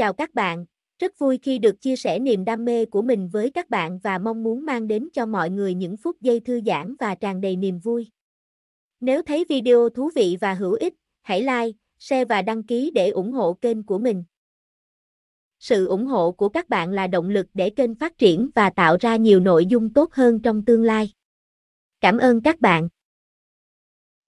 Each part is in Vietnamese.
Chào các bạn, rất vui khi được chia sẻ niềm đam mê của mình với các bạn và mong muốn mang đến cho mọi người những phút giây thư giãn và tràn đầy niềm vui. Nếu thấy video thú vị và hữu ích, hãy like, share và đăng ký để ủng hộ kênh của mình. Sự ủng hộ của các bạn là động lực để kênh phát triển và tạo ra nhiều nội dung tốt hơn trong tương lai. Cảm ơn các bạn.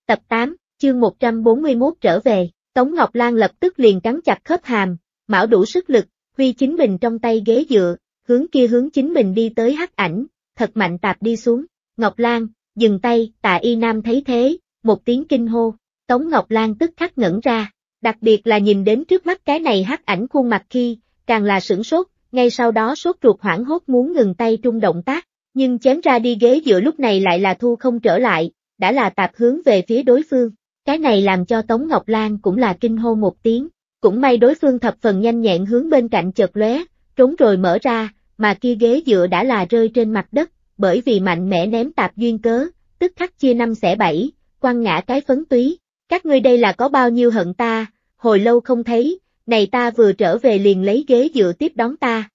Tập 8, chương 141 trở về, Tống Ngọc Lan lập tức liền cắn chặt khớp hàm, Mão đủ sức lực, huy chính mình trong tay ghế dựa, hướng kia hướng chính mình đi tới hắc ảnh, thật mạnh tạp đi xuống. Ngọc Lan, dừng tay, tạ y nam thấy thế, một tiếng kinh hô, Tống Ngọc Lan tức khắc ngẩn ra, đặc biệt là nhìn đến trước mắt cái này hắc ảnh khuôn mặt khi, càng là sửng sốt, ngay sau đó sốt ruột hoảng hốt muốn ngừng tay trung động tác, nhưng chém ra đi ghế giữa lúc này lại là thu không trở lại, đã là tạp hướng về phía đối phương, cái này làm cho Tống Ngọc Lan cũng là kinh hô một tiếng, cũng may đối phương thập phần nhanh nhẹn hướng bên cạnh chợt lóe, trốn rồi mở ra, mà kia ghế dựa đã là rơi trên mặt đất, bởi vì mạnh mẽ ném tạp duyên cớ, tức khắc chia năm xẻ bảy, quăng ngã cái phấn túy. Các ngươi đây là có bao nhiêu hận ta, hồi lâu không thấy, này ta vừa trở về liền lấy ghế dựa tiếp đón ta.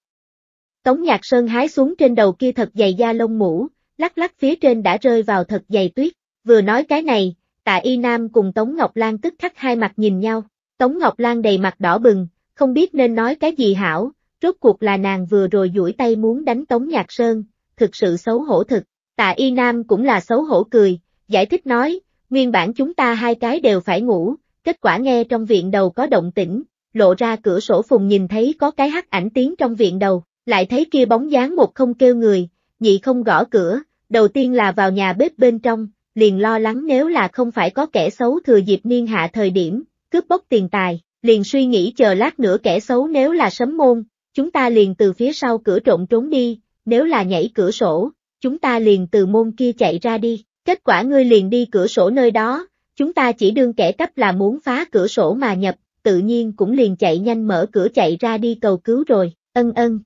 Tống Nhạc Sơn hái xuống trên đầu kia thật dày da lông mũ, lắc lắc phía trên đã rơi vào thật dày tuyết, vừa nói cái này, tạ Y Nam cùng Tống Ngọc Lan tức khắc hai mặt nhìn nhau, Tống Ngọc Lan đầy mặt đỏ bừng, không biết nên nói cái gì hảo, rốt cuộc là nàng vừa rồi duỗi tay muốn đánh Tống Nhạc Sơn, thực sự xấu hổ thực. Tạ Y Nam cũng là xấu hổ cười, giải thích nói, nguyên bản chúng ta hai cái đều phải ngủ, kết quả nghe trong viện đầu có động tĩnh, lộ ra cửa sổ phùng nhìn thấy có cái hắc ảnh tiếng trong viện đầu, lại thấy kia bóng dáng một không kêu người, nhị không gõ cửa, đầu tiên là vào nhà bếp bên trong, liền lo lắng nếu là không phải có kẻ xấu thừa dịp niên hạ thời điểm, cướp bóc tiền tài, liền suy nghĩ chờ lát nữa kẻ xấu nếu là sấm môn, chúng ta liền từ phía sau cửa trộm trốn đi, nếu là nhảy cửa sổ, chúng ta liền từ môn kia chạy ra đi, kết quả ngươi liền đi cửa sổ nơi đó, chúng ta chỉ đương kẻ cấp là muốn phá cửa sổ mà nhập, tự nhiên cũng liền chạy nhanh mở cửa chạy ra đi cầu cứu rồi, ân ân.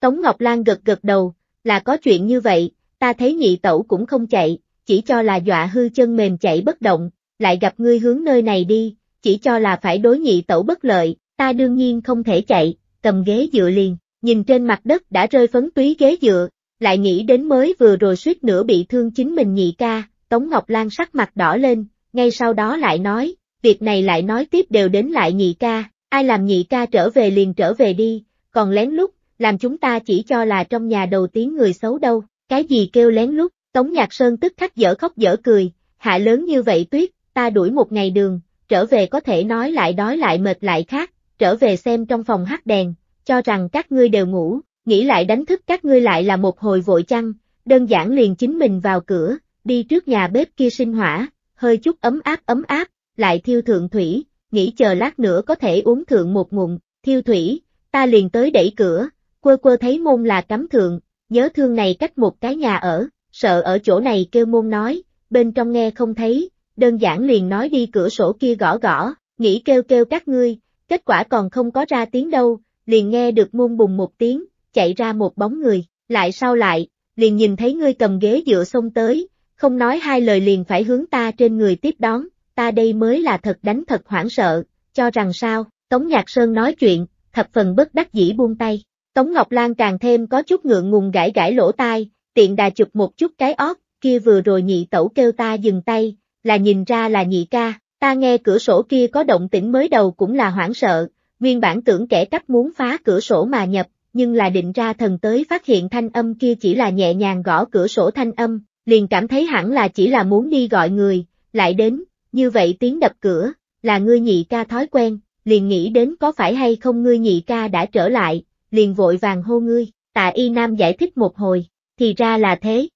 Tống Ngọc Lan gật gật đầu, là có chuyện như vậy, ta thấy nhị tẩu cũng không chạy, chỉ cho là dọa hư chân mềm chạy bất động, lại gặp ngươi hướng nơi này đi, chỉ cho là phải đối nhị tẩu bất lợi, ta đương nhiên không thể chạy, cầm ghế dựa liền, nhìn trên mặt đất đã rơi phấn túy ghế dựa, lại nghĩ đến mới vừa rồi suýt nữa bị thương chính mình nhị ca, Tống Ngọc Lan sắc mặt đỏ lên, ngay sau đó lại nói, việc này lại nói tiếp đều đến lại nhị ca, ai làm nhị ca trở về liền trở về đi, còn lén lút, làm chúng ta chỉ cho là trong nhà đầu tiếng người xấu đâu, cái gì kêu lén lút, Tống Nhạc Sơn tức khắc dở khóc dở cười, hạ lớn như vậy tuyết, ta đuổi một ngày đường, trở về có thể nói lại đói lại mệt lại khác, trở về xem trong phòng hắt đèn, cho rằng các ngươi đều ngủ, nghĩ lại đánh thức các ngươi lại là một hồi vội chăng, đơn giản liền chính mình vào cửa, đi trước nhà bếp kia sinh hỏa, hơi chút ấm áp ấm áp, lại thiêu thượng thủy, nghĩ chờ lát nữa có thể uống thượng một ngụm, thiêu thủy, ta liền tới đẩy cửa, quơ quơ thấy môn là cắm thượng, nhớ thương này cách một cái nhà ở, sợ ở chỗ này kêu môn nói, bên trong nghe không thấy, đơn giản liền nói đi cửa sổ kia gõ gõ, nghĩ kêu kêu các ngươi, kết quả còn không có ra tiếng đâu, liền nghe được môn bùng một tiếng, chạy ra một bóng người, lại sau lại, liền nhìn thấy ngươi cầm ghế dựa xông tới, không nói hai lời liền phải hướng ta trên người tiếp đón, ta đây mới là thật đánh thật hoảng sợ, cho rằng sao, Tống Nhạc Sơn nói chuyện, thập phần bất đắc dĩ buông tay, Tống Ngọc Lan càng thêm có chút ngượng ngùng gãi gãi lỗ tai, tiện đà chụp một chút cái ót, kia vừa rồi nhị tẩu kêu ta dừng tay, là nhìn ra là nhị ca, ta nghe cửa sổ kia có động tĩnh mới đầu cũng là hoảng sợ, nguyên bản tưởng kẻ cắp muốn phá cửa sổ mà nhập, nhưng là định ra thần tới phát hiện thanh âm kia chỉ là nhẹ nhàng gõ cửa sổ thanh âm, liền cảm thấy hẳn là chỉ là muốn đi gọi người, lại đến, như vậy tiếng đập cửa, là ngươi nhị ca thói quen, liền nghĩ đến có phải hay không ngươi nhị ca đã trở lại, liền vội vàng hô ngươi, tạ y nam giải thích một hồi, thì ra là thế.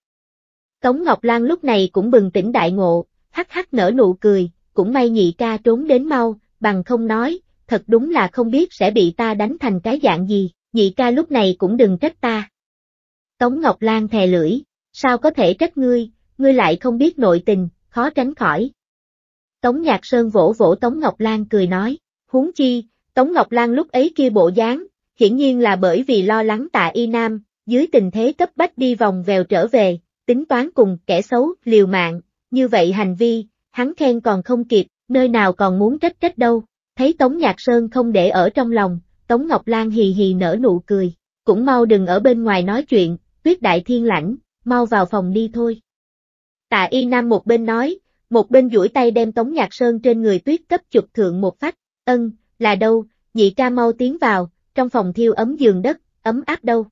Tống Ngọc Lan lúc này cũng bừng tỉnh đại ngộ, hắc hắc nở nụ cười, cũng may nhị ca trốn đến mau, bằng không nói, thật đúng là không biết sẽ bị ta đánh thành cái dạng gì, nhị ca lúc này cũng đừng trách ta. Tống Ngọc Lan thè lưỡi, sao có thể trách ngươi, ngươi lại không biết nội tình, khó tránh khỏi. Tống Nhạc Sơn vỗ vỗ Tống Ngọc Lan cười nói, huống chi, Tống Ngọc Lan lúc ấy kia bộ dáng, hiển nhiên là bởi vì lo lắng tạ y nam, dưới tình thế cấp bách đi vòng vèo trở về, tính toán cùng kẻ xấu, liều mạng, như vậy hành vi, hắn khen còn không kịp, nơi nào còn muốn trách trách đâu, thấy Tống Nhạc Sơn không để ở trong lòng, Tống Ngọc Lan hì hì nở nụ cười, cũng mau đừng ở bên ngoài nói chuyện, tuyết đại thiên lãnh, mau vào phòng đi thôi. Tạ Y Nam một bên nói, một bên duỗi tay đem Tống Nhạc Sơn trên người tuyết cấp chụp thượng một phát, ân, là đâu, nhị ca mau tiến vào, trong phòng thiêu ấm giường đất, ấm áp đâu.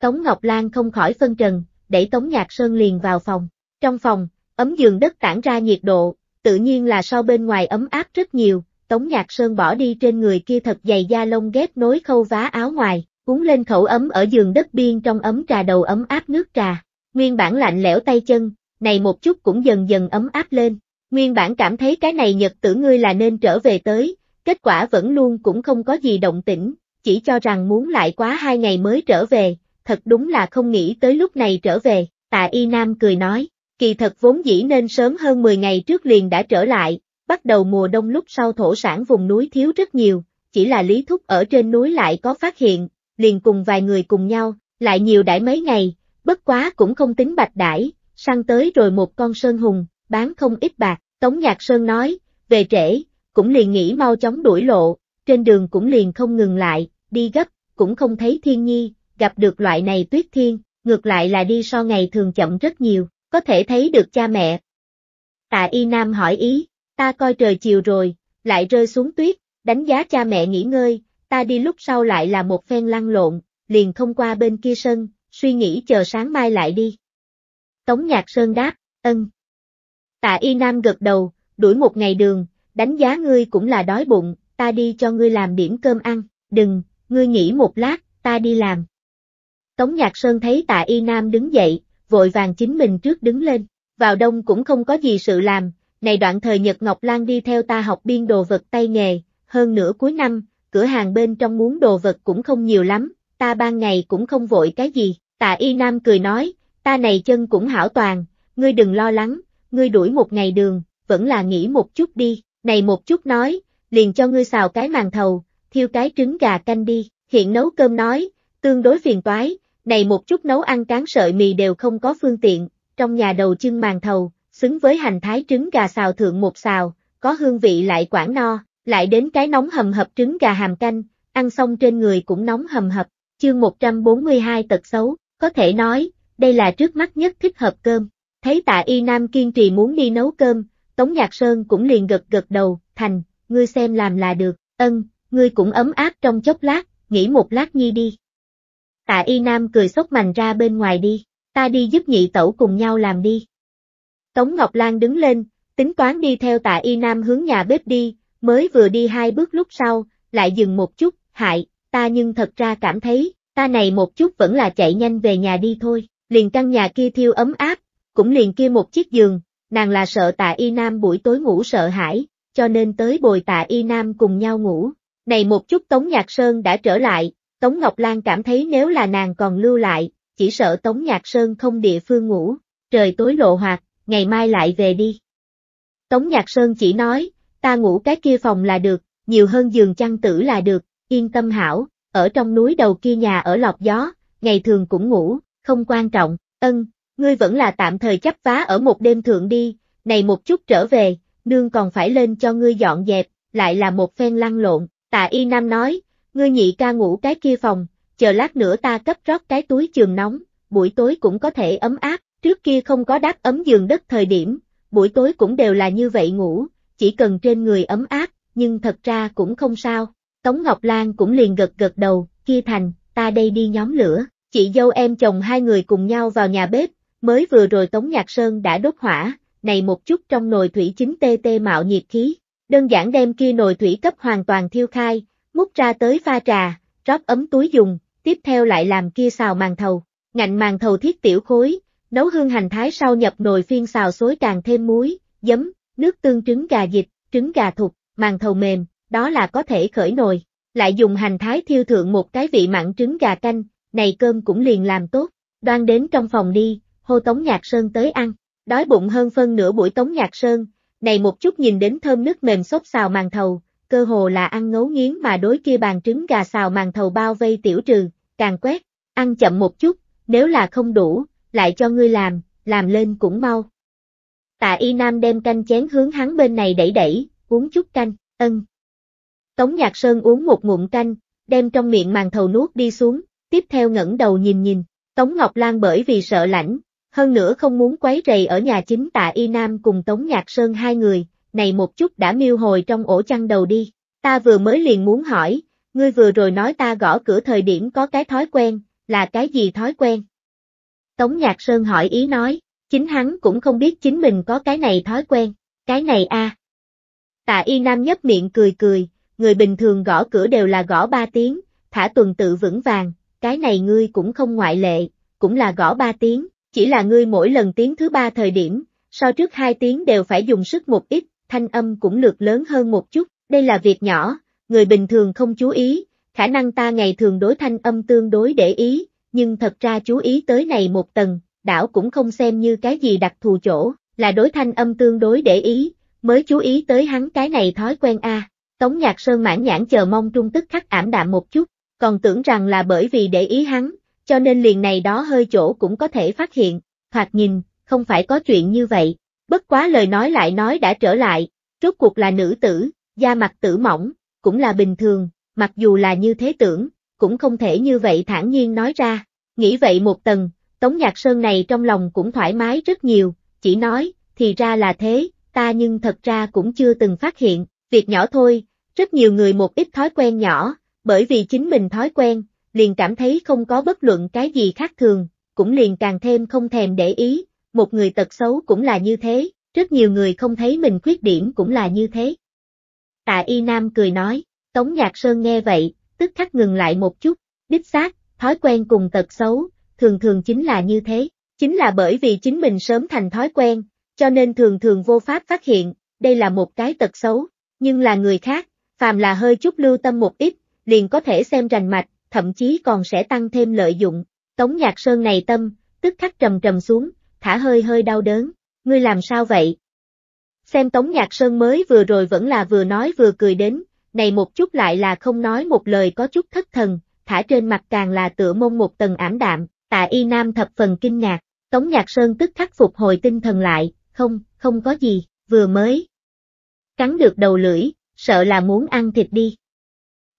Tống Ngọc Lan không khỏi phân trần, đẩy Tống Nhạc Sơn liền vào phòng, trong phòng, Ấm giường đất tản ra nhiệt độ, tự nhiên là so bên ngoài ấm áp rất nhiều, Tống Nhạc Sơn bỏ đi trên người kia thật dày da lông ghép nối khâu vá áo ngoài, cuốn lên khẩu ấm ở giường đất biên trong ấm trà đầu ấm áp nước trà. Nguyên bản lạnh lẽo tay chân, này một chút cũng dần dần ấm áp lên. Nguyên bản cảm thấy cái này nhật tử ngươi là nên trở về tới, kết quả vẫn luôn cũng không có gì động tĩnh, chỉ cho rằng muốn lại quá hai ngày mới trở về, thật đúng là không nghĩ tới lúc này trở về, tạ y nam cười nói, kỳ thật vốn dĩ nên sớm hơn 10 ngày trước liền đã trở lại, bắt đầu mùa đông lúc sau thổ sản vùng núi thiếu rất nhiều, chỉ là Lý Thúc ở trên núi lại có phát hiện, liền cùng vài người cùng nhau, lại nhiều đãi mấy ngày, bất quá cũng không tính bạch đãi, săn tới rồi một con sơn hùng, bán không ít bạc, Tống Nhạc Sơn nói, về trễ, cũng liền nghĩ mau chóng đuổi lộ, trên đường cũng liền không ngừng lại, đi gấp, cũng không thấy thiên nhi, gặp được loại này tuyết thiên, ngược lại là đi so ngày thường chậm rất nhiều, có thể thấy được cha mẹ. Tạ Y Nam hỏi ý, ta coi trời chiều rồi, lại rơi xuống tuyết, đánh giá cha mẹ nghỉ ngơi, ta đi lúc sau lại là một phen lăn lộn, liền thông qua bên kia sân, suy nghĩ chờ sáng mai lại đi. Tống Nhạc Sơn đáp, ân. Tạ Y Nam gật đầu, đuổi một ngày đường, đánh giá ngươi cũng là đói bụng, ta đi cho ngươi làm điểm cơm ăn, đừng, ngươi nghỉ một lát, ta đi làm. Tống Nhạc Sơn thấy Tạ Y Nam đứng dậy, vội vàng chính mình trước đứng lên, vào đông cũng không có gì sự làm, này đoạn thời Nhật Ngọc Lan đi theo ta học biên đồ vật tay nghề, hơn nửa cuối năm, cửa hàng bên trong muốn đồ vật cũng không nhiều lắm, ta ban ngày cũng không vội cái gì, tạ y nam cười nói, ta này chân cũng hảo toàn, ngươi đừng lo lắng, ngươi đuổi một ngày đường, vẫn là nghỉ một chút đi, này một chút nói, liền cho ngươi xào cái màn thầu, thiêu cái trứng gà canh đi, hiện nấu cơm nói, tương đối phiền toái, này một chút nấu ăn cán sợi mì đều không có phương tiện, trong nhà đầu chưng màn thầu, xứng với hành thái trứng gà xào thượng một xào, có hương vị lại quảng no, lại đến cái nóng hầm hập trứng gà hàm canh, ăn xong trên người cũng nóng hầm hập, chương 142 tật xấu, có thể nói, đây là trước mắt nhất thích hợp cơm. Thấy tạ y nam kiên trì muốn đi nấu cơm, Tống Nhạc Sơn cũng liền gật gật đầu, thành, ngươi xem làm là được, ân, ngươi cũng ấm áp trong chốc lát, nghỉ một lát nhi đi. Tạ Y Nam cười xốc mạnh ra bên ngoài đi, ta đi giúp nhị tẩu cùng nhau làm đi. Tống Ngọc Lan đứng lên, tính toán đi theo tạ Y Nam hướng nhà bếp đi, mới vừa đi hai bước lúc sau, lại dừng một chút, hại, ta nhưng thật ra cảm thấy, ta này một chút vẫn là chạy nhanh về nhà đi thôi, liền căn nhà kia thiêu ấm áp, cũng liền kia một chiếc giường, nàng là sợ tạ Y Nam buổi tối ngủ sợ hãi, cho nên tới bồi tạ Y Nam cùng nhau ngủ. Này một chút Tống Nhạc Sơn đã trở lại, Tống Ngọc Lan cảm thấy nếu là nàng còn lưu lại, chỉ sợ Tống Nhạc Sơn không địa phương ngủ, trời tối lộ hoạt, ngày mai lại về đi. Tống Nhạc Sơn chỉ nói, ta ngủ cái kia phòng là được, nhiều hơn giường chăn tử là được, yên tâm hảo, ở trong núi đầu kia nhà ở lọc gió, ngày thường cũng ngủ, không quan trọng, ân, ngươi vẫn là tạm thời chấp vá ở một đêm thượng đi, này một chút trở về, nương còn phải lên cho ngươi dọn dẹp, lại là một phen lăn lộn, tạ y nam nói, ngươi nhị ca ngủ cái kia phòng, chờ lát nữa ta cấp rót cái túi trường nóng, buổi tối cũng có thể ấm áp, trước kia không có đáp ấm giường đất thời điểm, buổi tối cũng đều là như vậy ngủ, chỉ cần trên người ấm áp, nhưng thật ra cũng không sao. Tống Ngọc Lan cũng liền gật gật đầu, kia thành, ta đây đi nhóm lửa, chị dâu em chồng hai người cùng nhau vào nhà bếp, mới vừa rồi Tống Nhạc Sơn đã đốt hỏa, này một chút trong nồi thủy chính tê tê mạo nhiệt khí, đơn giản đem kia nồi thủy cấp hoàn toàn thiêu khai, múc ra tới pha trà, rót ấm túi dùng, tiếp theo lại làm kia xào màng thầu, ngạnh màng thầu thiết tiểu khối, nấu hương hành thái sau nhập nồi phiên xào xối càng thêm muối, giấm, nước tương trứng gà dịch, trứng gà thục, màng thầu mềm, đó là có thể khởi nồi, lại dùng hành thái thiêu thượng một cái vị mặn trứng gà canh, này cơm cũng liền làm tốt, đoan đến trong phòng đi, hô Tống Nhạc Sơn tới ăn, đói bụng hơn phân nửa buổi Tống Nhạc Sơn, này một chút nhìn đến thơm nước mềm xốp xào màng thầu, cơ hồ là ăn ngấu nghiến mà đối kia bàn trứng gà xào màng thầu bao vây tiểu trừ, càng quét, ăn chậm một chút, nếu là không đủ, lại cho ngươi làm, làm lên cũng mau. Tạ Y Nam đem canh chén hướng hắn bên này đẩy đẩy, uống chút canh, ân. Tống Nhạc Sơn uống một ngụm canh, đem trong miệng màng thầu nuốt đi xuống, tiếp theo ngẩng đầu nhìn nhìn, Tống Ngọc Lan bởi vì sợ lạnh, hơn nữa không muốn quấy rầy ở nhà chính Tạ Y Nam cùng Tống Nhạc Sơn hai người, này một chút đã miêu hồi trong ổ chăn đầu đi. Ta vừa mới liền muốn hỏi, ngươi vừa rồi nói ta gõ cửa thời điểm có cái thói quen, là cái gì thói quen? Tống Nhạc Sơn hỏi ý nói, chính hắn cũng không biết chính mình có cái này thói quen, cái này a. Tạ Y Nam nhấp miệng cười cười, người bình thường gõ cửa đều là gõ ba tiếng, thả tuần tự vững vàng, cái này ngươi cũng không ngoại lệ, cũng là gõ ba tiếng, chỉ là ngươi mỗi lần tiếng thứ ba thời điểm, sau trước hai tiếng đều phải dùng sức một ít, thanh âm cũng lượt lớn hơn một chút, đây là việc nhỏ, người bình thường không chú ý, khả năng ta ngày thường đối thanh âm tương đối để ý, nhưng thật ra chú ý tới này một tầng, đảo cũng không xem như cái gì đặc thù chỗ, là đối thanh âm tương đối để ý, mới chú ý tới hắn cái này thói quen a. Tống Nhạc Sơn mãn nhãn chờ mong trung tức khắc ảm đạm một chút, còn tưởng rằng là bởi vì để ý hắn, cho nên liền này đó hơi chỗ cũng có thể phát hiện, hoặc nhìn, không phải có chuyện như vậy. Bất quá lời nói lại nói đã trở lại, rốt cuộc là nữ tử, da mặt tử mỏng, cũng là bình thường, mặc dù là như thế tưởng, cũng không thể như vậy thản nhiên nói ra. Nghĩ vậy một tầng, Tống Nhạc Sơn này trong lòng cũng thoải mái rất nhiều, chỉ nói, thì ra là thế, ta nhưng thật ra cũng chưa từng phát hiện, việc nhỏ thôi, rất nhiều người một ít thói quen nhỏ, bởi vì chính mình thói quen, liền cảm thấy không có bất luận cái gì khác thường, cũng liền càng thêm không thèm để ý, một người tật xấu cũng là như thế, rất nhiều người không thấy mình khuyết điểm cũng là như thế. Tạ Y Nam cười nói, Tống Nhạc Sơn nghe vậy, tức khắc ngừng lại một chút, đích xác, thói quen cùng tật xấu, thường thường chính là như thế, chính là bởi vì chính mình sớm thành thói quen, cho nên thường thường vô pháp phát hiện, đây là một cái tật xấu, nhưng là người khác, phàm là hơi chút lưu tâm một ít, liền có thể xem rành mạch, thậm chí còn sẽ tăng thêm lợi dụng, Tống Nhạc Sơn này tâm, tức khắc trầm trầm xuống, thả hơi hơi đau đớn, ngươi làm sao vậy? Xem Tống Nhạc Sơn mới vừa rồi vẫn là vừa nói vừa cười đến, này một chút lại là không nói một lời có chút thất thần, thả trên mặt càng là tựa mông một tầng ảm đạm, tạ y nam thập phần kinh ngạc, Tống Nhạc Sơn tức khắc phục hồi tinh thần lại, không, không có gì, vừa mới. Cắn được đầu lưỡi, sợ là muốn ăn thịt đi.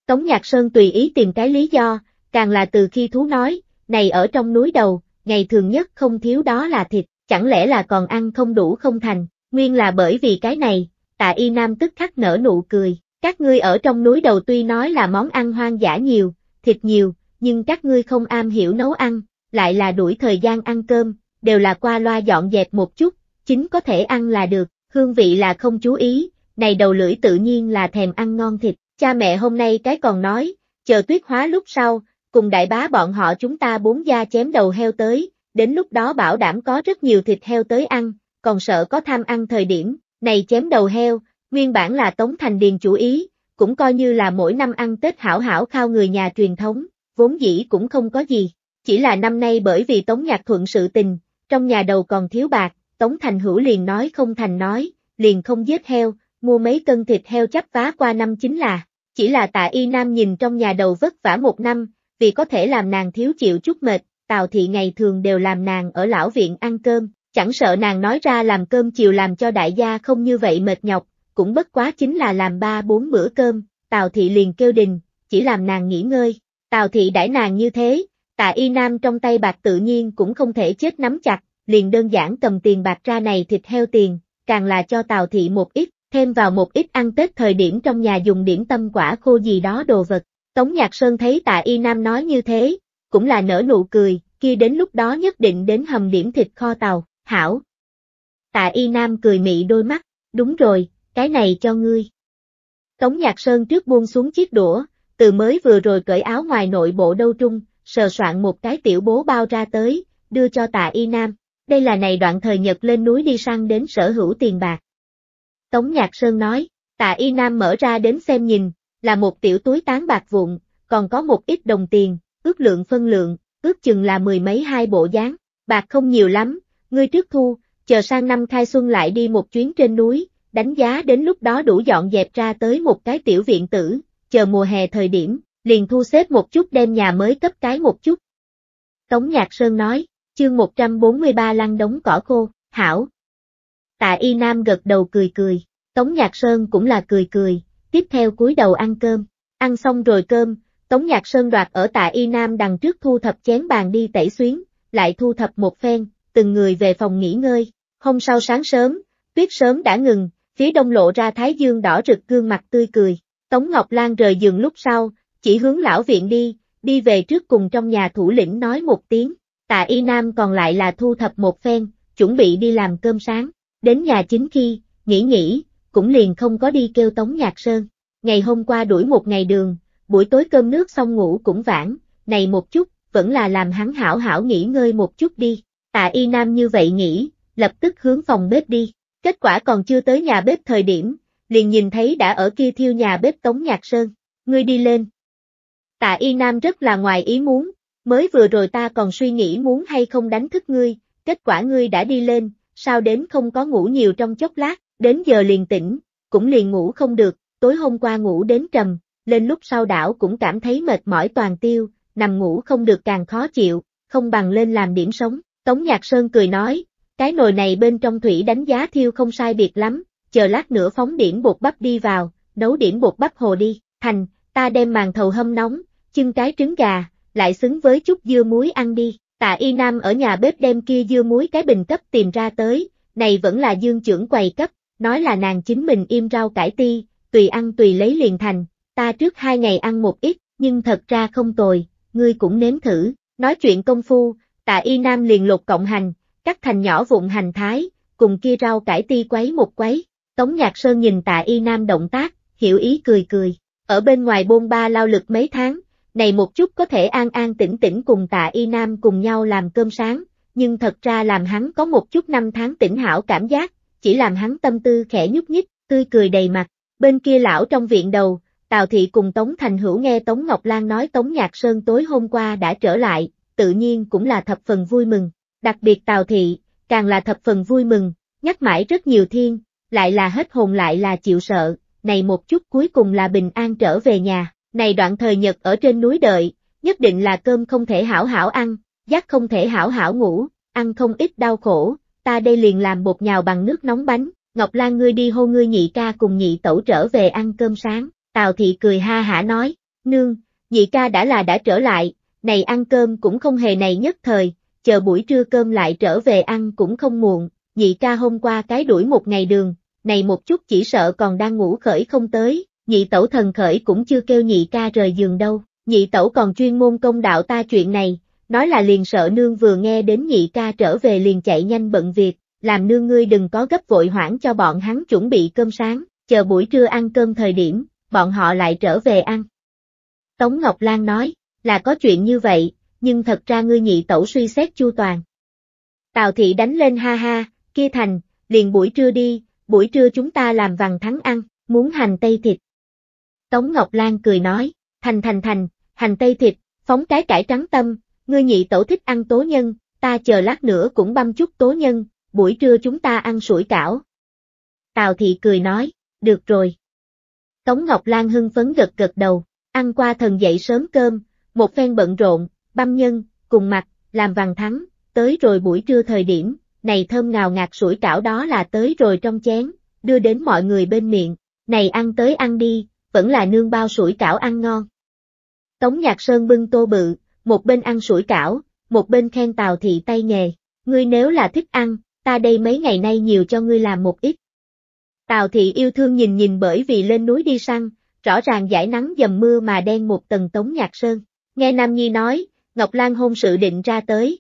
Tống Nhạc Sơn tùy ý tìm cái lý do, càng là từ khi thú nói, này ở trong núi đầu, ngày thường nhất không thiếu đó là thịt, chẳng lẽ là còn ăn không đủ không thành, nguyên là bởi vì cái này, tạ y nam tức khắc nở nụ cười, các ngươi ở trong núi đầu tuy nói là món ăn hoang dã nhiều, thịt nhiều, nhưng các ngươi không am hiểu nấu ăn, lại là đuổi thời gian ăn cơm, đều là qua loa dọn dẹp một chút, chính có thể ăn là được, hương vị là không chú ý, này đầu lưỡi tự nhiên là thèm ăn ngon thịt, cha mẹ hôm nay cái còn nói, chờ tuyết hóa lúc sau, cùng đại bá bọn họ chúng ta bốn gia chém đầu heo tới, đến lúc đó bảo đảm có rất nhiều thịt heo tới ăn, còn sợ có tham ăn thời điểm, này chém đầu heo, nguyên bản là Tống Thành Điền chủ ý, cũng coi như là mỗi năm ăn Tết hảo hảo khao người nhà truyền thống, vốn dĩ cũng không có gì, chỉ là năm nay bởi vì Tống Nhạc Thuận sự tình, trong nhà đầu còn thiếu bạc, Tống Thành Hữu liền nói không thành nói, liền không giết heo, mua mấy cân thịt heo chắp vá qua năm chính là, chỉ là tạ y nam nhìn trong nhà đầu vất vả một năm, vì có thể làm nàng thiếu chịu chút mệt, Tào Thị ngày thường đều làm nàng ở lão viện ăn cơm, chẳng sợ nàng nói ra làm cơm chiều làm cho đại gia không như vậy mệt nhọc, cũng bất quá chính là làm ba bốn bữa cơm, Tào Thị liền kêu đình, chỉ làm nàng nghỉ ngơi, Tào Thị đãi nàng như thế, tạ y nam trong tay bạc tự nhiên cũng không thể chết nắm chặt, liền đơn giản cầm tiền bạc ra này thịt heo tiền, càng là cho Tào Thị một ít, thêm vào một ít ăn Tết thời điểm trong nhà dùng điểm tâm quả khô gì đó đồ vật, Tống Nhạc Sơn thấy tạ y nam nói như thế, cũng là nở nụ cười, kia đến lúc đó nhất định đến hầm điểm thịt kho tàu, hảo. Tạ y nam cười mị đôi mắt, đúng rồi, cái này cho ngươi. Tống Nhạc Sơn trước buông xuống chiếc đũa, từ mới vừa rồi cởi áo ngoài nội bộ đâu trung, sờ soạn một cái tiểu bố bao ra tới, đưa cho tạ y nam, đây là này đoạn thời Nhật lên núi đi săn đến sở hữu tiền bạc. Tống Nhạc Sơn nói, tạ y nam mở ra đến xem nhìn, là một tiểu túi tán bạc vụn, còn có một ít đồng tiền, ước lượng phân lượng, ước chừng là mười mấy hai bộ dáng, bạc không nhiều lắm, ngươi trước thu, chờ sang năm khai xuân lại đi một chuyến trên núi, đánh giá đến lúc đó đủ dọn dẹp ra tới một cái tiểu viện tử, chờ mùa hè thời điểm, liền thu xếp một chút đem nhà mới cấp cái một chút. Tống Nhạc Sơn nói, chương 143 lăn đống cỏ khô, hảo. Tạ Y Nam gật đầu cười cười, Tống Nhạc Sơn cũng là cười cười, tiếp theo cúi đầu ăn cơm. Ăn xong rồi cơm, Tống Nhạc Sơn đoạt ở tại Y Nam đằng trước thu thập chén bàn đi tẩy xuyến, lại thu thập một phen, từng người về phòng nghỉ ngơi. Hôm sau sáng sớm, tuyết sớm đã ngừng, phía đông lộ ra thái dương đỏ rực gương mặt tươi cười. Tống Ngọc Lan rời giường lúc sau, chỉ hướng lão viện đi, đi về trước cùng trong nhà thủ lĩnh nói một tiếng. Tạ Y Nam còn lại là thu thập một phen, chuẩn bị đi làm cơm sáng. Đến nhà chính khi, nghỉ nghỉ, cũng liền không có đi kêu Tống Nhạc Sơn. Ngày hôm qua đuổi một ngày đường, buổi tối cơm nước xong ngủ cũng vãn, này một chút, vẫn là làm hắn hảo hảo nghỉ ngơi một chút đi. Tạ Y Nam như vậy nghĩ, lập tức hướng phòng bếp đi. Kết quả còn chưa tới nhà bếp thời điểm, liền nhìn thấy đã ở kia thiêu nhà bếp Tống Nhạc Sơn. Ngươi đi lên. Tạ Y Nam rất là ngoài ý muốn, mới vừa rồi ta còn suy nghĩ muốn hay không đánh thức ngươi, kết quả ngươi đã đi lên, sao đến không có ngủ nhiều trong chốc lát, đến giờ liền tỉnh, cũng liền ngủ không được, tối hôm qua ngủ đến trầm, lên lúc sau đảo cũng cảm thấy mệt mỏi toàn tiêu, nằm ngủ không được càng khó chịu, không bằng lên làm điểm sống. Tống Nhạc Sơn cười nói, cái nồi này bên trong thủy đánh giá thiêu không sai biệt lắm, chờ lát nữa phóng điểm bột bắp đi vào, nấu điểm bột bắp hồ đi, thành, ta đem màn thầu hâm nóng, chưng cái trứng gà, lại xứng với chút dưa muối ăn đi. Tạ Y Nam ở nhà bếp đem kia dưa muối cái bình cấp tìm ra tới, này vẫn là dương trưởng quầy cấp, nói là nàng chính mình im rau cải ti, tùy ăn tùy lấy liền thành, ta trước hai ngày ăn một ít, nhưng thật ra không tồi, ngươi cũng nếm thử, nói chuyện công phu, tạ y nam liền lột cộng hành, cắt thành nhỏ vụn hành thái, cùng kia rau cải ti quấy một quấy, Tống Nhạc Sơn nhìn tạ y nam động tác, hiểu ý cười cười, ở bên ngoài bôn ba lao lực mấy tháng, này một chút có thể an an tĩnh tĩnh cùng tạ y nam cùng nhau làm cơm sáng, nhưng thật ra làm hắn có một chút năm tháng tỉnh hảo cảm giác, chỉ làm hắn tâm tư khẽ nhúc nhích, tươi cười đầy mặt. Bên kia lão trong viện đầu, Tào Thị cùng Tống Thành Hữu nghe Tống Ngọc Lan nói Tống Nhạc Sơn tối hôm qua đã trở lại, tự nhiên cũng là thập phần vui mừng. Đặc biệt Tào Thị, càng là thập phần vui mừng, nhắc mãi rất nhiều thiên, lại là hết hồn lại là chịu sợ, này một chút cuối cùng là bình an trở về nhà, này đoạn thời nhật ở trên núi đợi, nhất định là cơm không thể hảo hảo ăn, giác không thể hảo hảo ngủ, ăn không ít đau khổ, ta đây liền làm bột nhào bằng nước nóng bánh, Ngọc Lan ngươi đi hô ngươi nhị ca cùng nhị tẩu trở về ăn cơm sáng, Tào Thị cười ha hả nói, nương, nhị ca đã là đã trở lại, này ăn cơm cũng không hề này nhất thời, chờ buổi trưa cơm lại trở về ăn cũng không muộn, nhị ca hôm qua cái đuổi một ngày đường, này một chút chỉ sợ còn đang ngủ khởi không tới, nhị tẩu thần khởi cũng chưa kêu nhị ca rời giường đâu, nhị tẩu còn chuyên môn công đạo ta chuyện này, Nói là liền sợ nương vừa nghe đến nhị ca trở về liền chạy nhanh bận việc, làm nương ngươi đừng có gấp vội hoãn cho bọn hắn chuẩn bị cơm sáng, chờ buổi trưa ăn cơm thời điểm, bọn họ lại trở về ăn. Tống Ngọc Lan nói, là có chuyện như vậy, nhưng thật ra ngươi nhị tẩu suy xét chu toàn. Tào thị đánh lên ha ha, kia thành, liền buổi trưa đi, buổi trưa chúng ta làm vằn thắng ăn, muốn hành tây thịt. Tống Ngọc Lan cười nói, thành thành thành, hành tây thịt, phóng cái cải trắng tâm, ngươi nhị tẩu thích ăn tố nhân, ta chờ lát nữa cũng băm chút tố nhân, buổi trưa chúng ta ăn sủi cảo. Tào thị cười nói, được rồi. Tống Ngọc Lan hưng phấn gật gật đầu, ăn qua thần dậy sớm cơm, một phen bận rộn, băm nhân, cùng mặt, làm vàng thắng, tới rồi buổi trưa thời điểm, này thơm ngào ngạt sủi cảo đó là tới rồi trong chén, đưa đến mọi người bên miệng, này ăn tới ăn đi, vẫn là nương bao sủi cảo ăn ngon. Tống Nhạc Sơn bưng tô bự, một bên ăn sủi cảo, một bên khen Tào thị tay nghề, ngươi nếu là thích ăn, ta đây mấy ngày nay nhiều cho ngươi làm một ít. Tào thị yêu thương nhìn nhìn bởi vì lên núi đi săn, rõ ràng giải nắng dầm mưa mà đen một tầng Tống Nhạc Sơn. Nghe Nam Nhi nói, Ngọc Lan hôn sự định ra tới.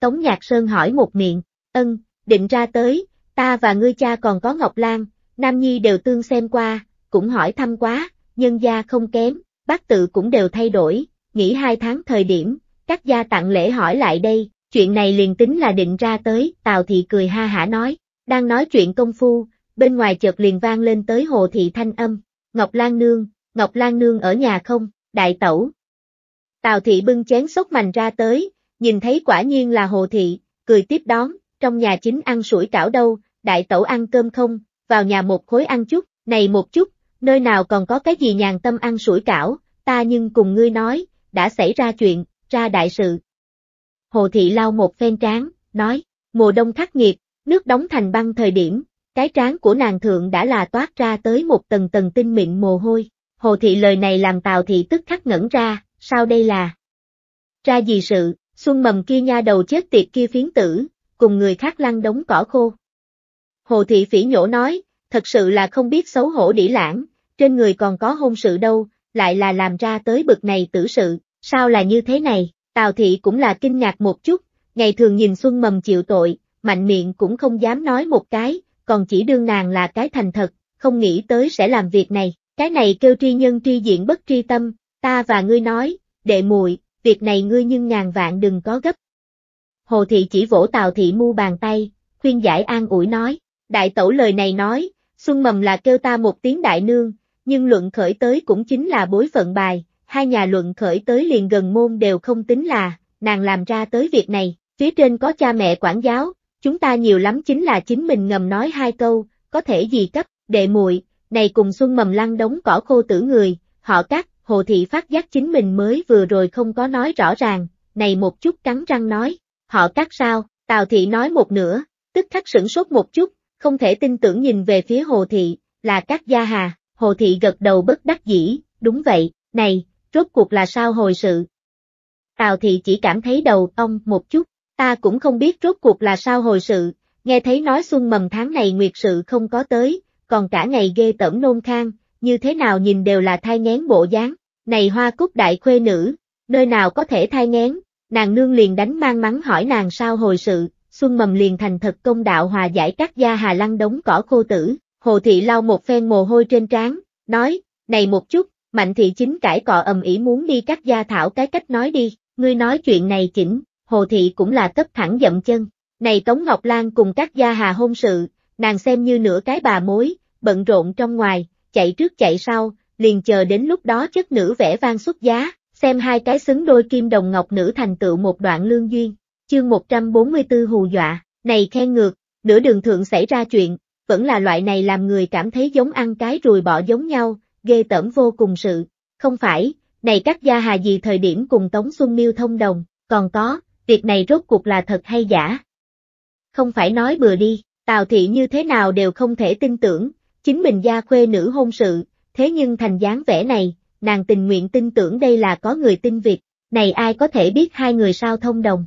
Tống Nhạc Sơn hỏi một miệng, ân, định ra tới, ta và ngươi cha còn có Ngọc Lan, Nam Nhi đều tương xem qua, cũng hỏi thăm quá, nhân gia không kém, bác tự cũng đều thay đổi, nghỉ hai tháng thời điểm, các gia tặng lễ hỏi lại đây, chuyện này liền tính là định ra tới, Tào Thị cười ha hả nói, đang nói chuyện công phu, bên ngoài chợt liền vang lên tới Hồ Thị Thanh âm, Ngọc Lan Nương, Ngọc Lan Nương ở nhà không, đại tẩu. Tào Thị bưng chén sốc mành ra tới, nhìn thấy quả nhiên là Hồ Thị, cười tiếp đón, trong nhà chính ăn sủi cảo đâu, đại tẩu ăn cơm không, vào nhà một khối ăn chút, này một chút, nơi nào còn có cái gì nhàn tâm ăn sủi cảo, ta nhưng cùng ngươi nói, đã xảy ra chuyện, ra đại sự. Hồ Thị lau một phen trán, nói, mùa đông khắc nghiệt, nước đóng thành băng thời điểm, cái trán của nàng thượng đã là toát ra tới một tầng tầng tinh mịn mồ hôi. Hồ Thị lời này làm Tào Thị tức khắc ngẩn ra, sao đây là? Ra gì sự, xuân mầm kia nha đầu chết tiệt kia phiến tử, cùng người khác lăn đống cỏ khô. Hồ Thị phỉ nhổ nói, thật sự là không biết xấu hổ đĩ lãng, trên người còn có hôn sự đâu, lại là làm ra tới bực này tử sự sao là như thế này, Tào Thị cũng là kinh ngạc một chút, ngày thường nhìn Xuân Mầm chịu tội, mạnh miệng cũng không dám nói một cái, còn chỉ đương nàng là cái thành thật, không nghĩ tới sẽ làm việc này, cái này kêu tri nhân tri diện bất tri tâm, ta và ngươi nói, đệ muội, việc này ngươi nhưng ngàn vạn đừng có gấp. Hồ Thị chỉ vỗ Tào Thị mu bàn tay, khuyên giải an ủi nói, đại tẩu lời này nói, Xuân Mầm là kêu ta một tiếng đại nương, nhưng luận khởi tới cũng chính là bối phận bài, hai nhà luận khởi tới liền gần môn đều không tính là, nàng làm ra tới việc này, phía trên có cha mẹ quản giáo, chúng ta nhiều lắm chính là chính mình ngầm nói hai câu, có thể gì cấp, đệ muội này cùng xuân mầm lăng đống cỏ khô tử người, họ cắt, hồ thị phát giác chính mình mới vừa rồi không có nói rõ ràng, này một chút cắn răng nói, họ cắt sao, tào thị nói một nửa, tức khắc sửng sốt một chút, không thể tin tưởng nhìn về phía hồ thị, là các gia hà, hồ thị gật đầu bất đắc dĩ, đúng vậy, này, rốt cuộc là sao hồi sự. Tào thị chỉ cảm thấy đầu ong một chút, ta cũng không biết rốt cuộc là sao hồi sự, nghe thấy nói xuân mầm tháng này nguyệt sự không có tới, còn cả ngày ghê tẩm nôn khang, như thế nào nhìn đều là thai ngén bộ dáng, này hoa cúc đại khuê nữ, nơi nào có thể thai ngén, nàng nương liền đánh mang mắng hỏi nàng sao hồi sự, xuân mầm liền thành thật công đạo hòa giải các gia hà lăng đống cỏ khô tử, hồ thị lau một phen mồ hôi trên trán, nói, này một chút, Mạnh thị chính cãi cọ ầm ĩ muốn đi cắt gia thảo cái cách nói đi, ngươi nói chuyện này chỉnh, hồ thị cũng là cấp thẳng dậm chân. Này Tống Ngọc Lan cùng các gia hà hôn sự, nàng xem như nửa cái bà mối, bận rộn trong ngoài, chạy trước chạy sau, liền chờ đến lúc đó chất nữ vẽ vang xuất giá, xem hai cái xứng đôi kim đồng ngọc nữ thành tựu một đoạn lương duyên, chương 144 hù dọa, này khen ngược, nửa đường thượng xảy ra chuyện, vẫn là loại này làm người cảm thấy giống ăn cái rùi bỏ giống nhau, ghê tởm vô cùng sự, không phải, này các gia hà gì thời điểm cùng Tống Xuân Miêu thông đồng, còn có, việc này rốt cuộc là thật hay giả. Không phải nói bừa đi, Tào Thị như thế nào đều không thể tin tưởng, chính mình gia khuê nữ hôn sự, thế nhưng thành dáng vẻ này, nàng tình nguyện tin tưởng đây là có người tin việc, này ai có thể biết hai người sao thông đồng.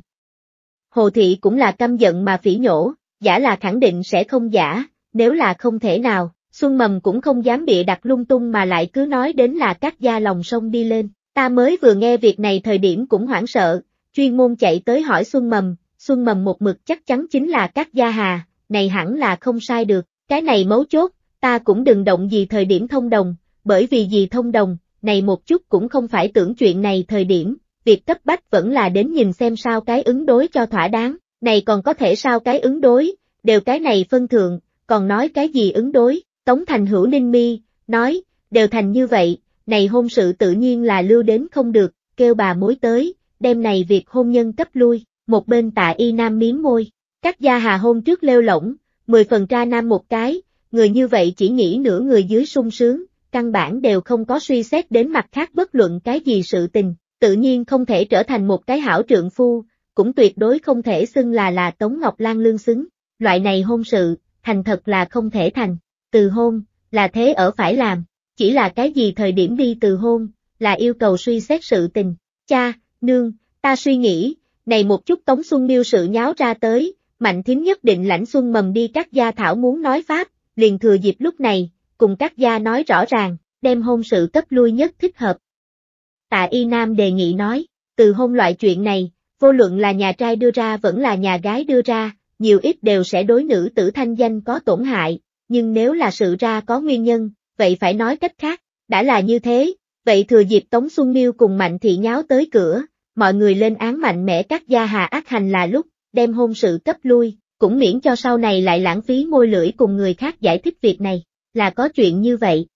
Hồ Thị cũng là căm giận mà phỉ nhổ, giả là khẳng định sẽ không giả, nếu là không thể nào, Xuân Mầm cũng không dám bịa đặt lung tung mà lại cứ nói đến là các gia lòng sông đi lên. Ta mới vừa nghe việc này thời điểm cũng hoảng sợ, chuyên môn chạy tới hỏi Xuân Mầm, Xuân Mầm một mực chắc chắn chính là các gia hà, này hẳn là không sai được, cái này mấu chốt, ta cũng đừng động gì thời điểm thông đồng, bởi vì gì thông đồng, này một chút cũng không phải tưởng chuyện này thời điểm, việc cấp bách vẫn là đến nhìn xem sao cái ứng đối cho thỏa đáng, này còn có thể sao cái ứng đối, đều cái này phân thượng, còn nói cái gì ứng đối, Tống Thành hữu ninh mi, nói, đều thành như vậy, này hôn sự tự nhiên là lưu đến không được, kêu bà mối tới, đêm này việc hôn nhân cấp lui, một bên tạ y nam miếng môi, các gia hà hôn trước lêu lỏng, 10 phần tra nam một cái, người như vậy chỉ nghĩ nửa người dưới sung sướng, căn bản đều không có suy xét đến mặt khác bất luận cái gì sự tình, tự nhiên không thể trở thành một cái hảo trượng phu, cũng tuyệt đối không thể xưng là là Tống Ngọc Lan lương xứng, loại này hôn sự, thành thật là không thể thành từ hôn, là thế ở phải làm, chỉ là cái gì thời điểm đi từ hôn, là yêu cầu suy xét sự tình, cha, nương, ta suy nghĩ, này một chút Tống Xuân Miêu sự nháo ra tới, Mạnh Thính nhất định lãnh Xuân Mầm đi các gia thảo muốn nói pháp, liền thừa dịp lúc này, cùng các gia nói rõ ràng, đem hôn sự cấp lui nhất thích hợp. Tạ Y Nam đề nghị nói, từ hôn loại chuyện này, vô luận là nhà trai đưa ra vẫn là nhà gái đưa ra, nhiều ít đều sẽ đối nữ tử thanh danh có tổn hại, nhưng nếu là sự ra có nguyên nhân, vậy phải nói cách khác, đã là như thế, vậy thừa dịp Tống Xuân Miêu cùng Mạnh Thị nháo tới cửa, mọi người lên án mạnh mẽ các gia hà ác hành là lúc, đem hôn sự cấp lui, cũng miễn cho sau này lại lãng phí môi lưỡi cùng người khác giải thích việc này, là có chuyện như vậy.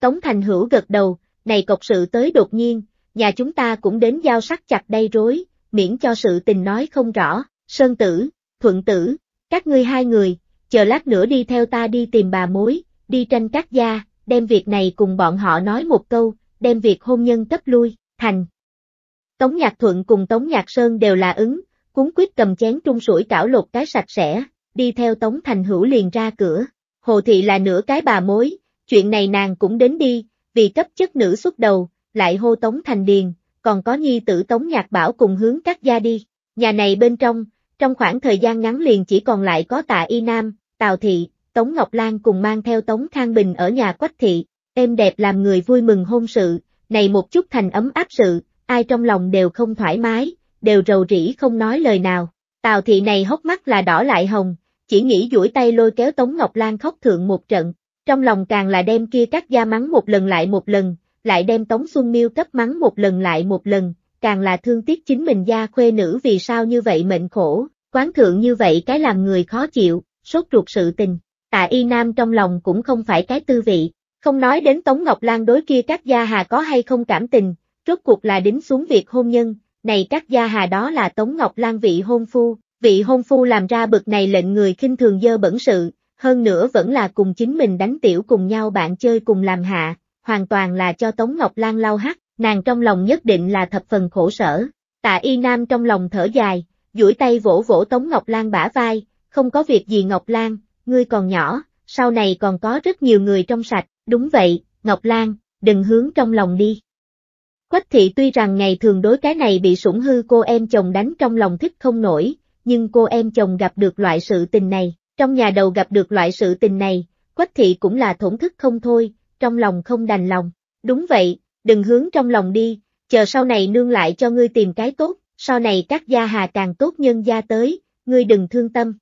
Tống Thành Hữu gật đầu, này cọc sự tới đột nhiên, nhà chúng ta cũng đến giao sắc chặt đây rối, miễn cho sự tình nói không rõ, Sơn Tử, Thuận Tử, các ngươi hai người, chờ lát nữa đi theo ta đi tìm bà mối, đi tranh các gia, đem việc này cùng bọn họ nói một câu, đem việc hôn nhân cấp lui, thành. Tống Nhạc Thuận cùng Tống Nhạc Sơn đều là ứng, cuốn quyết cầm chén trung sủi cảo lột cái sạch sẽ, đi theo Tống Thành Hữu liền ra cửa. Hồ Thị là nửa cái bà mối, chuyện này nàng cũng đến đi, vì cấp chất nữ xuất đầu, lại hô Tống Thành Điền, còn có nhi tử Tống Nhạc Bảo cùng hướng các gia đi. Nhà này bên trong, trong khoảng thời gian ngắn liền chỉ còn lại có tạ Y Nam, Tào Thị, Tống Ngọc Lan cùng mang theo Tống Khang Bình ở nhà Quách Thị, êm đẹp làm người vui mừng hôn sự, này một chút thành ấm áp sự, ai trong lòng đều không thoải mái, đều rầu rĩ không nói lời nào. Tào Thị này hốc mắt là đỏ lại hồng, chỉ nghĩ duỗi tay lôi kéo Tống Ngọc Lan khóc thượng một trận, trong lòng càng là đem kia các gia mắng một lần lại một lần, lại đem Tống Xuân Miêu cấp mắng một lần lại một lần, càng là thương tiếc chính mình gia khuê nữ vì sao như vậy mệnh khổ, quán thượng như vậy cái làm người khó chịu sốt ruột sự tình, tạ y nam trong lòng cũng không phải cái tư vị, không nói đến Tống Ngọc Lan đối kia các gia hà có hay không cảm tình, rốt cuộc là đính xuống việc hôn nhân, này các gia hà đó là Tống Ngọc Lan vị hôn phu, vị hôn phu làm ra bực này lệnh người khinh thường dơ bẩn sự, hơn nữa vẫn là cùng chính mình đánh tiểu cùng nhau bạn chơi cùng làm hạ, hoàn toàn là cho Tống Ngọc Lan lau hắt, nàng trong lòng nhất định là thập phần khổ sở. Tạ Y Nam trong lòng thở dài, duỗi tay vỗ vỗ Tống Ngọc Lan bả vai, không có việc gì Ngọc Lan, ngươi còn nhỏ, sau này còn có rất nhiều người trong sạch, đúng vậy, Ngọc Lan, đừng hướng trong lòng đi. Quách thị tuy rằng ngày thường đối cái này bị sủng hư cô em chồng đánh trong lòng thích không nổi, nhưng cô em chồng gặp được loại sự tình này, trong nhà đầu gặp được loại sự tình này, quách thị cũng là thổn thức không thôi, trong lòng không đành lòng. Đúng vậy, đừng hướng trong lòng đi, chờ sau này nương lại cho ngươi tìm cái tốt, sau này các gia hà càng tốt nhân gia tới, ngươi đừng thương tâm.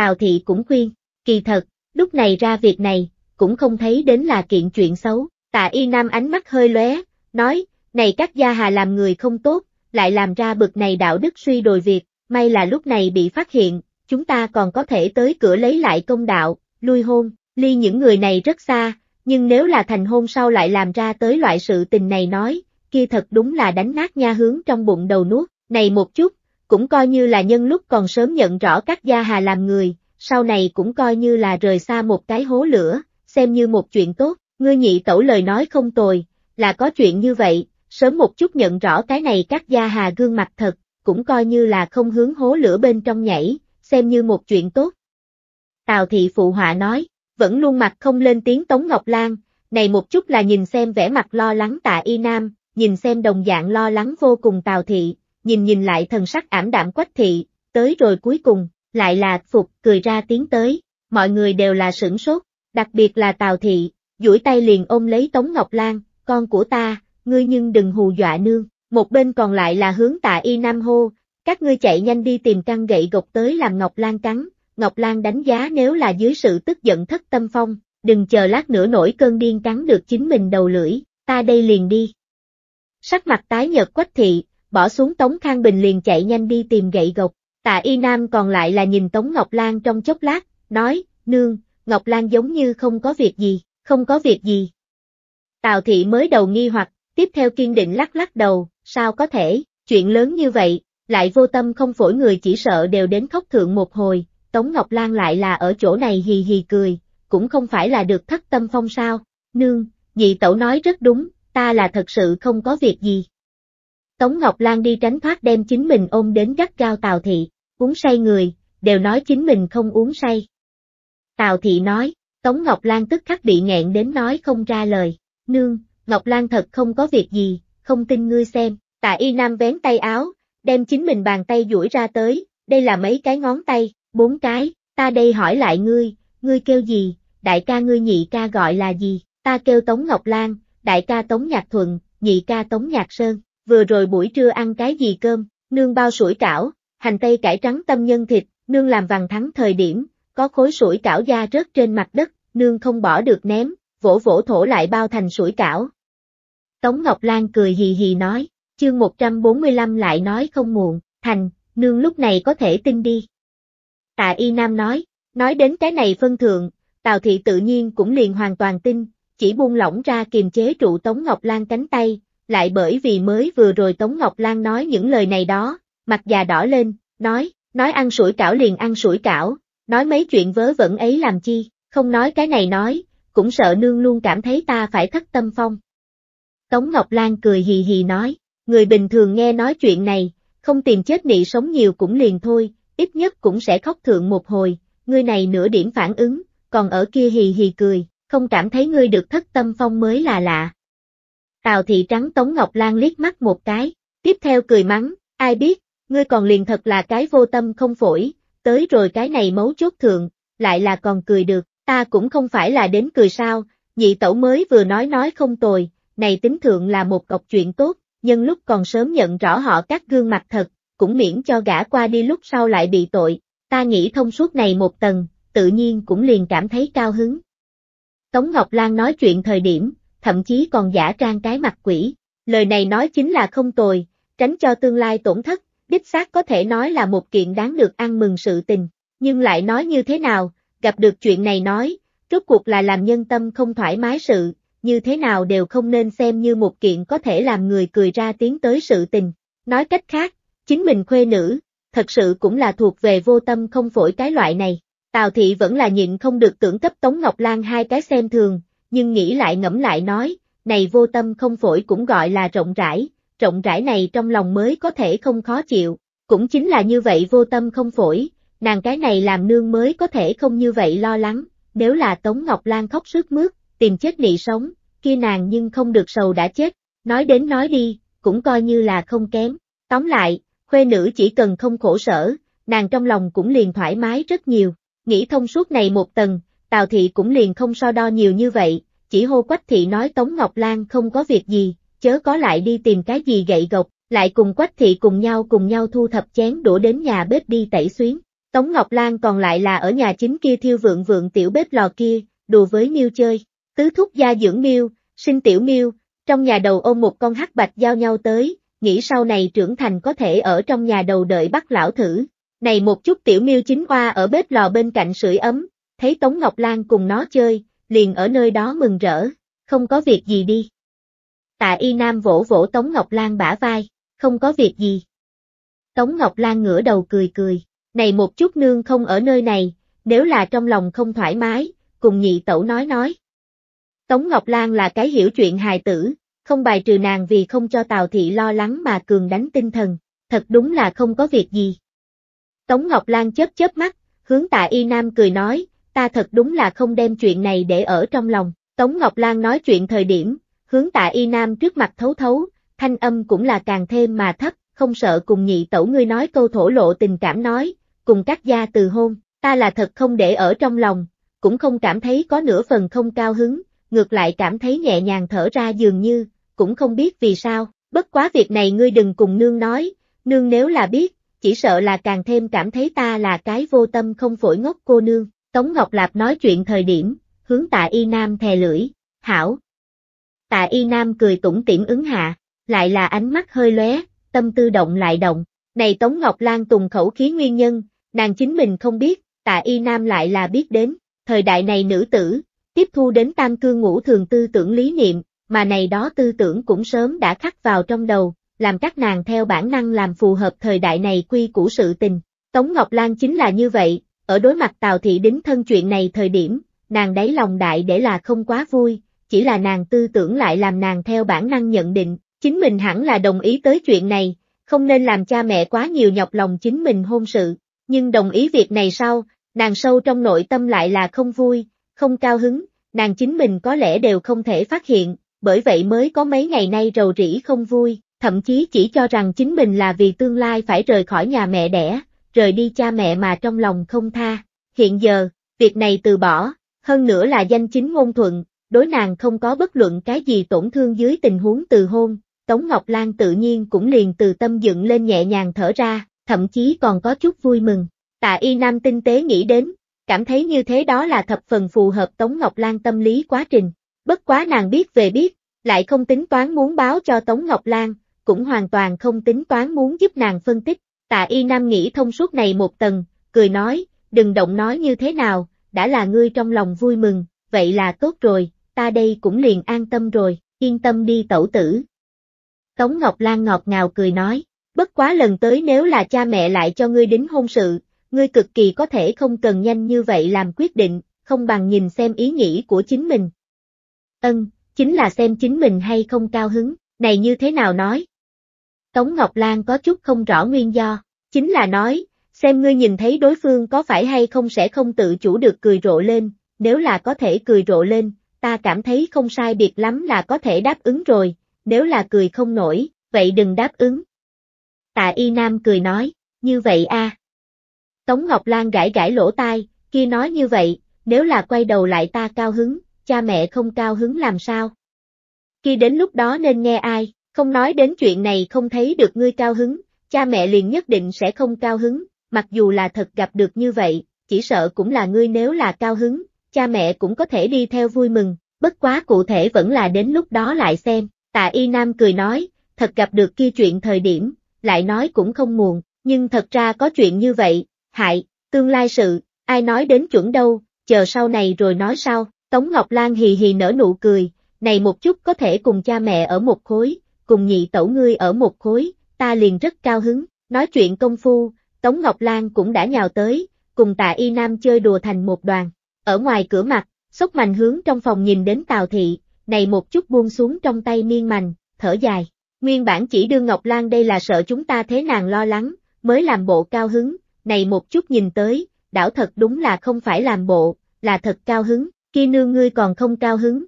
Tào thị cũng khuyên, kỳ thật, lúc này ra việc này, cũng không thấy đến là kiện chuyện xấu, tạ y nam ánh mắt hơi lóe, nói, này các gia hà làm người không tốt, lại làm ra bực này đạo đức suy đồi việc, may là lúc này bị phát hiện, chúng ta còn có thể tới cửa lấy lại công đạo, lui hôn, ly những người này rất xa, nhưng nếu là thành hôn sau lại làm ra tới loại sự tình này nói, kia thật đúng là đánh nát nha hướng trong bụng đầu nuốt, này một chút, cũng coi như là nhân lúc còn sớm nhận rõ các gia hà làm người, sau này cũng coi như là rời xa một cái hố lửa, xem như một chuyện tốt, ngươi nhị tẩu lời nói không tồi, là có chuyện như vậy, sớm một chút nhận rõ cái này các gia hà gương mặt thật, cũng coi như là không hướng hố lửa bên trong nhảy, xem như một chuyện tốt. Tào thị phụ họa nói, vẫn luôn mặt không lên tiếng Tống Ngọc Lan, này một chút là nhìn xem vẻ mặt lo lắng tạ y nam, nhìn xem đồng dạng lo lắng vô cùng Tào thị, nhìn nhìn lại thần sắc ảm đạm quách thị, tới rồi cuối cùng, lại là phục, cười ra tiếng tới, mọi người đều là sửng sốt, đặc biệt là Tào thị, duỗi tay liền ôm lấy Tống Ngọc Lan, con của ta, ngươi nhưng đừng hù dọa nương, một bên còn lại là hướng tạ y nam hô, các ngươi chạy nhanh đi tìm căn gậy gộc tới làm Ngọc Lan cắn, Ngọc Lan đánh giá nếu là dưới sự tức giận thất tâm phong, đừng chờ lát nữa nổi cơn điên cắn được chính mình đầu lưỡi, ta đây liền đi. Sắc mặt tái nhợt quách thị, bỏ xuống Tống Khang Bình liền chạy nhanh đi tìm gậy gộc. Tạ Y Nam còn lại là nhìn Tống Ngọc Lan trong chốc lát, nói, nương, Ngọc Lan giống như không có việc gì, không có việc gì. Tào Thị mới đầu nghi hoặc, tiếp theo kiên định lắc lắc đầu, sao có thể, chuyện lớn như vậy, lại vô tâm không phổi người chỉ sợ đều đến khóc thượng một hồi, Tống Ngọc Lan lại là ở chỗ này hì hì cười, cũng không phải là được thất tâm phong sao, nương, nhị tẩu nói rất đúng, ta là thật sự không có việc gì, Tống Ngọc Lan đi tránh thoát đem chính mình ôm đến gắt gao Tào Thị, uống say người, đều nói chính mình không uống say. Tào Thị nói, Tống Ngọc Lan tức khắc bị nghẹn đến nói không ra lời, nương, Ngọc Lan thật không có việc gì, không tin ngươi xem, tạ y nam vén tay áo, đem chính mình bàn tay duỗi ra tới, đây là mấy cái ngón tay, bốn cái, ta đây hỏi lại ngươi, ngươi kêu gì, đại ca ngươi nhị ca gọi là gì, ta kêu Tống Ngọc Lan, đại ca Tống Nhạc Thuận, nhị ca Tống Nhạc Sơn vừa rồi buổi trưa ăn cái gì cơm, nương bao sủi cảo, hành tây cải trắng tâm nhân thịt, nương làm vàng thắng thời điểm, có khối sủi cảo da rớt trên mặt đất, nương không bỏ được ném, vỗ vỗ thổ lại bao thành sủi cảo. Tống Ngọc Lan cười hì hì nói, chương 145 lại nói không muộn, thành, nương lúc này có thể tin đi. Tạ Y Nam nói, nói đến cái này phân thượng, Tào Thị tự nhiên cũng liền hoàn toàn tin, chỉ buông lỏng ra kiềm chế trụ Tống Ngọc Lan cánh tay, lại bởi vì mới vừa rồi Tống Ngọc Lan nói những lời này đó, mặt già đỏ lên, nói, nói ăn sủi cảo liền ăn sủi cảo, nói mấy chuyện vớ vẩn ấy làm chi, không nói cái này nói, cũng sợ nương luôn cảm thấy ta phải thất tâm phong. Tống Ngọc Lan cười hì hì nói, người bình thường nghe nói chuyện này, không tìm chết nị sống nhiều cũng liền thôi, ít nhất cũng sẽ khóc thượng một hồi, Người này nửa điểm phản ứng, còn ở kia hì hì cười, không cảm thấy ngươi được thất tâm phong mới là lạ. Tào thị trắng Tống Ngọc Lan liếc mắt một cái, tiếp theo cười mắng, ai biết, ngươi còn liền thật là cái vô tâm không phổi, tới rồi cái này mấu chốt thượng, lại là còn cười được, ta cũng không phải là đến cười sao, nhị tẩu mới vừa nói nói không tồi, này tính thượng là một cọc chuyện tốt, nhưng lúc còn sớm nhận rõ họ các gương mặt thật, cũng miễn cho gã qua đi lúc sau lại bị tội, ta nghĩ thông suốt này một tầng, tự nhiên cũng liền cảm thấy cao hứng. Tống Ngọc Lan nói chuyện thời điểm, thậm chí còn giả trang cái mặt quỷ. Lời này nói chính là không tồi, tránh cho tương lai tổn thất, đích xác có thể nói là một kiện đáng được ăn mừng sự tình, nhưng lại nói như thế nào, gặp được chuyện này nói, rốt cuộc là làm nhân tâm không thoải mái sự, như thế nào đều không nên xem như một kiện có thể làm người cười ra tiếng tới sự tình. Nói cách khác, chính mình khuê nữ, thật sự cũng là thuộc về vô tâm không phổi cái loại này. Tào thị vẫn là nhịn không được tưởng cấp Tống Ngọc Lan hai cái xem thường, nhưng nghĩ lại ngẫm lại nói, này vô tâm không phổi cũng gọi là rộng rãi, rộng rãi này trong lòng mới có thể không khó chịu, cũng chính là như vậy vô tâm không phổi, nàng cái này làm nương mới có thể không như vậy lo lắng, nếu là Tống Ngọc Lan khóc sướt mướt, tìm chết nị sống, kia nàng nhưng không được sầu đã chết, nói đến nói đi, cũng coi như là không kém, tóm lại, khuê nữ chỉ cần không khổ sở, nàng trong lòng cũng liền thoải mái rất nhiều, nghĩ thông suốt này một tầng, Tào thị cũng liền không so đo nhiều như vậy, chỉ hô Quách thị nói Tống Ngọc Lan không có việc gì, chớ có lại đi tìm cái gì gậy gộc, lại cùng Quách thị cùng nhau cùng nhau thu thập chén đũa đến nhà bếp đi tẩy xuyến. Tống Ngọc Lan còn lại là ở nhà chính kia thiêu vượng vượng tiểu bếp lò kia, đùa với Miêu chơi, tứ thúc gia dưỡng Miêu, sinh tiểu Miêu, trong nhà đầu ôm một con hắc bạch giao nhau tới, nghĩ sau này trưởng thành có thể ở trong nhà đầu đợi bắt lão thử. Này một chút tiểu miêu chính qua ở bếp lò bên cạnh sưởi ấm, thấy Tống Ngọc Lan cùng nó chơi, liền ở nơi đó mừng rỡ, không có việc gì đi. Tạ Y Nam vỗ vỗ Tống Ngọc Lan bả vai, không có việc gì. Tống Ngọc Lan ngửa đầu cười cười, này một chút nương không ở nơi này, nếu là trong lòng không thoải mái, cùng nhị tẩu nói nói. Tống Ngọc Lan là cái hiểu chuyện hài tử, không bài trừ nàng vì không cho Tào Thị lo lắng mà cường đánh tinh thần, thật đúng là không có việc gì. Tống Ngọc Lan chớp chớp mắt, hướng tạ y nam cười nói, ta thật đúng là không đem chuyện này để ở trong lòng. Tống Ngọc Lan nói chuyện thời điểm, hướng tạ y nam trước mặt thấu thấu, thanh âm cũng là càng thêm mà thấp, không sợ cùng nhị tẩu ngươi nói câu thổ lộ tình cảm nói, cùng các gia từ hôn, ta là thật không để ở trong lòng, cũng không cảm thấy có nửa phần không cao hứng, ngược lại cảm thấy nhẹ nhàng thở ra dường như, cũng không biết vì sao, bất quá việc này ngươi đừng cùng nương nói, nương nếu là biết, chỉ sợ là càng thêm cảm thấy ta là cái vô tâm không phổi ngốc cô nương, Tống Ngọc Lạp nói chuyện thời điểm, hướng tạ y nam thè lưỡi, hảo. Tạ y nam cười tủm tỉm ứng hạ, lại là ánh mắt hơi lóe, tâm tư động lại động, này Tống Ngọc Lan tùng khẩu khí nguyên nhân, nàng chính mình không biết, tạ y nam lại là biết đến, thời đại này nữ tử, tiếp thu đến tam cương ngũ thường tư tưởng lý niệm, mà này đó tư tưởng cũng sớm đã khắc vào trong đầu, làm các nàng theo bản năng làm phù hợp thời đại này quy củ sự tình. Tống Ngọc Lan chính là như vậy, ở đối mặt Tào Thị Đính thân chuyện này thời điểm, nàng đáy lòng đại để là không quá vui, chỉ là nàng tư tưởng lại làm nàng theo bản năng nhận định, chính mình hẳn là đồng ý tới chuyện này, không nên làm cha mẹ quá nhiều nhọc lòng chính mình hôn sự, nhưng đồng ý việc này sau, nàng sâu trong nội tâm lại là không vui, không cao hứng, nàng chính mình có lẽ đều không thể phát hiện, bởi vậy mới có mấy ngày nay rầu rĩ không vui, thậm chí chỉ cho rằng chính mình là vì tương lai phải rời khỏi nhà mẹ đẻ, rời đi cha mẹ mà trong lòng không tha. Hiện giờ, việc này từ bỏ, hơn nữa là danh chính ngôn thuận, đối nàng không có bất luận cái gì tổn thương dưới tình huống từ hôn, Tống Ngọc Lan tự nhiên cũng liền từ tâm dựng lên nhẹ nhàng thở ra, thậm chí còn có chút vui mừng. Tạ Y Nam tinh tế nghĩ đến, cảm thấy như thế đó là thập phần phù hợp Tống Ngọc Lan tâm lý quá trình. Bất quá nàng biết về biết, lại không tính toán muốn báo cho Tống Ngọc Lan, cũng hoàn toàn không tính toán muốn giúp nàng phân tích. Tạ Y Nam nghĩ thông suốt này một tầng, cười nói, đừng động nói như thế nào, đã là ngươi trong lòng vui mừng, vậy là tốt rồi, ta đây cũng liền an tâm rồi, yên tâm đi tẩu tử. Tống Ngọc Lan ngọt ngào cười nói, bất quá lần tới nếu là cha mẹ lại cho ngươi đính hôn sự, ngươi cực kỳ có thể không cần nhanh như vậy làm quyết định, không bằng nhìn xem ý nghĩ của chính mình. Ân, chính là xem chính mình hay không cao hứng, này như thế nào nói, Tống Ngọc Lan có chút không rõ nguyên do, chính là nói, xem ngươi nhìn thấy đối phương có phải hay không sẽ không tự chủ được cười rộ lên, nếu là có thể cười rộ lên, ta cảm thấy không sai biệt lắm là có thể đáp ứng rồi, nếu là cười không nổi, vậy đừng đáp ứng. Tạ Y Nam cười nói, như vậy a. Tống Ngọc Lan gãi gãi lỗ tai, kia nói như vậy, nếu là quay đầu lại ta cao hứng, cha mẹ không cao hứng làm sao? Khi đến lúc đó nên nghe ai? Không nói đến chuyện này không thấy được ngươi cao hứng, cha mẹ liền nhất định sẽ không cao hứng, mặc dù là thật gặp được như vậy, chỉ sợ cũng là ngươi nếu là cao hứng, cha mẹ cũng có thể đi theo vui mừng, bất quá cụ thể vẫn là đến lúc đó lại xem, tạ y nam cười nói, thật gặp được kia chuyện thời điểm, lại nói cũng không muộn, nhưng thật ra có chuyện như vậy, hại, tương lai sự, ai nói đến chuẩn đâu, chờ sau này rồi nói sau, Tống Ngọc Lan hì hì nở nụ cười, này một chút có thể cùng cha mẹ ở một khối, cùng nhị tẩu ngươi ở một khối, ta liền rất cao hứng, nói chuyện công phu, Tống Ngọc Lan cũng đã nhào tới, cùng tạ y nam chơi đùa thành một đoàn, ở ngoài cửa mặt, sốc mạnh hướng trong phòng nhìn đến Tào Thị, này một chút buông xuống trong tay miên mành, thở dài, nguyên bản chỉ đưa Ngọc Lan đây là sợ chúng ta thế nàng lo lắng, mới làm bộ cao hứng, này một chút nhìn tới, đảo thật đúng là không phải làm bộ, là thật cao hứng, kia nương ngươi còn không cao hứng.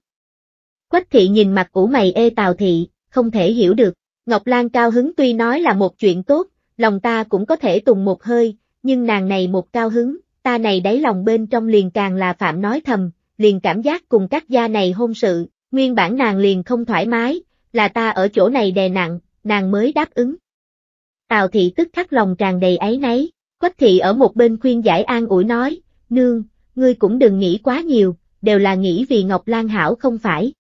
Quách thị nhìn mặt của mày ê Tào Thị, không thể hiểu được. Ngọc Lan cao hứng tuy nói là một chuyện tốt, lòng ta cũng có thể tùng một hơi, nhưng nàng này một cao hứng, ta này đáy lòng bên trong liền càng là phạm nói thầm, liền cảm giác cùng các gia này hôn sự, nguyên bản nàng liền không thoải mái, là ta ở chỗ này đè nặng, nàng mới đáp ứng. Tào thị tức khắc lòng tràn đầy ấy nấy, quách thị ở một bên khuyên giải an ủi nói, nương, ngươi cũng đừng nghĩ quá nhiều, đều là nghĩ vì Ngọc Lan hảo không phải.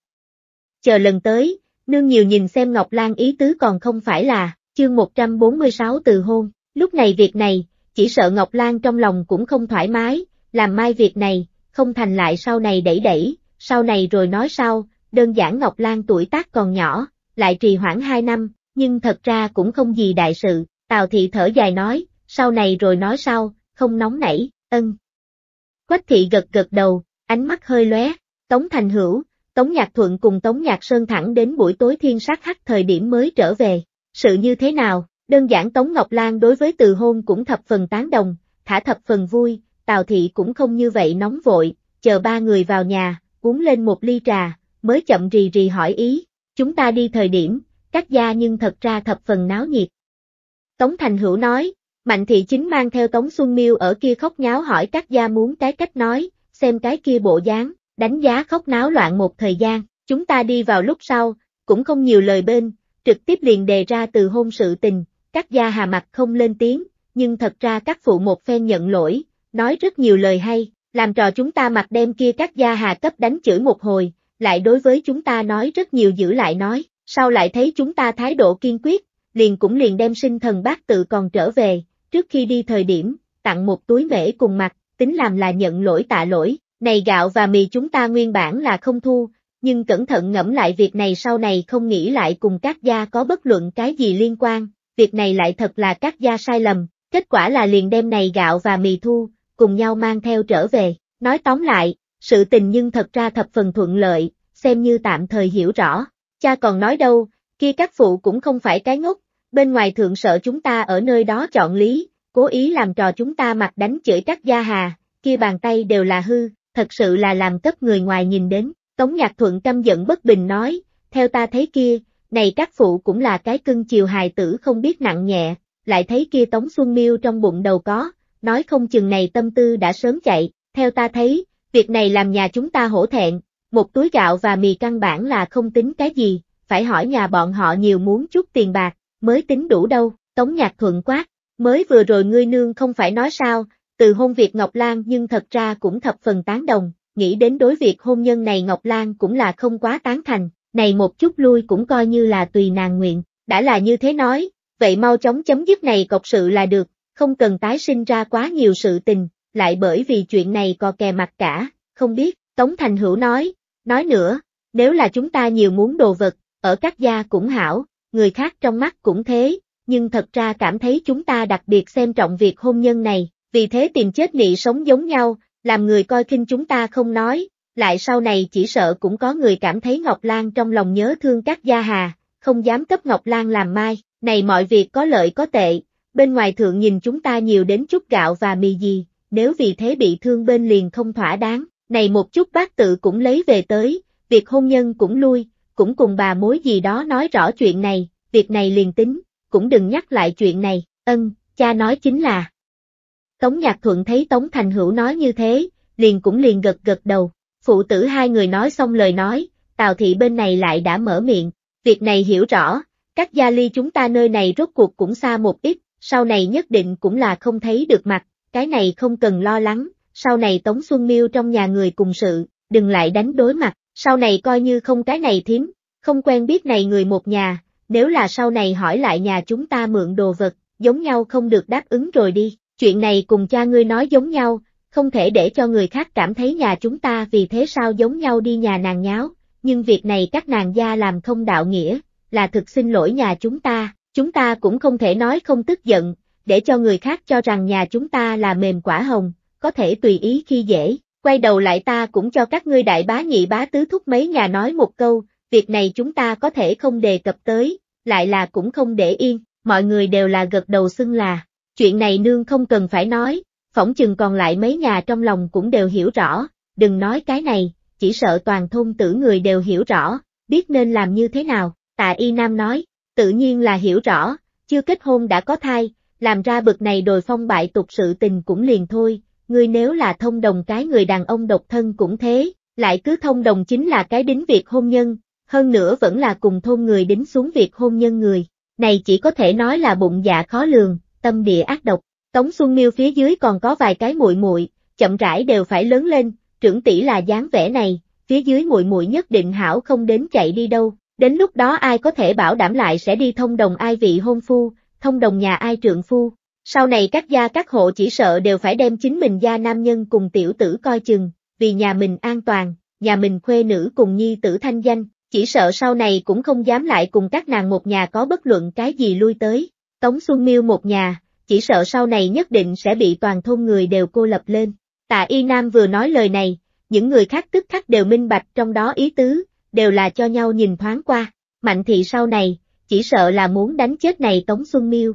Chờ lần tới, Nương nhiều nhìn xem Ngọc Lan ý tứ còn không phải là, chương 146 từ hôn, lúc này việc này, chỉ sợ Ngọc Lan trong lòng cũng không thoải mái, làm mai việc này, không thành lại sau này đẩy đẩy, sau này rồi nói sau, đơn giản Ngọc Lan tuổi tác còn nhỏ, lại trì hoãn 2 năm, nhưng thật ra cũng không gì đại sự, Tào Thị thở dài nói, sau này rồi nói sau, không nóng nảy, ân. Quách Thị gật gật đầu, ánh mắt hơi lóe, Tống Thành Hữu, Tống Nhạc Thuận cùng Tống Nhạc Sơn thẳng đến buổi tối thiên sát hắc thời điểm mới trở về. Sự như thế nào, đơn giản Tống Ngọc Lan đối với từ hôn cũng thập phần tán đồng, thả thập phần vui, Tào Thị cũng không như vậy nóng vội, chờ ba người vào nhà, uống lên một ly trà, mới chậm rì rì hỏi ý, chúng ta đi thời điểm, các gia nhưng thật ra thập phần náo nhiệt. Tống Thành Hữu nói, Mạnh Thị Chính mang theo Tống Xuân Miêu ở kia khóc nháo hỏi các gia muốn cái cách nói, xem cái kia bộ dáng, đánh giá khóc náo loạn một thời gian, chúng ta đi vào lúc sau, cũng không nhiều lời bên, trực tiếp liền đề ra từ hôn sự tình, các gia hà mặt không lên tiếng, nhưng thật ra các phụ một phen nhận lỗi, nói rất nhiều lời hay, làm trò chúng ta mặt đem kia các gia hà cấp đánh chửi một hồi, lại đối với chúng ta nói rất nhiều giữ lại nói, sau lại thấy chúng ta thái độ kiên quyết, liền cũng liền đem sinh thần bác tự còn trở về, trước khi đi thời điểm, tặng một túi mễ cùng mặt, tính làm là nhận lỗi tạ lỗi, này gạo và mì chúng ta nguyên bản là không thu, nhưng cẩn thận ngẫm lại việc này sau này không nghĩ lại cùng các gia có bất luận cái gì liên quan, việc này lại thật là các gia sai lầm, kết quả là liền đem này gạo và mì thu, cùng nhau mang theo trở về, nói tóm lại, sự tình nhưng thật ra thập phần thuận lợi, xem như tạm thời hiểu rõ, cha còn nói đâu, kia các phụ cũng không phải cái ngốc, bên ngoài thượng sợ chúng ta ở nơi đó chọn lý, cố ý làm trò chúng ta mặt đánh chửi các gia hà, kia bàn tay đều là hư, thật sự là làm cấp người ngoài nhìn đến. Tống Nhạc Thuận căm giận bất bình nói, theo ta thấy kia, này các phụ cũng là cái cưng chiều hài tử không biết nặng nhẹ, lại thấy kia Tống Xuân Miêu trong bụng đầu có, nói không chừng này tâm tư đã sớm chạy, theo ta thấy, việc này làm nhà chúng ta hổ thẹn, một túi gạo và mì căn bản là không tính cái gì, phải hỏi nhà bọn họ nhiều muốn chút tiền bạc, mới tính đủ đâu, Tống Nhạc Thuận quát, mới vừa rồi ngươi nương không phải nói sao, từ hôn việc Ngọc Lan nhưng thật ra cũng thập phần tán đồng, nghĩ đến đối việc hôn nhân này Ngọc Lan cũng là không quá tán thành, này một chút lui cũng coi như là tùy nàng nguyện, đã là như thế nói, vậy mau chóng chấm dứt này cọc sự là được, không cần tái sinh ra quá nhiều sự tình, lại bởi vì chuyện này cò kè mặt cả, không biết, Tống Thành Hữu nói, nói nữa, nếu là chúng ta nhiều muốn đồ vật, ở các gia cũng hảo, người khác trong mắt cũng thế, nhưng thật ra cảm thấy chúng ta đặc biệt xem trọng việc hôn nhân này, vì thế tìm chết nị sống giống nhau, làm người coi khinh chúng ta không nói, lại sau này chỉ sợ cũng có người cảm thấy Ngọc Lan trong lòng nhớ thương các gia hà, không dám cấp Ngọc Lan làm mai, này mọi việc có lợi có tệ, bên ngoài thượng nhìn chúng ta nhiều đến chút gạo và mì gì, nếu vì thế bị thương bên liền không thỏa đáng, này một chút bác tự cũng lấy về tới, việc hôn nhân cũng lui, cũng cùng bà mối gì đó nói rõ chuyện này, việc này liền tính, cũng đừng nhắc lại chuyện này, ân, cha nói chính là, Tống Nhạc Thuận thấy Tống Thành Hữu nói như thế, liền cũng liền gật gật đầu. Phụ tử hai người nói xong lời nói, Tào Thị bên này lại đã mở miệng. Việc này hiểu rõ, các gia ly chúng ta nơi này rốt cuộc cũng xa một ít, sau này nhất định cũng là không thấy được mặt, cái này không cần lo lắng, sau này Tống Xuân Miêu trong nhà người cùng sự, đừng lại đánh đối mặt, sau này coi như không cái này thím, không quen biết này người một nhà, nếu là sau này hỏi lại nhà chúng ta mượn đồ vật, giống nhau không được đáp ứng rồi đi chuyện này cùng cha ngươi nói giống nhau, không thể để cho người khác cảm thấy nhà chúng ta vì thế sao giống nhau đi nhà nàng nháo, nhưng việc này các nàng gia làm không đạo nghĩa, là thực xin lỗi nhà chúng ta, chúng ta cũng không thể nói không tức giận, để cho người khác cho rằng nhà chúng ta là mềm quả hồng, có thể tùy ý khi dễ, quay đầu lại ta cũng cho các ngươi đại bá nhị bá tứ thúc mấy nhà nói một câu, việc này chúng ta có thể không đề cập tới, lại là cũng không để yên, mọi người đều là gật đầu xưng là. Chuyện này nương không cần phải nói, phỏng chừng còn lại mấy nhà trong lòng cũng đều hiểu rõ, đừng nói cái này, chỉ sợ toàn thôn tử người đều hiểu rõ, biết nên làm như thế nào, tạ y nam nói, tự nhiên là hiểu rõ, chưa kết hôn đã có thai, làm ra bực này đồi phong bại tục sự tình cũng liền thôi, ngươi nếu là thông đồng cái người đàn ông độc thân cũng thế, lại cứ thông đồng chính là cái đính việc hôn nhân, hơn nữa vẫn là cùng thôn người đính xuống việc hôn nhân người, này chỉ có thể nói là bụng dạ khó lường, tâm địa ác độc. Tống Xuân Miêu phía dưới còn có vài cái muội muội, chậm rãi đều phải lớn lên, trưởng tỷ là dáng vẻ này, phía dưới muội muội nhất định hảo không đến chạy đi đâu, đến lúc đó ai có thể bảo đảm lại sẽ đi thông đồng ai vị hôn phu, thông đồng nhà ai trượng phu. Sau này các gia các hộ chỉ sợ đều phải đem chính mình gia nam nhân cùng tiểu tử coi chừng, vì nhà mình an toàn, nhà mình khuê nữ cùng nhi tử thanh danh, chỉ sợ sau này cũng không dám lại cùng các nàng một nhà có bất luận cái gì lui tới. Tống Xuân Miêu một nhà, chỉ sợ sau này nhất định sẽ bị toàn thôn người đều cô lập lên. Tạ Y Nam vừa nói lời này, những người khác tức khắc đều minh bạch trong đó ý tứ, đều là cho nhau nhìn thoáng qua, Mạnh Thị sau này, chỉ sợ là muốn đánh chết này Tống Xuân Miêu.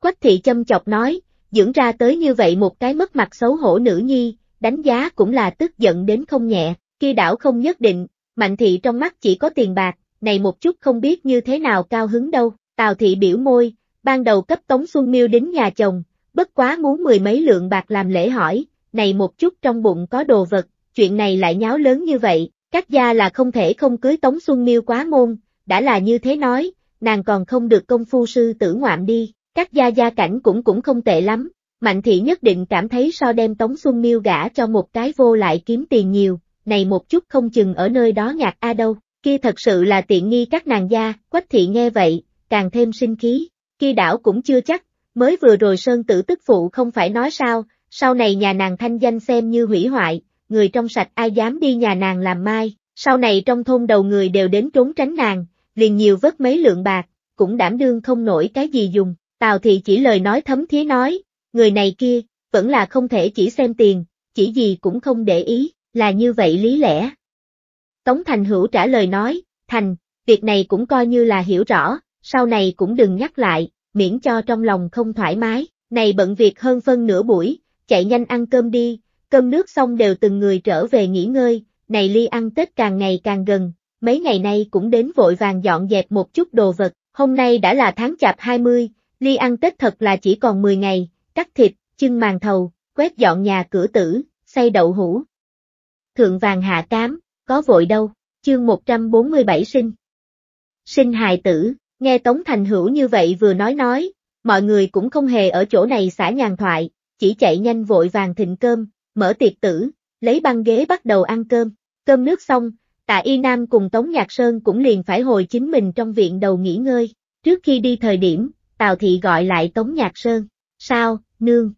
Quách Thị châm chọc nói, dưỡng ra tới như vậy một cái mất mặt xấu hổ nữ nhi, đánh giá cũng là tức giận đến không nhẹ, kia đảo không nhất định, Mạnh Thị trong mắt chỉ có tiền bạc, này một chút không biết như thế nào cao hứng đâu, Tào Thị biểu môi, ban đầu cấp Tống Xuân Miêu đến nhà chồng, bất quá muốn mười mấy lượng bạc làm lễ hỏi, này một chút trong bụng có đồ vật, chuyện này lại nháo lớn như vậy, các gia là không thể không cưới Tống Xuân Miêu quá môn, đã là như thế nói, nàng còn không được công phu sư tử ngoạm đi, các gia gia cảnh cũng cũng không tệ lắm, Mạnh Thị nhất định cảm thấy so đem Tống Xuân Miêu gả cho một cái vô lại kiếm tiền nhiều, này một chút không chừng ở nơi đó nhạc a đâu, kia thật sự là tiện nghi các nàng gia, Quách Thị nghe vậy, càng thêm sinh khí, kia đảo cũng chưa chắc, mới vừa rồi Sơn Tử tức phụ không phải nói sao, sau này nhà nàng thanh danh xem như hủy hoại, người trong sạch ai dám đi nhà nàng làm mai, sau này trong thôn đầu người đều đến trốn tránh nàng, liền nhiều vớt mấy lượng bạc, cũng đảm đương không nổi cái gì dùng, Tào Thị chỉ lời nói thấm thía nói, người này kia, vẫn là không thể chỉ xem tiền, chỉ gì cũng không để ý, là như vậy lý lẽ. Tống Thành Hữu trả lời nói, Thành, việc này cũng coi như là hiểu rõ, sau này cũng đừng nhắc lại, miễn cho trong lòng không thoải mái, này bận việc hơn phân nửa buổi, chạy nhanh ăn cơm đi, cơm nước xong đều từng người trở về nghỉ ngơi, này ly ăn Tết càng ngày càng gần, mấy ngày nay cũng đến vội vàng dọn dẹp một chút đồ vật, hôm nay đã là tháng chạp 20, ly ăn Tết thật là chỉ còn 10 ngày, cắt thịt, chưng màn thầu, quét dọn nhà cửa tử, xây đậu hũ. Thượng vàng hạ cám, có vội đâu, chương 147 sinh. Sinh hài tử, Nghe Tống Thành Hữu như vậy vừa nói nói, mọi người cũng không hề ở chỗ này xả nhàn thoại, chỉ chạy nhanh vội vàng thịnh cơm, mở tiệc tử, lấy băng ghế bắt đầu ăn cơm, cơm nước xong, tạ Y Nam cùng Tống Nhạc Sơn cũng liền phải hồi chính mình trong viện đầu nghỉ ngơi, trước khi đi thời điểm, Tào Thị gọi lại Tống Nhạc Sơn, sao, nương?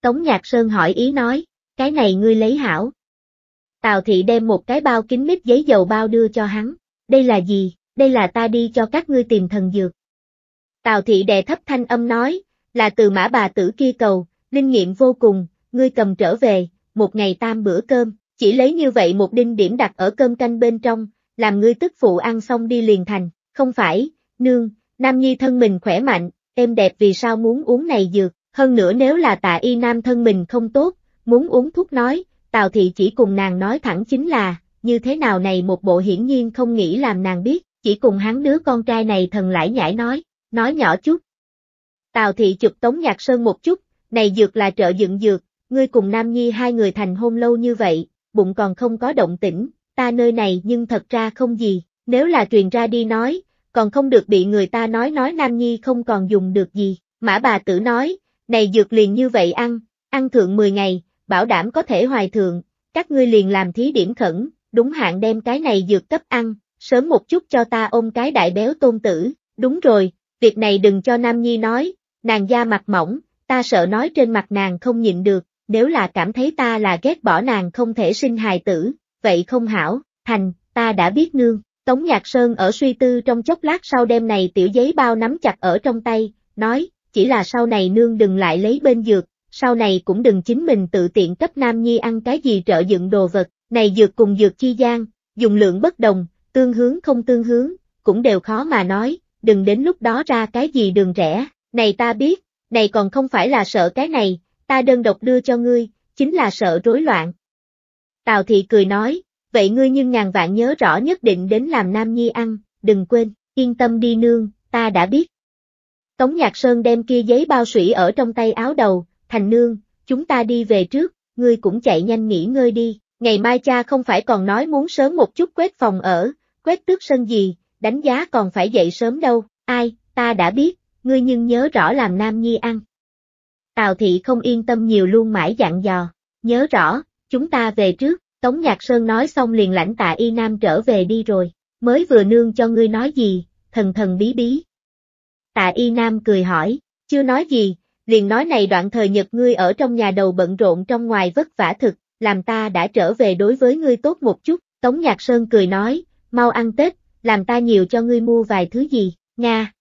Tống Nhạc Sơn hỏi ý nói, cái này ngươi lấy hảo. Tào Thị đem một cái bao kính mít giấy dầu bao đưa cho hắn, đây là gì, đây là ta đi cho các ngươi tìm thần dược. Tào thị đè thấp thanh âm nói, là từ mã bà tử kia cầu, linh nghiệm vô cùng, ngươi cầm trở về, một ngày tam bữa cơm, chỉ lấy như vậy một đinh điểm đặt ở cơm canh bên trong, làm ngươi tức phụ ăn xong đi liền thành, không phải, nương, nam nhi thân mình khỏe mạnh, em đẹp vì sao muốn uống này dược, hơn nữa nếu là tạ y nam thân mình không tốt, muốn uống thuốc nói, Tào thị chỉ cùng nàng nói thẳng chính là, như thế nào này một bộ hiển nhiên không nghĩ làm nàng biết, chỉ cùng hắn đứa con trai này thần lãi nhãi nói, nói nhỏ chút. Tào thị chụp Tống Nhạc Sơn một chút, này dược là trợ dựng dược, ngươi cùng Nam Nhi hai người thành hôn lâu như vậy, bụng còn không có động tĩnh, ta nơi này nhưng thật ra không gì, nếu là truyền ra đi nói, còn không được bị người ta nói nói Nam Nhi không còn dùng được gì, mã bà tử nói, này dược liền như vậy ăn, ăn thượng 10 ngày, bảo đảm có thể hoài thượng, các ngươi liền làm thí điểm khẩn, đúng hạn đem cái này dược cấp ăn, sớm một chút cho ta ôm cái đại béo tôn tử, đúng rồi, việc này đừng cho Nam Nhi nói, nàng da mặt mỏng, ta sợ nói trên mặt nàng không nhịn được, nếu là cảm thấy ta là ghét bỏ nàng không thể sinh hài tử, vậy không hảo, thành, ta đã biết nương. Tống Nhạc Sơn ở suy tư trong chốc lát sau đêm này tiểu giấy bao nắm chặt ở trong tay, nói, chỉ là sau này nương đừng lại lấy bên dược, sau này cũng đừng chính mình tự tiện cấp Nam Nhi ăn cái gì trợ dựng đồ vật, này dược cùng dược chi gian, dùng lượng bất đồng, tương hướng không tương hướng, cũng đều khó mà nói, đừng đến lúc đó ra cái gì đường rẻ, này ta biết, này còn không phải là sợ cái này, ta đơn độc đưa cho ngươi, chính là sợ rối loạn. Tào thị cười nói, vậy ngươi nhưng ngàn vạn nhớ rõ nhất định đến làm nam nhi ăn, đừng quên, yên tâm đi nương, ta đã biết. Tống Nhạc Sơn đem kia giấy bao sủy ở trong tay áo đầu, thành nương, chúng ta đi về trước, ngươi cũng chạy nhanh nghỉ ngơi đi, ngày mai cha không phải còn nói muốn sớm một chút quét phòng ở, quét tước sân gì, đánh giá còn phải dậy sớm đâu, ai, ta đã biết, ngươi nhưng nhớ rõ làm nam nhi ăn. Tào thị không yên tâm nhiều luôn mãi dặn dò, nhớ rõ, chúng ta về trước, Tống Nhạc Sơn nói xong liền lãnh tạ y nam trở về đi rồi, mới vừa nương cho ngươi nói gì, thần thần bí bí. Tạ y nam cười hỏi, chưa nói gì, liền nói này đoạn thời nhật ngươi ở trong nhà đầu bận rộn trong ngoài vất vả thực, làm ta đã trở về đối với ngươi tốt một chút, Tống Nhạc Sơn cười nói, mau ăn Tết, làm ta nhiều cho ngươi mua vài thứ gì, nha.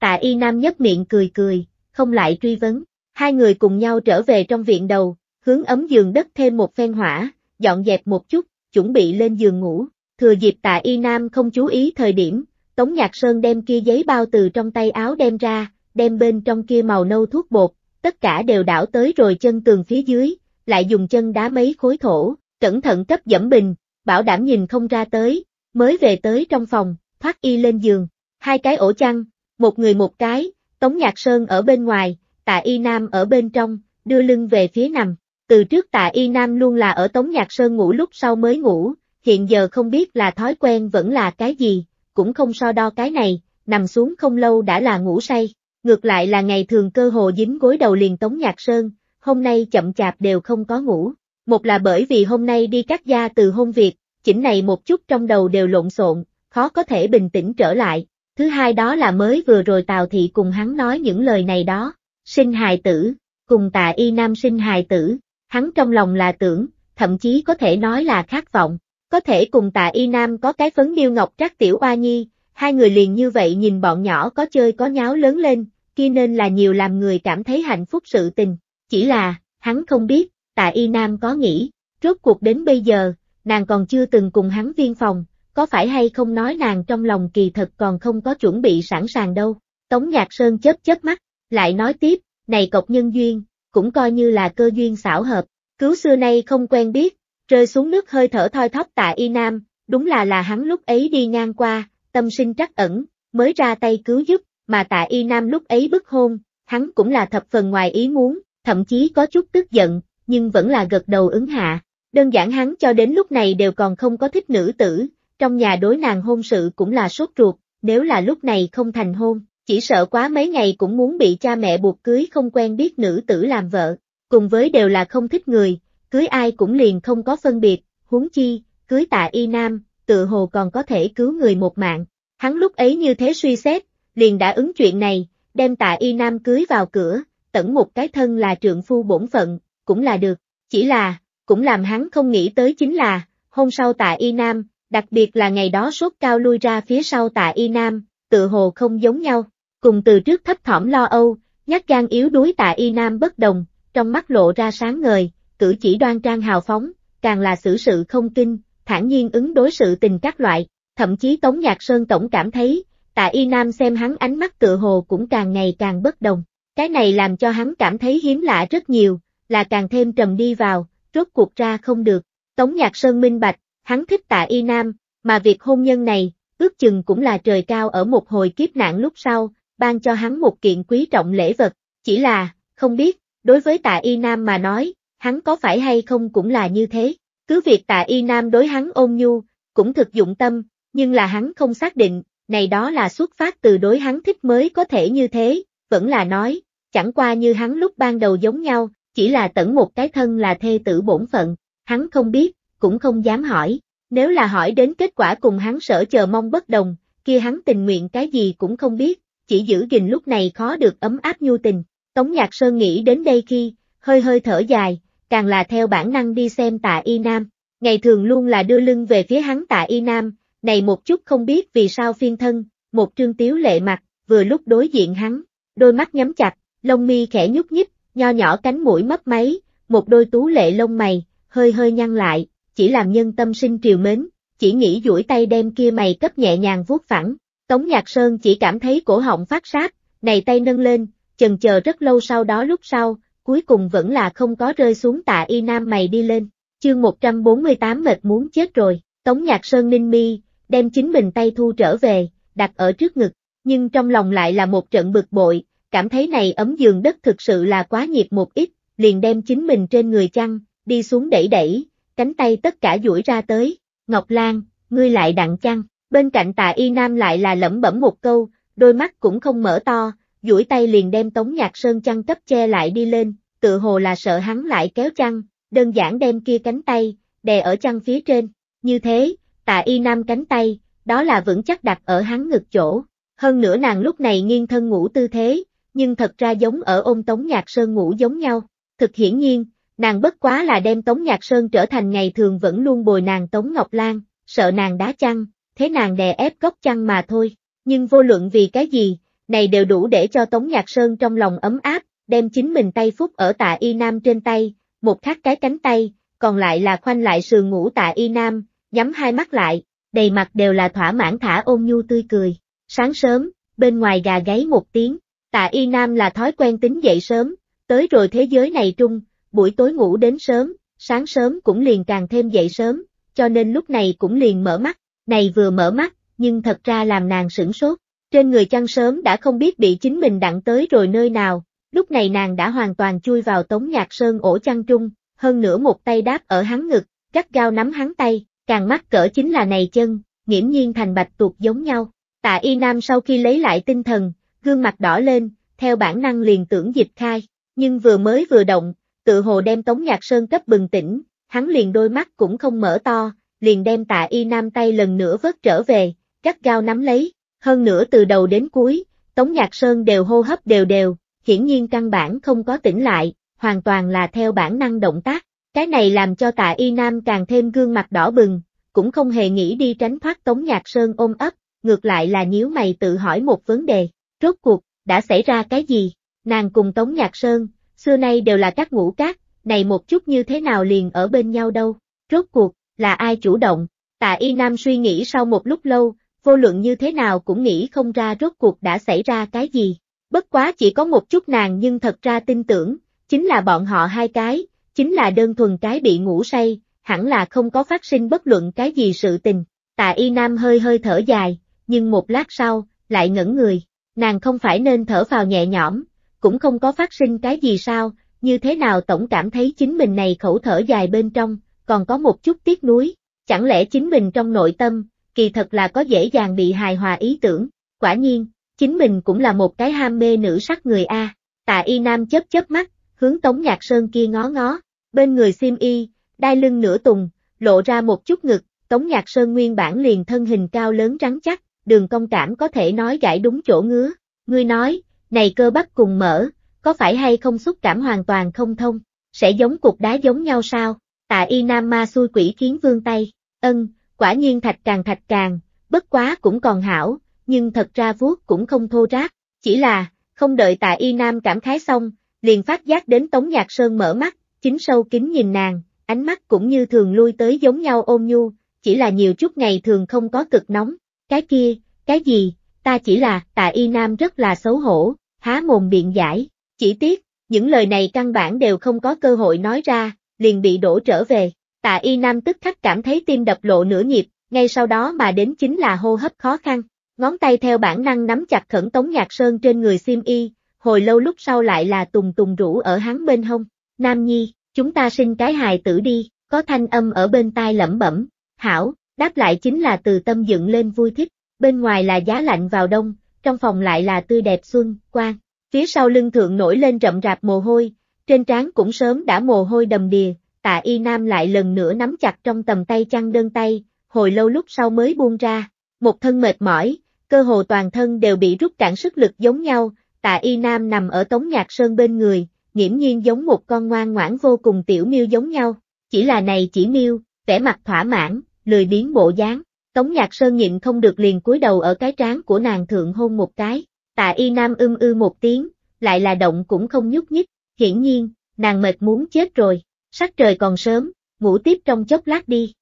Tạ Y Nam nhấp miệng cười cười, không lại truy vấn, hai người cùng nhau trở về trong viện đầu, hướng ấm giường đất thêm một phen hỏa, dọn dẹp một chút, chuẩn bị lên giường ngủ, thừa dịp Tạ Y Nam không chú ý thời điểm, Tống Nhạc Sơn đem kia giấy bao từ trong tay áo đem ra, đem bên trong kia màu nâu thuốc bột, tất cả đều đảo tới rồi chân tường phía dưới, lại dùng chân đá mấy khối thổ, cẩn thận cấp dẫm bình, bảo đảm nhìn không ra tới, mới về tới trong phòng, thoát y lên giường, hai cái ổ chăn, một người một cái, Tống Nhạc Sơn ở bên ngoài, Tạ Y Nam ở bên trong, đưa lưng về phía nằm. Từ trước Tạ Y Nam luôn là ở Tống Nhạc Sơn ngủ lúc sau mới ngủ, hiện giờ không biết là thói quen vẫn là cái gì, cũng không so đo cái này, nằm xuống không lâu đã là ngủ say. Ngược lại là ngày thường cơ hồ dính gối đầu liền Tống Nhạc Sơn, hôm nay chậm chạp đều không có ngủ. Một là bởi vì hôm nay đi cắt da từ hôn việc, chỉnh này một chút trong đầu đều lộn xộn, khó có thể bình tĩnh trở lại. Thứ hai đó là mới vừa rồi Tào Thị cùng hắn nói những lời này đó, sinh hài tử, cùng tạ y nam sinh hài tử, hắn trong lòng là tưởng, thậm chí có thể nói là khát vọng, có thể cùng tạ y nam có cái phấn điêu ngọc trác tiểu oa nhi, hai người liền như vậy nhìn bọn nhỏ có chơi có nháo lớn lên, kia nên là nhiều làm người cảm thấy hạnh phúc sự tình, chỉ là, hắn không biết, tạ y nam có nghĩ, rốt cuộc đến bây giờ, nàng còn chưa từng cùng hắn viên phòng, có phải hay không nói nàng trong lòng kỳ thật còn không có chuẩn bị sẵn sàng đâu. Tống Nhạc Sơn chớp chớp mắt, lại nói tiếp, này cộc nhân duyên, cũng coi như là cơ duyên xảo hợp, cứu xưa nay không quen biết, rơi xuống nước hơi thở thoi thóp tạ y nam, đúng là là hắn lúc ấy đi ngang qua, tâm sinh trắc ẩn, mới ra tay cứu giúp, mà tạ y nam lúc ấy bức hôn, hắn cũng là thập phần ngoài ý muốn, thậm chí có chút tức giận, nhưng vẫn là gật đầu ứng hạ. Đơn giản hắn cho đến lúc này đều còn không có thích nữ tử, trong nhà đối nàng hôn sự cũng là sốt ruột, nếu là lúc này không thành hôn, chỉ sợ quá mấy ngày cũng muốn bị cha mẹ buộc cưới không quen biết nữ tử làm vợ, cùng với đều là không thích người, cưới ai cũng liền không có phân biệt, huống chi, cưới tạ y nam, tự hồ còn có thể cứu người một mạng. Hắn lúc ấy như thế suy xét, liền đã ứng chuyện này, đem tạ y nam cưới vào cửa, tẩn một cái thân là trượng phu bổn phận, cũng là được, chỉ là, cũng làm hắn không nghĩ tới chính là, hôm sau tạ y nam, đặc biệt là ngày đó sốt cao lui ra phía sau tạ y nam, tự hồ không giống nhau, cùng từ trước thấp thỏm lo âu, nhát gan yếu đuối tạ y nam bất đồng, trong mắt lộ ra sáng ngời, cử chỉ đoan trang hào phóng, càng là xử sự không kinh, thản nhiên ứng đối sự tình các loại, thậm chí Tống Nhạc Sơn Tổng cảm thấy, tạ y nam xem hắn ánh mắt tự hồ cũng càng ngày càng bất đồng, cái này làm cho hắn cảm thấy hiếm lạ rất nhiều, là càng thêm trầm đi vào, rốt cuộc ra không được. Tống Nhạc Sơn minh bạch, hắn thích tạ y nam, mà việc hôn nhân này, ước chừng cũng là trời cao ở một hồi kiếp nạn lúc sau, ban cho hắn một kiện quý trọng lễ vật, chỉ là, không biết, đối với tạ y nam mà nói, hắn có phải hay không cũng là như thế, cứ việc tạ y nam đối hắn ôn nhu, cũng thực dụng tâm, nhưng là hắn không xác định, này đó là xuất phát từ đối hắn thích mới có thể như thế, vẫn là nói, chẳng qua như hắn lúc ban đầu giống nhau, chỉ là tẩn một cái thân là thê tử bổn phận, hắn không biết, cũng không dám hỏi. Nếu là hỏi đến kết quả cùng hắn sở chờ mong bất đồng, kia hắn tình nguyện cái gì cũng không biết, chỉ giữ gìn lúc này khó được ấm áp nhu tình. Tống Nhạc Sơn nghĩ đến đây khi, hơi hơi thở dài, càng là theo bản năng đi xem tạ y nam. Ngày thường luôn là đưa lưng về phía hắn tạ y nam, này một chút không biết vì sao phiên thân, một trương tiếu lệ mặt, vừa lúc đối diện hắn, đôi mắt nhắm chặt, lông mi khẽ nhúc nhích, nho nhỏ cánh mũi mất máy, một đôi tú lệ lông mày, hơi hơi nhăn lại, chỉ làm nhân tâm sinh triều mến, chỉ nghĩ duỗi tay đem kia mày cấp nhẹ nhàng vuốt phẳng. Tống Nhạc Sơn chỉ cảm thấy cổ họng phát sát, này tay nâng lên, chần chờ rất lâu sau đó lúc sau, cuối cùng vẫn là không có rơi xuống tạ y nam mày đi lên. Chương 148 mệt muốn chết rồi, Tống Nhạc Sơn ninh mi, đem chính mình tay thu trở về, đặt ở trước ngực, nhưng trong lòng lại là một trận bực bội, cảm thấy này ấm giường đất thực sự là quá nhiệt một ít, liền đem chính mình trên người chăn, đi xuống đẩy đẩy, cánh tay tất cả duỗi ra tới, Ngọc Lan, ngươi lại đặng chăn, bên cạnh tà y nam lại là lẩm bẩm một câu, đôi mắt cũng không mở to, duỗi tay liền đem tống nhạc sơn chăn cấp che lại đi lên, tự hồ là sợ hắn lại kéo chăn, đơn giản đem kia cánh tay, đè ở chăn phía trên, như thế, tà y nam cánh tay, đó là vững chắc đặt ở hắn ngực chỗ, hơn nữa nàng lúc này nghiêng thân ngủ tư thế, nhưng thật ra giống ở ôm Tống Nhạc Sơn ngủ giống nhau. Thực hiển nhiên, nàng bất quá là đem Tống Nhạc Sơn trở thành ngày thường vẫn luôn bồi nàng Tống Ngọc Lan, sợ nàng đá chăn, thế nàng đè ép góc chăn mà thôi. Nhưng vô luận vì cái gì, này đều đủ để cho Tống Nhạc Sơn trong lòng ấm áp, đem chính mình tay phúc ở tạ y nam trên tay, một khắc cái cánh tay, còn lại là khoanh lại sườn ngủ tạ y nam, nhắm hai mắt lại, đầy mặt đều là thỏa mãn thả ôn nhu tươi cười. Sáng sớm, bên ngoài gà gáy một tiếng, Tạ Y Nam là thói quen tính dậy sớm, tới rồi thế giới này trung, buổi tối ngủ đến sớm, sáng sớm cũng liền càng thêm dậy sớm, cho nên lúc này cũng liền mở mắt, này vừa mở mắt, nhưng thật ra làm nàng sửng sốt, trên người chăn sớm đã không biết bị chính mình đặng tới rồi nơi nào, lúc này nàng đã hoàn toàn chui vào tống nhạc sơn ổ chăn trung, hơn nữa một tay đáp ở hắn ngực, cắt gao nắm hắn tay, càng mắt cỡ chính là này chân, nghiễm nhiên thành bạch tuột giống nhau, tạ y nam sau khi lấy lại tinh thần, gương mặt đỏ lên, theo bản năng liền tưởng dịch khai, nhưng vừa mới vừa động, tự hồ đem Tống Nhạc Sơn cấp bừng tỉnh, hắn liền đôi mắt cũng không mở to, liền đem tạ y nam tay lần nữa vớt trở về, gắt gao nắm lấy, hơn nữa từ đầu đến cuối, Tống Nhạc Sơn đều hô hấp đều đều, hiển nhiên căn bản không có tỉnh lại, hoàn toàn là theo bản năng động tác, cái này làm cho tạ y nam càng thêm gương mặt đỏ bừng, cũng không hề nghĩ đi tránh thoát Tống Nhạc Sơn ôm ấp, ngược lại là nhíu mày tự hỏi một vấn đề, Rốt cuộc, đã xảy ra cái gì? Nàng cùng Tống Nhạc Sơn, xưa nay đều là các ngũ cát, này một chút như thế nào liền ở bên nhau đâu? Rốt cuộc, là ai chủ động? Tạ Y Nam suy nghĩ sau một lúc lâu, vô luận như thế nào cũng nghĩ không ra rốt cuộc đã xảy ra cái gì. Bất quá chỉ có một chút nàng nhưng thật ra tin tưởng, chính là bọn họ hai cái, chính là đơn thuần cái bị ngủ say, hẳn là không có phát sinh bất luận cái gì sự tình. Tạ Y Nam hơi hơi thở dài, nhưng một lát sau, lại ngẩn người, nàng không phải nên thở vào nhẹ nhõm, cũng không có phát sinh cái gì sao, như thế nào tổng cảm thấy chính mình này khẩu thở dài bên trong, còn có một chút tiếc nuối, chẳng lẽ chính mình trong nội tâm, kỳ thật là có dễ dàng bị hài hòa ý tưởng, quả nhiên, chính mình cũng là một cái ham mê nữ sắc người A, tạ y nam chớp chớp mắt, hướng tống nhạc sơn kia ngó ngó, bên người sim y, đai lưng nửa tùng, lộ ra một chút ngực, tống nhạc sơn nguyên bản liền thân hình cao lớn rắn chắc, đường công cảm có thể nói gãi đúng chỗ ngứa, ngươi nói, này cơ bắp cùng mở, có phải hay không xúc cảm hoàn toàn không thông, sẽ giống cục đá giống nhau sao, tạ y nam ma xui quỷ khiến vương tay, ân, quả nhiên thạch càng thạch càng, bất quá cũng còn hảo, nhưng thật ra vuốt cũng không thô rác, chỉ là, không đợi tạ y nam cảm khái xong, liền phát giác đến Tống Nhạc Sơn mở mắt, chính sâu kính nhìn nàng, ánh mắt cũng như thường lui tới giống nhau ôm nhu, chỉ là nhiều chút ngày thường không có cực nóng, cái kia, cái gì, ta chỉ là, tạ y nam rất là xấu hổ, há mồm biện giải, chỉ tiếc, những lời này căn bản đều không có cơ hội nói ra, liền bị đổ trở về, tạ y nam tức khắc cảm thấy tim đập lộ nửa nhịp, ngay sau đó mà đến chính là hô hấp khó khăn, ngón tay theo bản năng nắm chặt khẩn tống nhạc sơn trên người sim y, hồi lâu lúc sau lại là tùng tùng rũ ở hắn bên hông, nam nhi, chúng ta sinh cái hài tử đi, có thanh âm ở bên tai lẩm bẩm, hảo, Đáp lại chính là từ tâm dựng lên vui thích, bên ngoài là giá lạnh vào đông, trong phòng lại là tươi đẹp xuân, quang. Phía sau lưng thượng nổi lên rậm rạp mồ hôi, trên trán cũng sớm đã mồ hôi đầm đìa, tạ y nam lại lần nữa nắm chặt trong tầm tay chăn đơn tay, hồi lâu lúc sau mới buông ra, một thân mệt mỏi, cơ hồ toàn thân đều bị rút cạn sức lực giống nhau, tạ y nam nằm ở tống nhạc sơn bên người, nghiễm nhiên giống một con ngoan ngoãn vô cùng tiểu miêu giống nhau, chỉ là này chỉ miêu, vẻ mặt thỏa mãn, lười biếng bộ dáng, Tống Nhạc Sơn nhịn không được liền cúi đầu ở cái trán của nàng thượng hôn một cái, tạ y nam ưm ư một tiếng, lại là động cũng không nhúc nhích, hiển nhiên, nàng mệt muốn chết rồi, sắc trời còn sớm, ngủ tiếp trong chốc lát đi.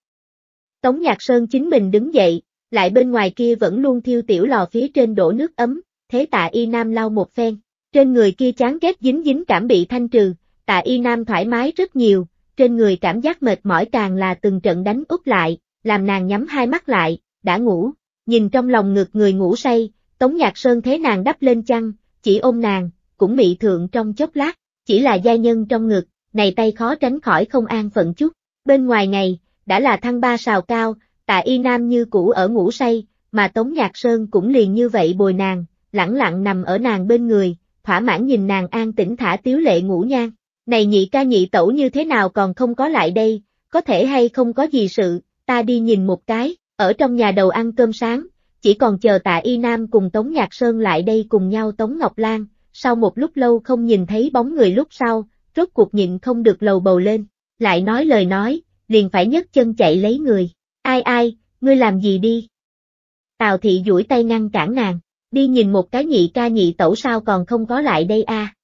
Tống Nhạc Sơn chính mình đứng dậy, lại bên ngoài kia vẫn luôn thiêu tiểu lò phía trên đổ nước ấm, thế tạ y nam lau một phen, trên người kia chán ghét dính dính cảm bị thanh trừ, tạ y nam thoải mái rất nhiều, trên người cảm giác mệt mỏi càng là từng trận đánh úp lại, làm nàng nhắm hai mắt lại, đã ngủ, nhìn trong lòng ngực người ngủ say, Tống Nhạc Sơn thế nàng đắp lên chăn, chỉ ôm nàng, cũng mị thượng trong chốc lát, chỉ là giai nhân trong ngực, này tay khó tránh khỏi không an phận chút. Bên ngoài ngày, đã là thăng ba sào cao, tạ y nam như cũ ở ngủ say, mà Tống Nhạc Sơn cũng liền như vậy bồi nàng, lẳng lặng nằm ở nàng bên người, thỏa mãn nhìn nàng an tĩnh thả tiếu lệ ngủ nhang. Này nhị ca nhị tẩu như thế nào còn không có lại đây, có thể hay không có gì sự, ta đi nhìn một cái, ở trong nhà đầu ăn cơm sáng, chỉ còn chờ tạ Y Nam cùng Tống Nhạc Sơn lại đây cùng nhau Tống Ngọc Lan, sau một lúc lâu không nhìn thấy bóng người lúc sau, rốt cuộc nhịn không được lầu bầu lên, lại nói lời nói, liền phải nhấc chân chạy lấy người, ai ai, ngươi làm gì đi? Tào thị duỗi tay ngăn cản nàng, đi nhìn một cái nhị ca nhị tẩu sao còn không có lại đây a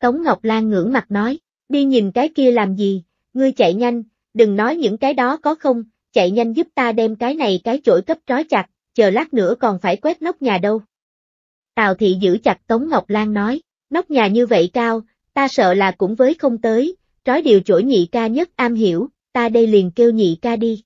Tống Ngọc Lan ngưỡng mặt nói, đi nhìn cái kia làm gì, ngươi chạy nhanh, đừng nói những cái đó có không, chạy nhanh giúp ta đem cái này cái chổi cấp trói chặt, chờ lát nữa còn phải quét nóc nhà đâu. Tào thị giữ chặt Tống Ngọc Lan nói, nóc nhà như vậy cao, ta sợ là cũng với không tới, trói điều chổi nhị ca nhất am hiểu, ta đây liền kêu nhị ca đi.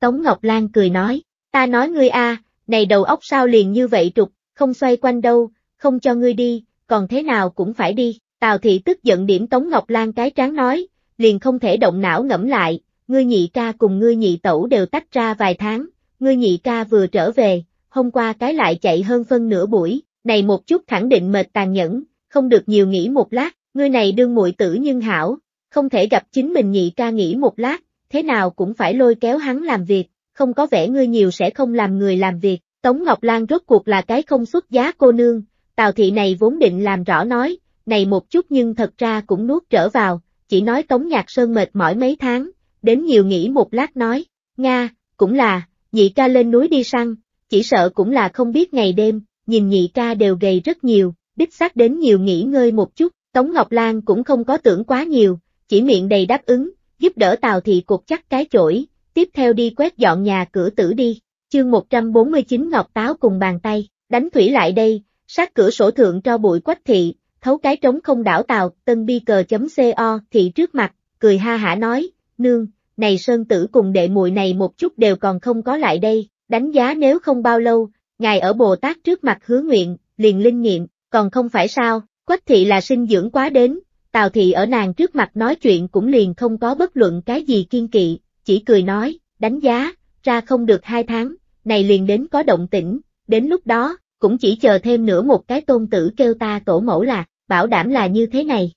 Tống Ngọc Lan cười nói, ta nói ngươi a, này đầu óc sao liền như vậy trục, không xoay quanh đâu, không cho ngươi đi, còn thế nào cũng phải đi. Tào thị tức giận điểm Tống Ngọc Lan cái tráng nói, liền không thể động não ngẫm lại, ngươi nhị ca cùng ngươi nhị tẩu đều tách ra vài tháng, ngươi nhị ca vừa trở về, hôm qua cái lại chạy hơn phân nửa buổi, này một chút khẳng định mệt tàn nhẫn, không được nhiều nghỉ một lát, ngươi này đương muội tử nhưng hảo, không thể gặp chính mình nhị ca nghỉ một lát, thế nào cũng phải lôi kéo hắn làm việc, không có vẻ ngươi nhiều sẽ không làm người làm việc, Tống Ngọc Lan rốt cuộc là cái không xuất giá cô nương, Tào thị này vốn định làm rõ nói, này một chút nhưng thật ra cũng nuốt trở vào, chỉ nói Tống Nhạc Sơn mệt mỏi mấy tháng, đến nhiều nghĩ một lát nói, Nga, cũng là, nhị ca lên núi đi săn, chỉ sợ cũng là không biết ngày đêm, nhìn nhị ca đều gầy rất nhiều, đích xác đến nhiều nghỉ ngơi một chút, Tống Ngọc Lan cũng không có tưởng quá nhiều, chỉ miệng đầy đáp ứng, giúp đỡ Tào Thị cục chắc cái chổi, tiếp theo đi quét dọn nhà cửa tử đi, chương 149 Ngọc Táo cùng bàn tay, đánh thủy lại đây, sát cửa sổ thượng cho bụi quách thị, thấu cái trống không đảo Tào, tân bi cờ.co thị trước mặt, cười ha hả nói, nương, này Sơn Tử cùng đệ muội này một chút đều còn không có lại đây, đánh giá nếu không bao lâu, ngài ở Bồ Tát trước mặt hứa nguyện, liền linh nghiệm, còn không phải sao, quách thị là sinh dưỡng quá đến, Tào thị ở nàng trước mặt nói chuyện cũng liền không có bất luận cái gì kiên kỵ, chỉ cười nói, đánh giá, ra không được hai tháng, này liền đến có động tĩnh, đến lúc đó, cũng chỉ chờ thêm nữa một cái tôn tử kêu ta tổ mẫu là, bảo đảm là như thế này.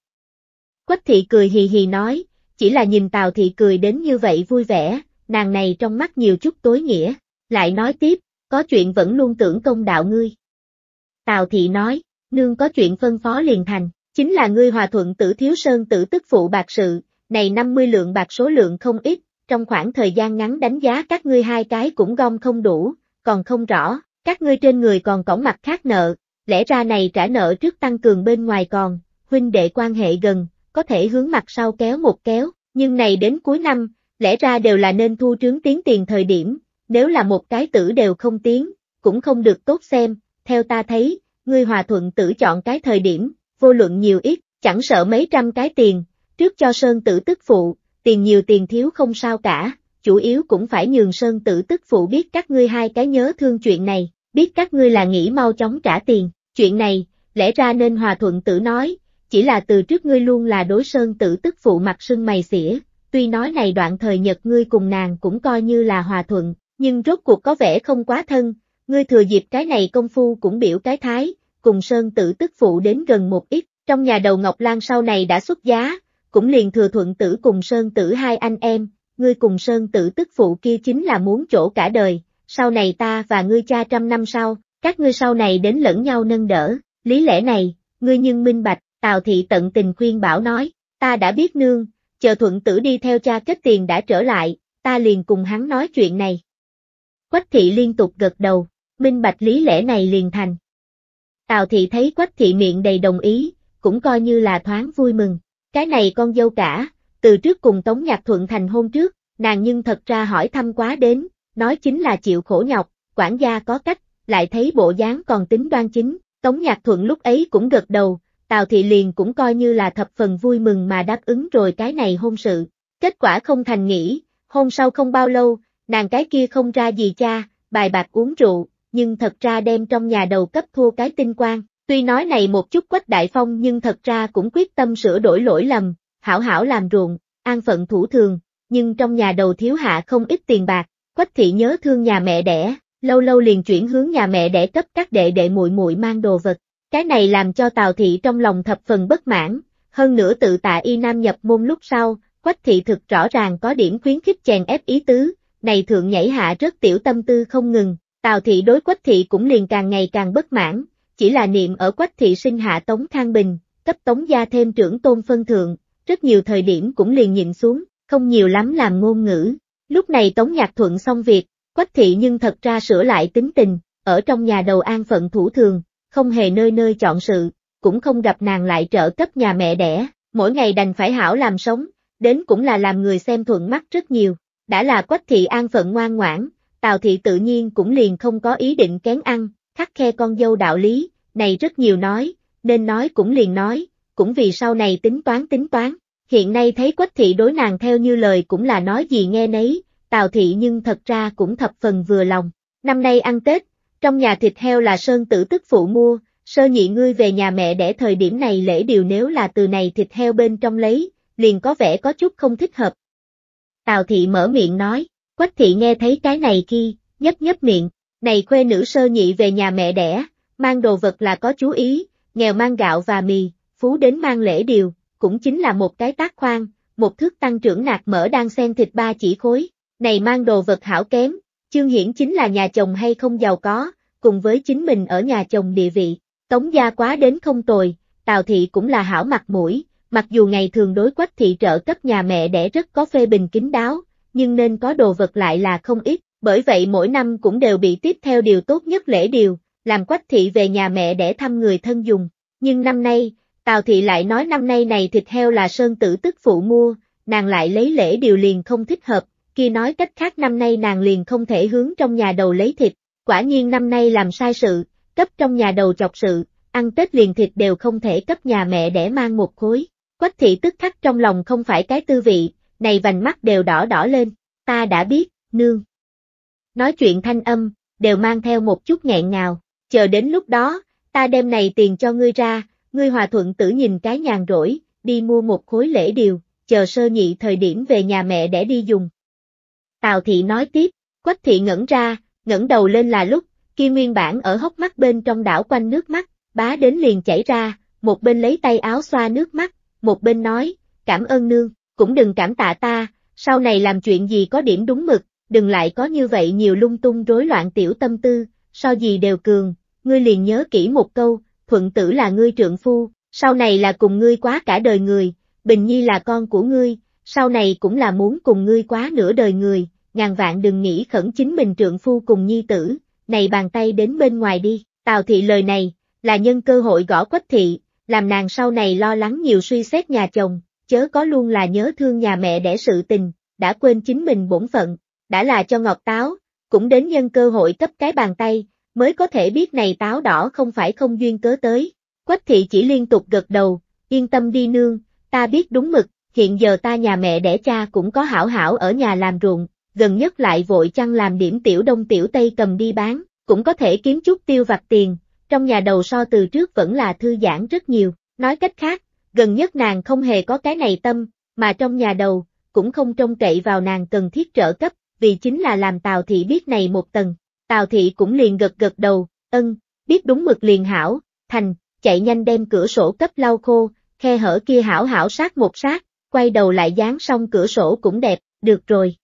Quách thị cười hì hì nói, chỉ là nhìn Tào Thị cười đến như vậy vui vẻ, nàng này trong mắt nhiều chút tối nghĩa, lại nói tiếp, có chuyện vẫn luôn tưởng công đạo ngươi. Tào Thị nói, nương có chuyện phân phó liền thành, chính là ngươi hòa thuận tử thiếu sơn tử tức phụ bạc sự, này 50 lượng bạc số lượng không ít, trong khoảng thời gian ngắn đánh giá các ngươi hai cái cũng gom không đủ, còn không rõ, các ngươi trên người còn cổng mặt khác nợ, lẽ ra này trả nợ trước tăng cường bên ngoài còn, huynh đệ quan hệ gần, có thể hướng mặt sau kéo một kéo, nhưng này đến cuối năm, lẽ ra đều là nên thu trướng tiến tiền thời điểm, nếu là một cái tử đều không tiến, cũng không được tốt xem, theo ta thấy, ngươi hòa thuận tử chọn cái thời điểm, vô luận nhiều ít, chẳng sợ mấy trăm cái tiền, trước cho sơn tử tức phụ, tiền nhiều tiền thiếu không sao cả, chủ yếu cũng phải nhường sơn tử tức phụ biết các ngươi hai cái nhớ thương chuyện này, biết các ngươi là nghĩ mau chóng trả tiền, chuyện này, lẽ ra nên hòa thuận tử nói, chỉ là từ trước ngươi luôn là đối sơn tử tức phụ mặt sưng mày xỉa, tuy nói này đoạn thời nhật ngươi cùng nàng cũng coi như là hòa thuận, nhưng rốt cuộc có vẻ không quá thân, ngươi thừa dịp cái này công phu cũng biểu cái thái, cùng sơn tử tức phụ đến gần một ít, trong nhà đầu Ngọc Lan sau này đã xuất giá, cũng liền thừa thuận tử cùng sơn tử hai anh em, ngươi cùng sơn tử tức phụ kia chính là muốn chỗ cả đời, sau này ta và ngươi cha trăm năm sau, các ngươi sau này đến lẫn nhau nâng đỡ, lý lẽ này, ngươi nhưng minh bạch. Tào thị tận tình khuyên bảo nói, ta đã biết nương, chờ thuận tử đi theo cha kết tiền đã trở lại, ta liền cùng hắn nói chuyện này. Quách thị liên tục gật đầu, minh bạch lý lẽ này liền thành. Tào thị thấy quách thị miệng đầy đồng ý, cũng coi như là thoáng vui mừng. Cái này con dâu cả, từ trước cùng Tống Nhạc Thuận thành hôn trước, nàng nhưng thật ra hỏi thăm quá đến, nói chính là chịu khổ nhọc, quản gia có cách, lại thấy bộ dáng còn tính đoan chính, Tống Nhạc Thuận lúc ấy cũng gật đầu, Tào Thị liền cũng coi như là thập phần vui mừng mà đáp ứng rồi cái này hôn sự. Kết quả không thành nghĩ, hôn sau không bao lâu, nàng cái kia không ra gì cha, bài bạc uống rượu, nhưng thật ra đem trong nhà đầu cấp thua cái tinh quang. Tuy nói này một chút quách đại phong nhưng thật ra cũng quyết tâm sửa đổi lỗi lầm, hảo hảo làm ruộng, an phận thủ thường, nhưng trong nhà đầu thiếu hạ không ít tiền bạc, quách thị nhớ thương nhà mẹ đẻ, lâu lâu liền chuyển hướng nhà mẹ đẻ cấp các đệ đệ muội muội mang đồ vật, cái này làm cho Tào Thị trong lòng thập phần bất mãn, hơn nữa tự tạ y nam nhập môn lúc sau, Quách Thị thực rõ ràng có điểm khuyến khích chèn ép ý tứ, này thượng nhảy hạ rất tiểu tâm tư không ngừng, Tào Thị đối Quách Thị cũng liền càng ngày càng bất mãn, chỉ là niệm ở Quách Thị sinh hạ Tống thang Bình, cấp Tống gia thêm trưởng tôn phân thượng, rất nhiều thời điểm cũng liền nhìn xuống, không nhiều lắm làm ngôn ngữ. Lúc này Tống Nhạc Thuận xong việc, Quách Thị nhưng thật ra sửa lại tính tình, ở trong nhà đầu an phận thủ thường, không hề nơi nơi chọn sự, cũng không gặp nàng lại trợ cấp nhà mẹ đẻ, mỗi ngày đành phải hảo làm sống, đến cũng là làm người xem thuận mắt rất nhiều, đã là quách thị an phận ngoan ngoãn, Tào thị tự nhiên cũng liền không có ý định kén ăn, khắc khe con dâu đạo lý, này rất nhiều nói, nên nói cũng liền nói, cũng vì sau này tính toán tính toán, hiện nay thấy quách thị đối nàng theo như lời cũng là nói gì nghe nấy, Tào thị nhưng thật ra cũng thập phần vừa lòng, năm nay ăn Tết, trong nhà thịt heo là Sơn Tử tức phụ mua, sơ nhị ngươi về nhà mẹ để thời điểm này lễ điều nếu là từ này thịt heo bên trong lấy, liền có vẻ có chút không thích hợp. Tào thị mở miệng nói, quách thị nghe thấy cái này khi nhấp nhấp miệng, này khuê nữ sơ nhị về nhà mẹ đẻ, mang đồ vật là có chú ý, nghèo mang gạo và mì, phú đến mang lễ điều, cũng chính là một cái tác khoan, một thước tăng trưởng nạc mỡ đang xen thịt ba chỉ khối, này mang đồ vật hảo kém, Chương Hiển chính là nhà chồng hay không giàu có, cùng với chính mình ở nhà chồng địa vị, Tống gia quá đến không tồi, Tào thị cũng là hảo mặt mũi, mặc dù ngày thường đối quách thị trợ cấp nhà mẹ đẻ rất có phê bình kín đáo, nhưng nên có đồ vật lại là không ít, bởi vậy mỗi năm cũng đều bị tiếp theo điều tốt nhất lễ điều, làm quách thị về nhà mẹ đẻ thăm người thân dùng. Nhưng năm nay, Tào thị lại nói năm nay này thịt heo là sơn tử tức phụ mua, nàng lại lấy lễ điều liền không thích hợp, khi nói cách khác năm nay nàng liền không thể hướng trong nhà đầu lấy thịt, quả nhiên năm nay làm sai sự, cấp trong nhà đầu chọc sự, ăn Tết liền thịt đều không thể cấp nhà mẹ để mang một khối. Quách thị tức khắc trong lòng không phải cái tư vị, này vành mắt đều đỏ đỏ lên, ta đã biết, nương. Nói chuyện thanh âm, đều mang theo một chút nghẹn ngào, chờ đến lúc đó, ta đem này tiền cho ngươi ra, ngươi hòa thuận tử nhìn cái nhàn rỗi, đi mua một khối lễ điều, chờ sơ nhị thời điểm về nhà mẹ để đi dùng. Tào thị nói tiếp, quách thị ngẩn ra, ngẩng đầu lên là lúc, kia nguyên bản ở hốc mắt bên trong đảo quanh nước mắt, bá đến liền chảy ra, một bên lấy tay áo xoa nước mắt, một bên nói, cảm ơn nương, cũng đừng cảm tạ ta, sau này làm chuyện gì có điểm đúng mực, đừng lại có như vậy nhiều lung tung rối loạn tiểu tâm tư, so gì đều cường, ngươi liền nhớ kỹ một câu, thuận tử là ngươi trượng phu, sau này là cùng ngươi quá cả đời người, bình nhi là con của ngươi, sau này cũng là muốn cùng ngươi quá nửa đời người, ngàn vạn đừng nghĩ khẩn chính mình trượng phu cùng nhi tử, này bàn tay đến bên ngoài đi, Tào Thị lời này, là nhân cơ hội gõ quách thị, làm nàng sau này lo lắng nhiều suy xét nhà chồng, chớ có luôn là nhớ thương nhà mẹ để sự tình, đã quên chính mình bổn phận, đã là cho ngọt táo, cũng đến nhân cơ hội cấp cái bàn tay, mới có thể biết này táo đỏ không phải không duyên cớ tới. Quách thị chỉ liên tục gật đầu, yên tâm đi nương, ta biết đúng mực, hiện giờ ta nhà mẹ đẻ cha cũng có hảo hảo ở nhà làm ruộng, gần nhất lại vội chăng làm điểm tiểu đông tiểu tây cầm đi bán, cũng có thể kiếm chút tiêu vặt tiền, trong nhà đầu so từ trước vẫn là thư giãn rất nhiều, nói cách khác, gần nhất nàng không hề có cái này tâm, mà trong nhà đầu, cũng không trông cậy vào nàng cần thiết trợ cấp, vì chính là làm Tào Thị biết này một tầng, Tào Thị cũng liền gật gật đầu, ân, biết đúng mực liền hảo, thành, chạy nhanh đem cửa sổ cấp lau khô, khe hở kia hảo hảo sát một sát, quay đầu lại dán xong cửa sổ cũng đẹp, được rồi.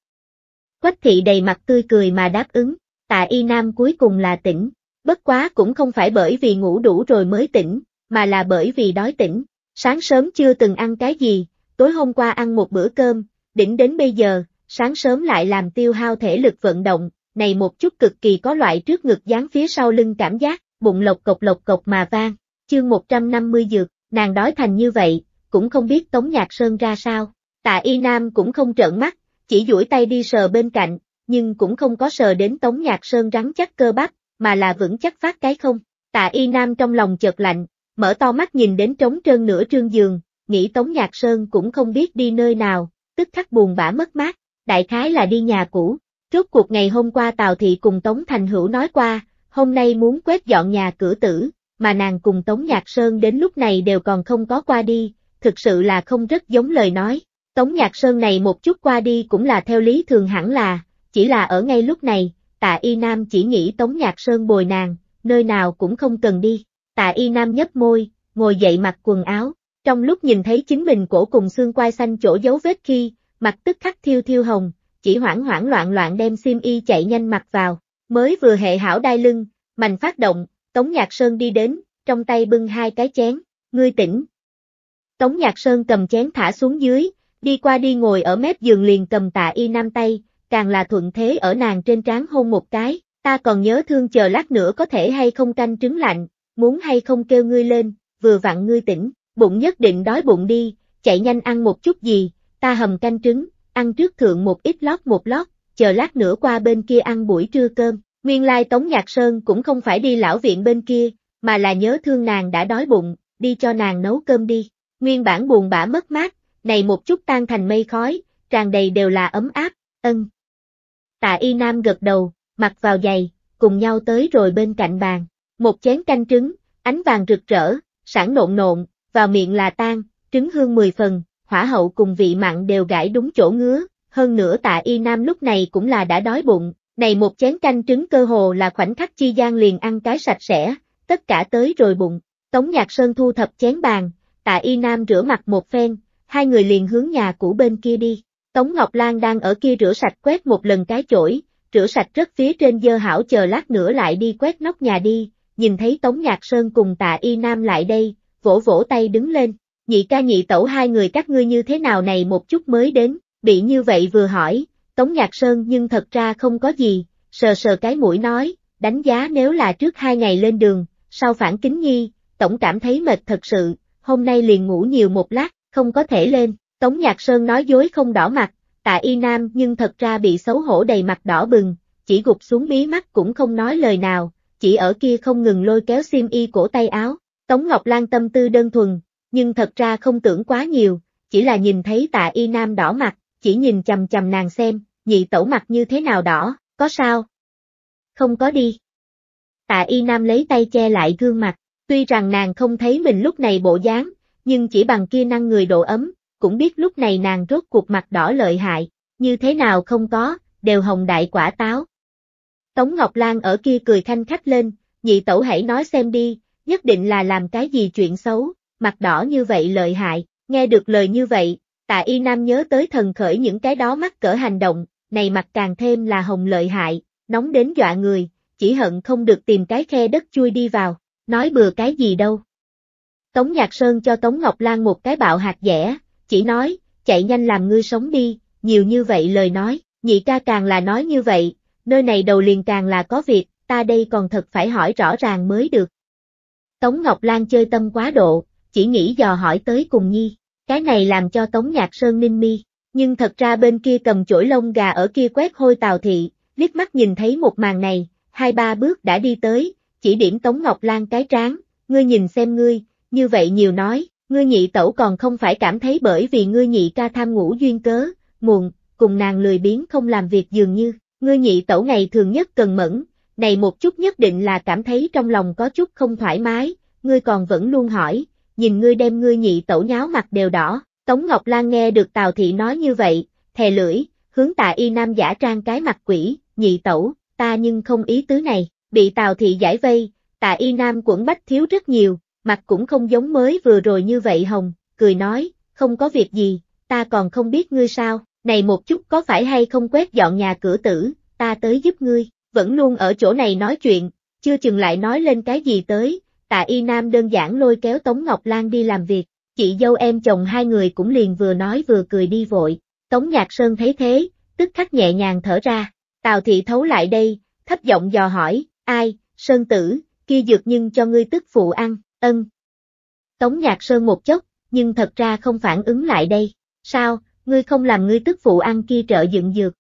Quách thị đầy mặt tươi cười mà đáp ứng, tạ y nam cuối cùng là tỉnh, bất quá cũng không phải bởi vì ngủ đủ rồi mới tỉnh, mà là bởi vì đói tỉnh, sáng sớm chưa từng ăn cái gì, tối hôm qua ăn một bữa cơm, đỉnh đến bây giờ, sáng sớm lại làm tiêu hao thể lực vận động, này một chút cực kỳ có loại trước ngực dán phía sau lưng cảm giác, bụng lộc cộc lộc cộc mà vang, chương 150 dược, nàng đói thành như vậy, cũng không biết Tống Nhạc Sơn ra sao. Tạ Y Nam cũng không trợn mắt, chỉ duỗi tay đi sờ bên cạnh, nhưng cũng không có sờ đến Tống Nhạc Sơn rắn chắc cơ bắp, mà là vững chắc phát cái không. Tạ Y Nam trong lòng chợt lạnh, mở to mắt nhìn đến trống trơn nửa trương giường, nghĩ Tống Nhạc Sơn cũng không biết đi nơi nào, tức khắc buồn bã mất mát, đại khái là đi nhà cũ. trước cuộc ngày hôm qua Tào Thị cùng Tống Thành Hữu nói qua, hôm nay muốn quét dọn nhà cửa tử, mà nàng cùng Tống Nhạc Sơn đến lúc này đều còn không có qua đi, thực sự là không rất giống lời nói. Tống Nhạc Sơn này một chút qua đi cũng là theo lý thường hẳn là, chỉ là ở ngay lúc này, tạ Y Nam chỉ nghĩ Tống Nhạc Sơn bồi nàng, nơi nào cũng không cần đi. Tạ Y Nam nhấp môi, ngồi dậy mặc quần áo, trong lúc nhìn thấy chính mình cổ cùng xương quai xanh chỗ dấu vết khi, mặt tức khắc thiêu thiêu hồng, chỉ hoảng hoảng loạn loạn đem sim y chạy nhanh mặc vào, mới vừa hệ hảo đai lưng, mành phát động, Tống Nhạc Sơn đi đến, trong tay bưng hai cái chén, ngươi tỉnh, Tống Nhạc Sơn cầm chén thả xuống dưới, đi qua đi ngồi ở mép giường liền cầm tạ y nam tay, càng là thuận thế ở nàng trên trán hôn một cái, ta còn nhớ thương chờ lát nữa có thể hay không canh trứng lạnh, muốn hay không kêu ngươi lên, vừa vặn ngươi tỉnh, bụng nhất định đói bụng đi, chạy nhanh ăn một chút gì, ta hầm canh trứng, ăn trước thượng một ít lót một lót, chờ lát nữa qua bên kia ăn buổi trưa cơm, nguyên lai Tống Nhạc Sơn cũng không phải đi lão viện bên kia, mà là nhớ thương nàng đã đói bụng, đi cho nàng nấu cơm đi. Nguyên bản buồn bã mất mát, này một chút tan thành mây khói, tràn đầy đều là ấm áp, ân. Tạ Y Nam gật đầu, mặc vào giày, cùng nhau tới rồi bên cạnh bàn, một chén canh trứng, ánh vàng rực rỡ, sẵn nộn nộn, vào miệng là tan, trứng hương mười phần, hỏa hậu cùng vị mặn đều gãi đúng chỗ ngứa, hơn nữa tạ y nam lúc này cũng là đã đói bụng, này một chén canh trứng cơ hồ là khoảnh khắc chi gian liền ăn cái sạch sẽ, tất cả tới rồi bụng, Tống Nhạc Sơn thu thập chén bàn, tạ y nam rửa mặt một phen, hai người liền hướng nhà cũ bên kia đi. Tống Ngọc Lan đang ở kia rửa sạch quét một lần cái chổi, rửa sạch rất phía trên dơ hảo chờ lát nữa lại đi quét nóc nhà đi, nhìn thấy Tống Nhạc Sơn cùng tạ y nam lại đây, vỗ vỗ tay đứng lên, nhị ca nhị tẩu hai người các ngươi như thế nào này một chút mới đến, bị như vậy vừa hỏi, Tống Nhạc Sơn nhưng thật ra không có gì, sờ sờ cái mũi nói, đánh giá nếu là trước hai ngày lên đường, sau phản kính nhi, tổng cảm thấy mệt thật sự, hôm nay liền ngủ nhiều một lát, không có thể lên, Tống Nhạc Sơn nói dối không đỏ mặt, tạ y nam nhưng thật ra bị xấu hổ đầy mặt đỏ bừng, chỉ gục xuống mí mắt cũng không nói lời nào, chỉ ở kia không ngừng lôi kéo sim y cổ tay áo, Tống Ngọc Lan tâm tư đơn thuần, nhưng thật ra không tưởng quá nhiều, chỉ là nhìn thấy tạ y nam đỏ mặt, chỉ nhìn chầm chầm nàng xem, nhị tẩu mặt như thế nào đỏ, có sao? Không có đi. Tạ y nam lấy tay che lại gương mặt, Tuy rằng nàng không thấy mình lúc này bộ dáng, nhưng chỉ bằng kia năng người độ ấm, cũng biết lúc này nàng rốt cuộc mặt đỏ lợi hại, như thế nào không có, đều hồng đại quả táo. Tống Ngọc Lan ở kia cười thanh khách lên, nhị tẩu hãy nói xem đi, nhất định là làm cái gì chuyện xấu, mặt đỏ như vậy lợi hại, nghe được lời như vậy, tạ y nam nhớ tới thần khởi những cái đó mắc cỡ hành động, này mặt càng thêm là hồng lợi hại, nóng đến dọa người, chỉ hận không được tìm cái khe đất chui đi vào. Nói bừa cái gì đâu. Tống Nhạc Sơn cho Tống Ngọc Lan một cái bạo hạt dẻ, chỉ nói, chạy nhanh làm ngươi sống đi, nhiều như vậy lời nói, nhị ca càng là nói như vậy, nơi này đầu liền càng là có việc, ta đây còn thật phải hỏi rõ ràng mới được. Tống Ngọc Lan chơi tâm quá độ, chỉ nghĩ dò hỏi tới cùng nhi, cái này làm cho Tống Nhạc Sơn ninh mi, nhưng thật ra bên kia cầm chổi lông gà ở kia quét hôi tào thị, liếc mắt nhìn thấy một màn này, hai ba bước đã đi tới, chỉ điểm Tống Ngọc Lan cái trán, ngươi nhìn xem ngươi, như vậy nhiều nói, ngươi nhị tẩu còn không phải cảm thấy bởi vì ngươi nhị ca tham ngủ duyên cớ, muộn, cùng nàng lười biến không làm việc dường như, ngươi nhị tẩu ngày thường nhất cần mẫn, này một chút nhất định là cảm thấy trong lòng có chút không thoải mái, ngươi còn vẫn luôn hỏi, nhìn ngươi đem ngươi nhị tẩu nháo mặt đều đỏ, Tống Ngọc Lan nghe được Tào Thị nói như vậy, thè lưỡi, hướng tạ y nam giả trang cái mặt quỷ, nhị tẩu, ta nhưng không ý tứ này, bị Tào thị giải vây, tạ y nam quẩn bách thiếu rất nhiều, mặt cũng không giống mới vừa rồi như vậy hồng, cười nói, không có việc gì, ta còn không biết ngươi sao, này một chút có phải hay không quét dọn nhà cửa tử, ta tới giúp ngươi, vẫn luôn ở chỗ này nói chuyện, chưa chừng lại nói lên cái gì tới, tạ y nam đơn giản lôi kéo Tống Ngọc Lan đi làm việc, chị dâu em chồng hai người cũng liền vừa nói vừa cười đi vội, Tống Nhạc Sơn thấy thế, tức khắc nhẹ nhàng thở ra, Tào Thị thấu lại đây, thấp giọng dò hỏi, Ai, Sơn tử, kia dược nhưng cho ngươi tức phụ ăn, ân. Tống nhạc Sơn một chốc, nhưng thật ra không phản ứng lại đây. Sao, ngươi không làm ngươi tức phụ ăn kia trợ dựng dược?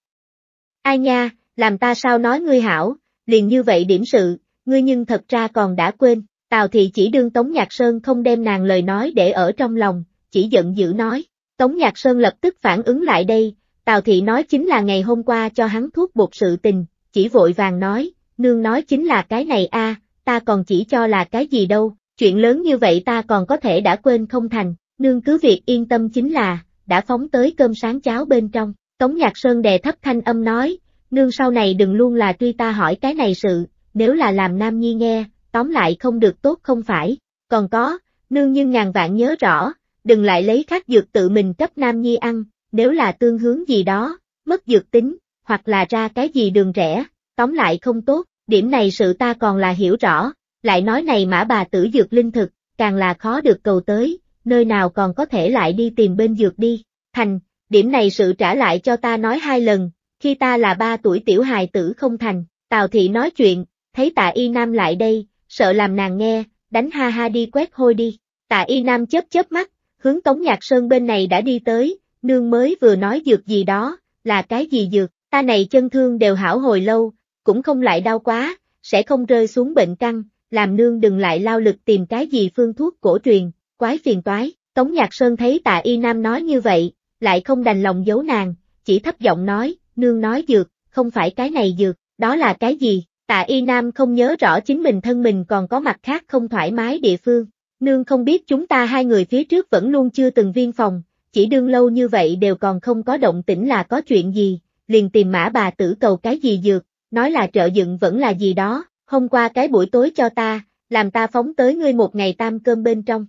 Ai nha, làm ta sao nói ngươi hảo, liền như vậy điểm sự, ngươi nhưng thật ra còn đã quên. Tào thị chỉ đương Tống Nhạc Sơn không đem nàng lời nói để ở trong lòng, chỉ giận dữ nói. Tống Nhạc Sơn lập tức phản ứng lại đây, Tào thị nói chính là ngày hôm qua cho hắn thuốc bột sự tình, chỉ vội vàng nói, nương nói chính là cái này a, ta còn chỉ cho là cái gì đâu, chuyện lớn như vậy ta còn có thể đã quên không thành, nương cứ việc yên tâm chính là, đã phóng tới cơm sáng cháo bên trong, Tống Nhạc Sơn đè thấp thanh âm nói, nương sau này đừng luôn là truy ta hỏi cái này sự, nếu là làm nam nhi nghe, tóm lại không được tốt không phải, còn có, nương nhưng ngàn vạn nhớ rõ, đừng lại lấy khác dược tự mình cấp nam nhi ăn, nếu là tương hướng gì đó, mất dược tính, hoặc là ra cái gì đường rẻ, tóm lại không tốt, điểm này sự ta còn là hiểu rõ, lại nói này mã bà tử dược linh thực, càng là khó được cầu tới, nơi nào còn có thể lại đi tìm bên dược đi, thành, điểm này sự trả lại cho ta nói hai lần, khi ta là ba tuổi tiểu hài tử không thành, Tào Thị nói chuyện, thấy tạ y nam lại đây, sợ làm nàng nghe, đánh ha ha đi quét hôi đi, tạ y nam chớp chớp mắt, hướng Tống Nhạc Sơn bên này đã đi tới, nương mới vừa nói dược gì đó, là cái gì dược, ta này chân thương đều hảo hồi lâu, cũng không lại đau quá, sẽ không rơi xuống bệnh căng, làm nương đừng lại lao lực tìm cái gì phương thuốc cổ truyền, quái phiền toái. Tống Nhạc Sơn thấy tạ y nam nói như vậy, lại không đành lòng giấu nàng, chỉ thấp giọng nói, nương nói dược, không phải cái này dược, đó là cái gì, tạ y nam không nhớ rõ chính mình thân mình còn có mặt khác không thoải mái địa phương, nương không biết chúng ta hai người phía trước vẫn luôn chưa từng viên phòng, chỉ đương lâu như vậy đều còn không có động tĩnh là có chuyện gì, liền tìm mã bà tử cầu cái gì dược, nói là trợ dựng vẫn là gì đó, hôm qua cái buổi tối cho ta, làm ta phóng tới ngươi một ngày tam cơm bên trong.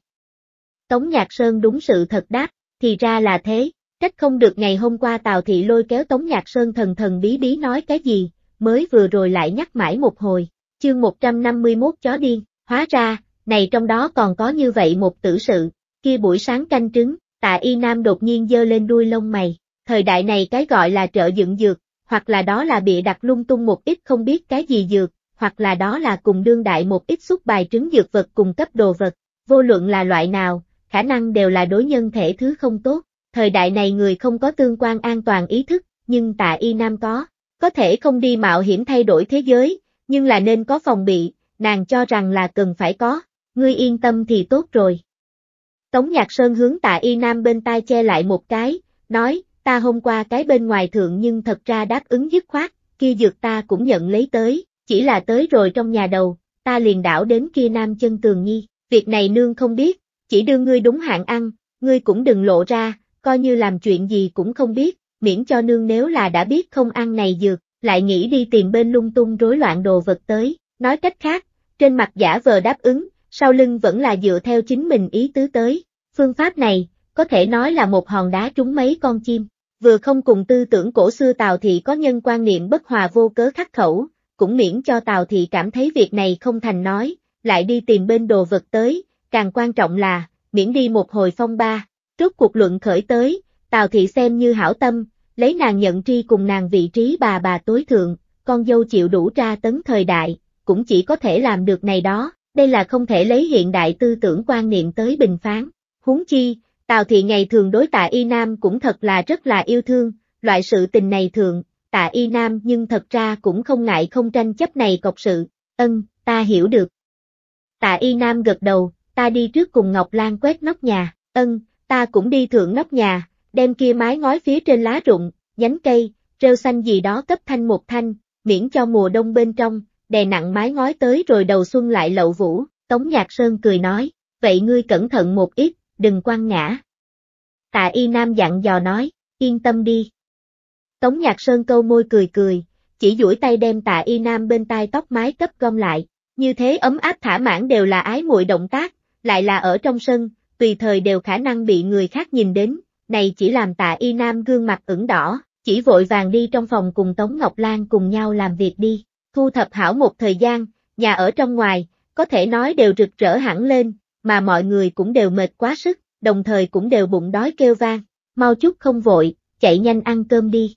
Tống Nhạc Sơn đúng sự thật đáp, thì ra là thế, trách không được ngày hôm qua Tào Thị lôi kéo Tống Nhạc Sơn thần thần bí bí nói cái gì, mới vừa rồi lại nhắc mãi một hồi, chương 151 chó điên, hóa ra, này trong đó còn có như vậy một tử sự, kia buổi sáng canh trứng, tạ y nam đột nhiên dơ lên đuôi lông mày, thời đại này cái gọi là trợ dựng dược, hoặc là đó là bịa đặt lung tung một ít không biết cái gì dược, hoặc là đó là cùng đương đại một ít xúc bài trứng dược vật cùng cấp đồ vật, vô luận là loại nào, khả năng đều là đối nhân thể thứ không tốt. Thời đại này người không có tương quan an toàn ý thức, nhưng tạ y nam có, có thể không đi mạo hiểm thay đổi thế giới, nhưng là nên có phòng bị, nàng cho rằng là cần phải có, ngươi yên tâm thì tốt rồi. Tống Nhạc Sơn hướng tạ y nam bên tai che lại một cái, nói, ta hôm qua cái bên ngoài thượng nhưng thật ra đáp ứng dứt khoát, kia dược ta cũng nhận lấy tới, chỉ là tới rồi trong nhà đầu, ta liền đảo đến kia nam chân tường nhi, việc này nương không biết, chỉ đưa ngươi đúng hạn ăn, ngươi cũng đừng lộ ra, coi như làm chuyện gì cũng không biết, miễn cho nương nếu là đã biết không ăn này dược, lại nghĩ đi tìm bên lung tung rối loạn đồ vật tới, nói cách khác, trên mặt giả vờ đáp ứng, sau lưng vẫn là dựa theo chính mình ý tứ tới, phương pháp này, có thể nói là một hòn đá trúng mấy con chim, vừa không cùng tư tưởng cổ xưa Tào Thị có nhân quan niệm bất hòa vô cớ khắc khẩu, cũng miễn cho Tào Thị cảm thấy việc này không thành nói, lại đi tìm bên đồ vật tới, càng quan trọng là, miễn đi một hồi phong ba, trước cuộc luận khởi tới, Tào Thị xem như hảo tâm, lấy nàng nhận tri cùng nàng vị trí bà bà tối thượng, con dâu chịu đủ tra tấn thời đại, cũng chỉ có thể làm được này đó, đây là không thể lấy hiện đại tư tưởng quan niệm tới bình phán. Huống chi, Tào thị ngày thường đối tạ y nam cũng thật là rất là yêu thương, loại sự tình này thường, tạ y nam nhưng thật ra cũng không ngại không tranh chấp này cọc sự, ân, ta hiểu được. Tạ y nam gật đầu, ta đi trước cùng Ngọc Lan quét nóc nhà, ân, ta cũng đi thượng nóc nhà, đem kia mái ngói phía trên lá rụng, nhánh cây, rêu xanh gì đó cấp thanh một thanh, miễn cho mùa đông bên trong, đè nặng mái ngói tới rồi đầu xuân lại lậu vũ, Tống Nhạc Sơn cười nói, vậy ngươi cẩn thận một ít, đừng quăng ngã. Tạ Y Nam dặn dò nói, yên tâm đi. Tống Nhạc Sơn câu môi cười cười, chỉ duỗi tay đem Tạ Y Nam bên tai tóc mái cấp gom lại, như thế ấm áp thả mãn đều là ái muội động tác, lại là ở trong sân, tùy thời đều khả năng bị người khác nhìn đến, này chỉ làm Tạ Y Nam gương mặt ửng đỏ, chỉ vội vàng đi trong phòng cùng Tống Ngọc Lan cùng nhau làm việc đi, thu thập hảo một thời gian, nhà ở trong ngoài, có thể nói đều rực rỡ hẳn lên, mà mọi người cũng đều mệt quá sức, đồng thời cũng đều bụng đói kêu vang, mau chút không vội, chạy nhanh ăn cơm đi.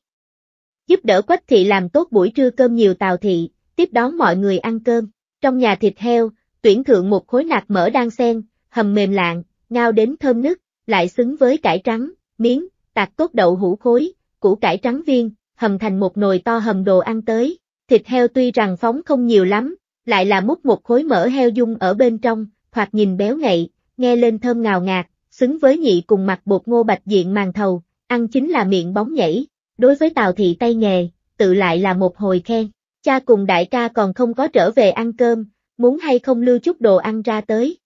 Giúp đỡ Quách thị làm tốt buổi trưa cơm nhiều tàu thị, tiếp đón mọi người ăn cơm. Trong nhà thịt heo, tuyển thượng một khối nạc mỡ đang sen, hầm mềm lạng, ngao đến thơm nức, lại xứng với cải trắng, miếng, tạc tốt đậu hũ khối, củ cải trắng viên, hầm thành một nồi to hầm đồ ăn tới. Thịt heo tuy rằng phóng không nhiều lắm, lại là múc một khối mỡ heo dung ở bên trong, thoạt nhìn béo ngậy, nghe lên thơm ngào ngạt, xứng với nhị cùng mặt bột ngô bạch diện màng thầu, ăn chính là miệng bóng nhảy. Đối với Tào thị tay nghề, tự lại là một hồi khen. Cha cùng đại ca còn không có trở về ăn cơm, muốn hay không lưu chút đồ ăn ra tới.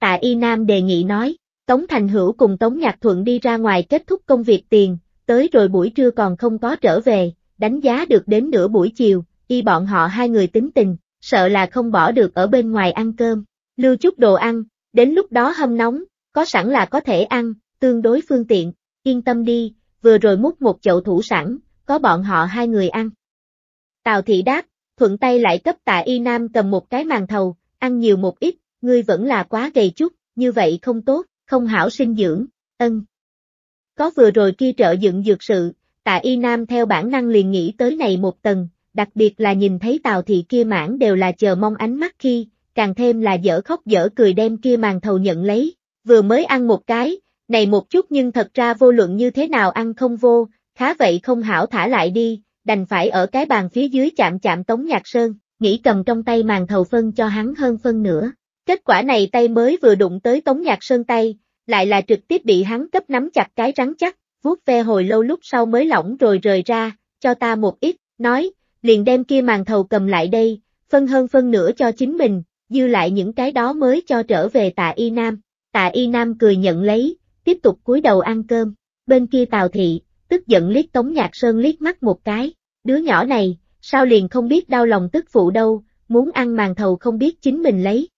Tạ Y Nam đề nghị nói, Tống Thành Hữu cùng Tống Nhạc Thuận đi ra ngoài kết thúc công việc tiền, tới rồi buổi trưa còn không có trở về, đánh giá được đến nửa buổi chiều, y bọn họ hai người tính tình, sợ là không bỏ được ở bên ngoài ăn cơm lưu chút đồ ăn, đến lúc đó hâm nóng, có sẵn là có thể ăn, tương đối phương tiện, yên tâm đi, vừa rồi múc một chậu thủ sẵn, có bọn họ hai người ăn. Tào thị đáp, thuận tay lại cấp tạ y nam cầm một cái màn thầu, ăn nhiều một ít, ngươi vẫn là quá gầy chút, như vậy không tốt, không hảo sinh dưỡng, ân. Có vừa rồi kia trợ dựng dược sự, tạ y nam theo bản năng liền nghĩ tới này một tầng, đặc biệt là nhìn thấy tào thị kia mãn đều là chờ mong ánh mắt khi, càng thêm là dở khóc dở cười đem kia màn thầu nhận lấy, vừa mới ăn một cái, này một chút nhưng thật ra vô luận như thế nào ăn không vô, khá vậy không hảo thả lại đi, đành phải ở cái bàn phía dưới chạm chạm Tống Nhạc Sơn, nghĩ cầm trong tay màn thầu phân cho hắn hơn phân nữa. Kết quả này tay mới vừa đụng tới Tống Nhạc Sơn tay, lại là trực tiếp bị hắn cấp nắm chặt cái rắn chắc, vuốt ve hồi lâu lúc sau mới lỏng rồi rời ra, cho ta một ít, nói, liền đem kia màn thầu cầm lại đây, phân hơn phân nữa cho chính mình, dư lại những cái đó mới cho trở về tạ y nam. Tạ y nam cười nhận lấy, tiếp tục cúi đầu ăn cơm. Bên kia tào thị, tức giận liếc Tống Nhạc Sơn liếc mắt một cái. Đứa nhỏ này, sao liền không biết đau lòng tức phụ đâu, muốn ăn màn thầu không biết chính mình lấy.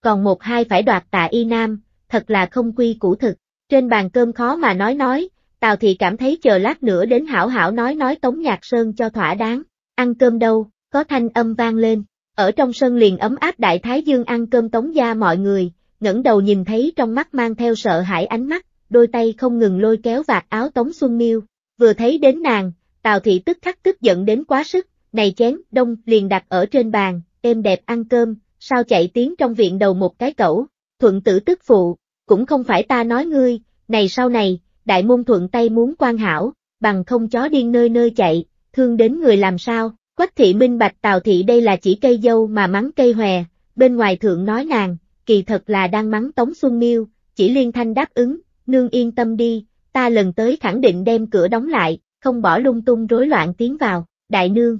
Còn một hai phải đoạt tạ y nam, thật là không quy củ thực. Trên bàn cơm khó mà nói nói, Tào Thị cảm thấy chờ lát nữa đến hảo hảo nói nói Tống Nhạc Sơn cho thỏa đáng. Ăn cơm đâu, có thanh âm vang lên. Ở trong sân liền ấm áp đại thái dương ăn cơm tống gia mọi người, ngẩng đầu nhìn thấy trong mắt mang theo sợ hãi ánh mắt, đôi tay không ngừng lôi kéo vạt áo tống xuân miêu, vừa thấy đến nàng, tào thị tức khắc tức giận đến quá sức, này chén, đông, liền đặt ở trên bàn, êm đẹp ăn cơm, sao chạy tiếng trong viện đầu một cái cẩu, thuận tử tức phụ, cũng không phải ta nói ngươi, này sau này, đại môn thuận tay muốn quan hảo, bằng không chó điên nơi nơi chạy, thương đến người làm sao, Quách thị minh bạch Tào thị đây là chỉ cây dâu mà mắng cây hòe, bên ngoài thượng nói nàng, kỳ thật là đang mắng Tống Xuân Miêu, chỉ liên thanh đáp ứng, nương yên tâm đi, ta lần tới khẳng định đem cửa đóng lại, không bỏ lung tung rối loạn tiến vào, đại nương.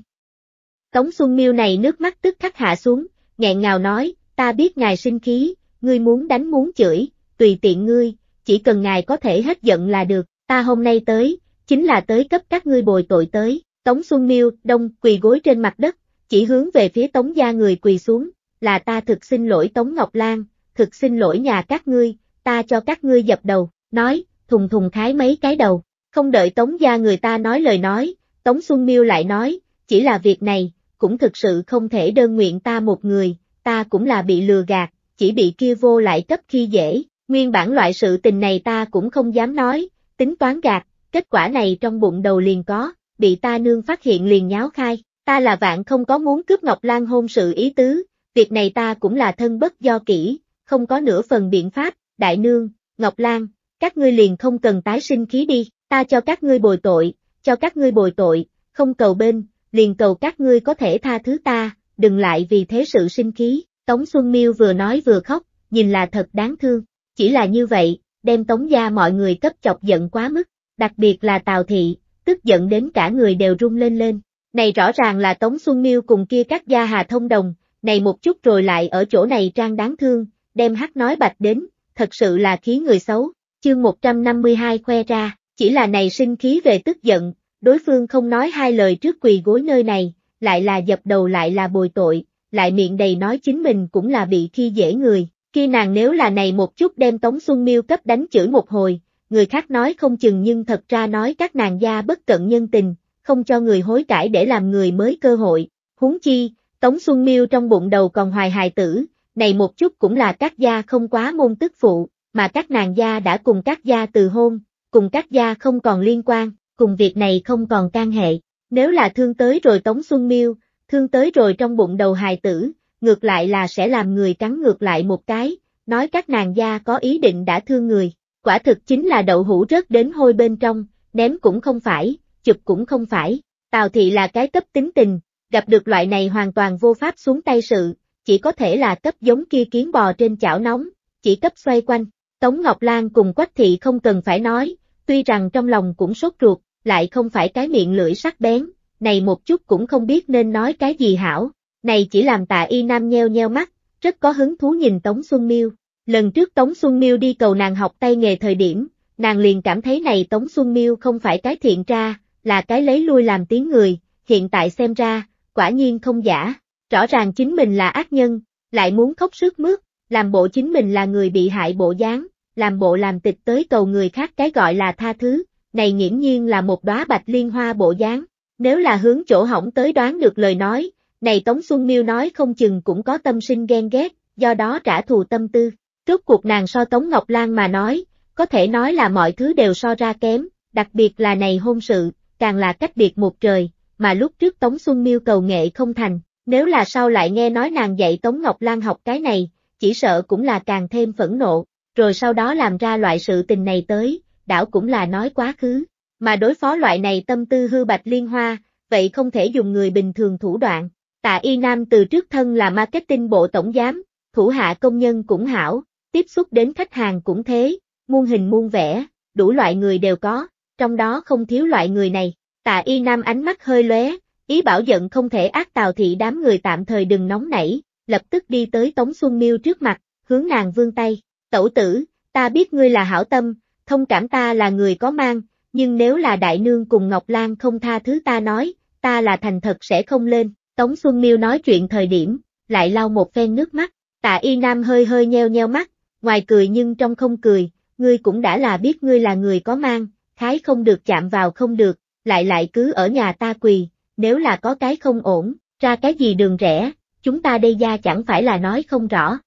Tống Xuân Miêu này nước mắt tức khắc hạ xuống, nghẹn ngào nói, ta biết ngài sinh khí, ngươi muốn đánh muốn chửi, tùy tiện ngươi, chỉ cần ngài có thể hết giận là được, ta hôm nay tới, chính là tới cấp các ngươi bồi tội tới, Tống Xuân Miêu, đông, quỳ gối trên mặt đất, chỉ hướng về phía Tống gia người quỳ xuống, là ta thực xin lỗi Tống Ngọc Lan, thực xin lỗi nhà các ngươi, ta cho các ngươi dập đầu, nói, thùng thùng khái mấy cái đầu, không đợi Tống gia người ta nói lời nói, Tống Xuân Miêu lại nói, chỉ là việc này, cũng thực sự không thể đơn nguyện ta một người, ta cũng là bị lừa gạt, chỉ bị kia vô lại cấp khi dễ, nguyên bản loại sự tình này ta cũng không dám nói, tính toán gạt, kết quả này trong bụng đầu liền có, bị ta nương phát hiện liền nháo khai, ta là vạn không có muốn cướp Ngọc Lan hôn sự ý tứ, việc này ta cũng là thân bất do kỹ, không có nửa phần biện pháp, đại nương, Ngọc Lan, các ngươi liền không cần tái sinh khí đi, ta cho các ngươi bồi tội, cho các ngươi bồi tội, không cầu bên, liền cầu các ngươi có thể tha thứ ta, đừng lại vì thế sự sinh khí, Tống Xuân Miêu vừa nói vừa khóc, nhìn là thật đáng thương, chỉ là như vậy, đem Tống gia mọi người cấp chọc giận quá mức, đặc biệt là Tào Thị, tức giận đến cả người đều run lên lên. Này rõ ràng là Tống Xuân Miêu cùng kia các gia hà thông đồng, này một chút rồi lại ở chỗ này trang đáng thương, đem hắc nói bạch đến, thật sự là khí người xấu, chương 152 khoe ra, chỉ là này sinh khí về tức giận, đối phương không nói hai lời trước quỳ gối nơi này, lại là dập đầu lại là bồi tội, lại miệng đầy nói chính mình cũng là bị khi dễ người, khi nàng nếu là này một chút đem Tống Xuân Miêu cấp đánh chửi một hồi, người khác nói không chừng nhưng thật ra nói các nàng gia bất cận nhân tình, không cho người hối cải để làm người mới cơ hội, huống chi, Tống Xuân Miêu trong bụng đầu còn hoài hài tử, này một chút cũng là các gia không quá môn tức phụ, mà các nàng gia đã cùng các gia từ hôn, cùng các gia không còn liên quan, cùng việc này không còn can hệ, nếu là thương tới rồi Tống Xuân Miêu, thương tới rồi trong bụng đầu hài tử, ngược lại là sẽ làm người cắn ngược lại một cái, nói các nàng gia có ý định đã thương người, quả thực chính là đậu hũ rớt đến hôi bên trong, ném cũng không phải, chụp cũng không phải. Tào thị là cái cấp tính tình, gặp được loại này hoàn toàn vô pháp xuống tay sự, chỉ có thể là cấp giống kia kiến bò trên chảo nóng, chỉ cấp xoay quanh. Tống Ngọc Lan cùng Quách thị không cần phải nói, tuy rằng trong lòng cũng sốt ruột, lại không phải cái miệng lưỡi sắc bén, này một chút cũng không biết nên nói cái gì hảo, này chỉ làm tạ y nam nheo nheo mắt, rất có hứng thú nhìn Tống Xuân Miêu, Lần trước Tống Xuân Miêu đi cầu nàng học tay nghề thời điểm, nàng liền cảm thấy này Tống Xuân Miêu không phải cái thiện ra, là cái lấy lui làm tiếng người, hiện tại xem ra, quả nhiên không giả, rõ ràng chính mình là ác nhân, lại muốn khóc sức mướt, làm bộ chính mình là người bị hại bộ dáng, làm bộ làm tịch tới cầu người khác cái gọi là tha thứ, này nghiễm nhiên là một đóa bạch liên hoa bộ dáng, nếu là hướng chỗ hỏng tới đoán được lời nói, này Tống Xuân Miêu nói không chừng cũng có tâm sinh ghen ghét, do đó trả thù tâm tư. Trước cuộc nàng so Tống Ngọc Lan mà nói, có thể nói là mọi thứ đều so ra kém, đặc biệt là này hôn sự, càng là cách biệt một trời, mà lúc trước Tống Xuân Miêu cầu nghệ không thành, nếu là sau lại nghe nói nàng dạy Tống Ngọc Lan học cái này, chỉ sợ cũng là càng thêm phẫn nộ, rồi sau đó làm ra loại sự tình này tới, đảo cũng là nói quá khứ, mà đối phó loại này tâm tư hư bạch liên hoa, vậy không thể dùng người bình thường thủ đoạn. Tạ Y Nam từ trước thân là marketing bộ tổng giám, thủ hạ công nhân cũng hảo, tiếp xúc đến khách hàng cũng thế, muôn hình muôn vẻ, đủ loại người đều có, trong đó không thiếu loại người này. Tạ Y Nam ánh mắt hơi lóe, ý bảo giận không thể ác tào thị đám người tạm thời đừng nóng nảy, lập tức đi tới Tống Xuân Miêu trước mặt, hướng nàng vươn tay, "Tẩu tử, ta biết ngươi là hảo tâm, thông cảm ta là người có mang, nhưng nếu là đại nương cùng Ngọc Lan không tha thứ ta nói, ta là thành thật sẽ không lên." Tống Xuân Miêu nói chuyện thời điểm, lại lau một phen nước mắt, Tạ Y Nam hơi hơi nheo nheo mắt, ngoài cười nhưng trong không cười, ngươi cũng đã là biết ngươi là người có mang, khái không được chạm vào không được, lại lại cứ ở nhà ta quỳ, nếu là có cái không ổn, ra cái gì đường rẻ, chúng ta đây gia chẳng phải là nói không rõ.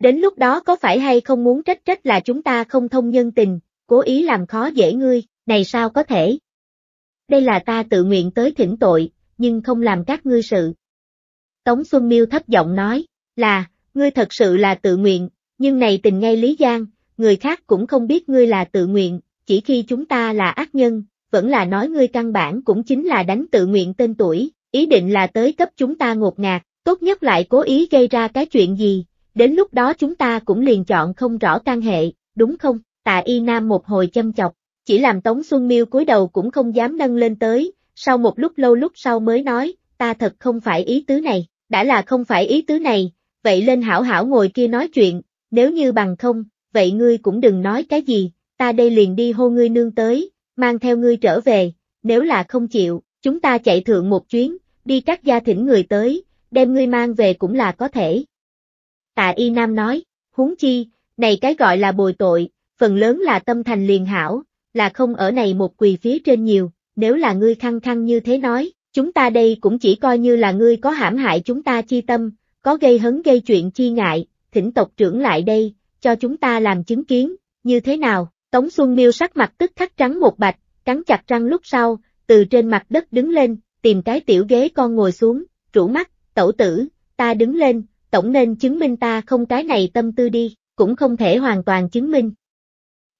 Đến lúc đó có phải hay không muốn trách trách là chúng ta không thông nhân tình, cố ý làm khó dễ ngươi, này sao có thể? Đây là ta tự nguyện tới thỉnh tội, nhưng không làm các ngươi sự. Tống Xuân Miêu thấp giọng nói, là, ngươi thật sự là tự nguyện, nhưng này tình ngay Lý Giang, người khác cũng không biết ngươi là tự nguyện, chỉ khi chúng ta là ác nhân, vẫn là nói ngươi căn bản cũng chính là đánh tự nguyện tên tuổi, ý định là tới cấp chúng ta ngột ngạt, tốt nhất lại cố ý gây ra cái chuyện gì, đến lúc đó chúng ta cũng liền chọn không rõ can hệ, đúng không? Tạ Y Nam một hồi châm chọc, chỉ làm Tống Xuân Miêu cúi đầu cũng không dám nâng lên tới, sau một lúc lâu lúc sau mới nói, ta thật không phải ý tứ này, đã là không phải ý tứ này, vậy lên hảo hảo ngồi kia nói chuyện, nếu như bằng không, vậy ngươi cũng đừng nói cái gì, ta đây liền đi hô ngươi nương tới, mang theo ngươi trở về, nếu là không chịu, chúng ta chạy thượng một chuyến, đi các gia thỉnh người tới, đem ngươi mang về cũng là có thể. Tạ Y Nam nói, huống chi, này cái gọi là bồi tội, phần lớn là tâm thành liền hảo, là không ở này một quỳ phía trên nhiều, nếu là ngươi khăng khăng như thế nói, chúng ta đây cũng chỉ coi như là ngươi có hãm hại chúng ta chi tâm, có gây hấn gây chuyện chi ngại, thỉnh tộc trưởng lại đây, cho chúng ta làm chứng kiến, như thế nào? Tống Xuân Miêu sắc mặt tức khắc trắng một bạch, cắn chặt răng lúc sau, từ trên mặt đất đứng lên, tìm cái tiểu ghế con ngồi xuống, rủ mắt, tẩu tử, ta đứng lên, tổng nên chứng minh ta không cái này tâm tư đi, cũng không thể hoàn toàn chứng minh.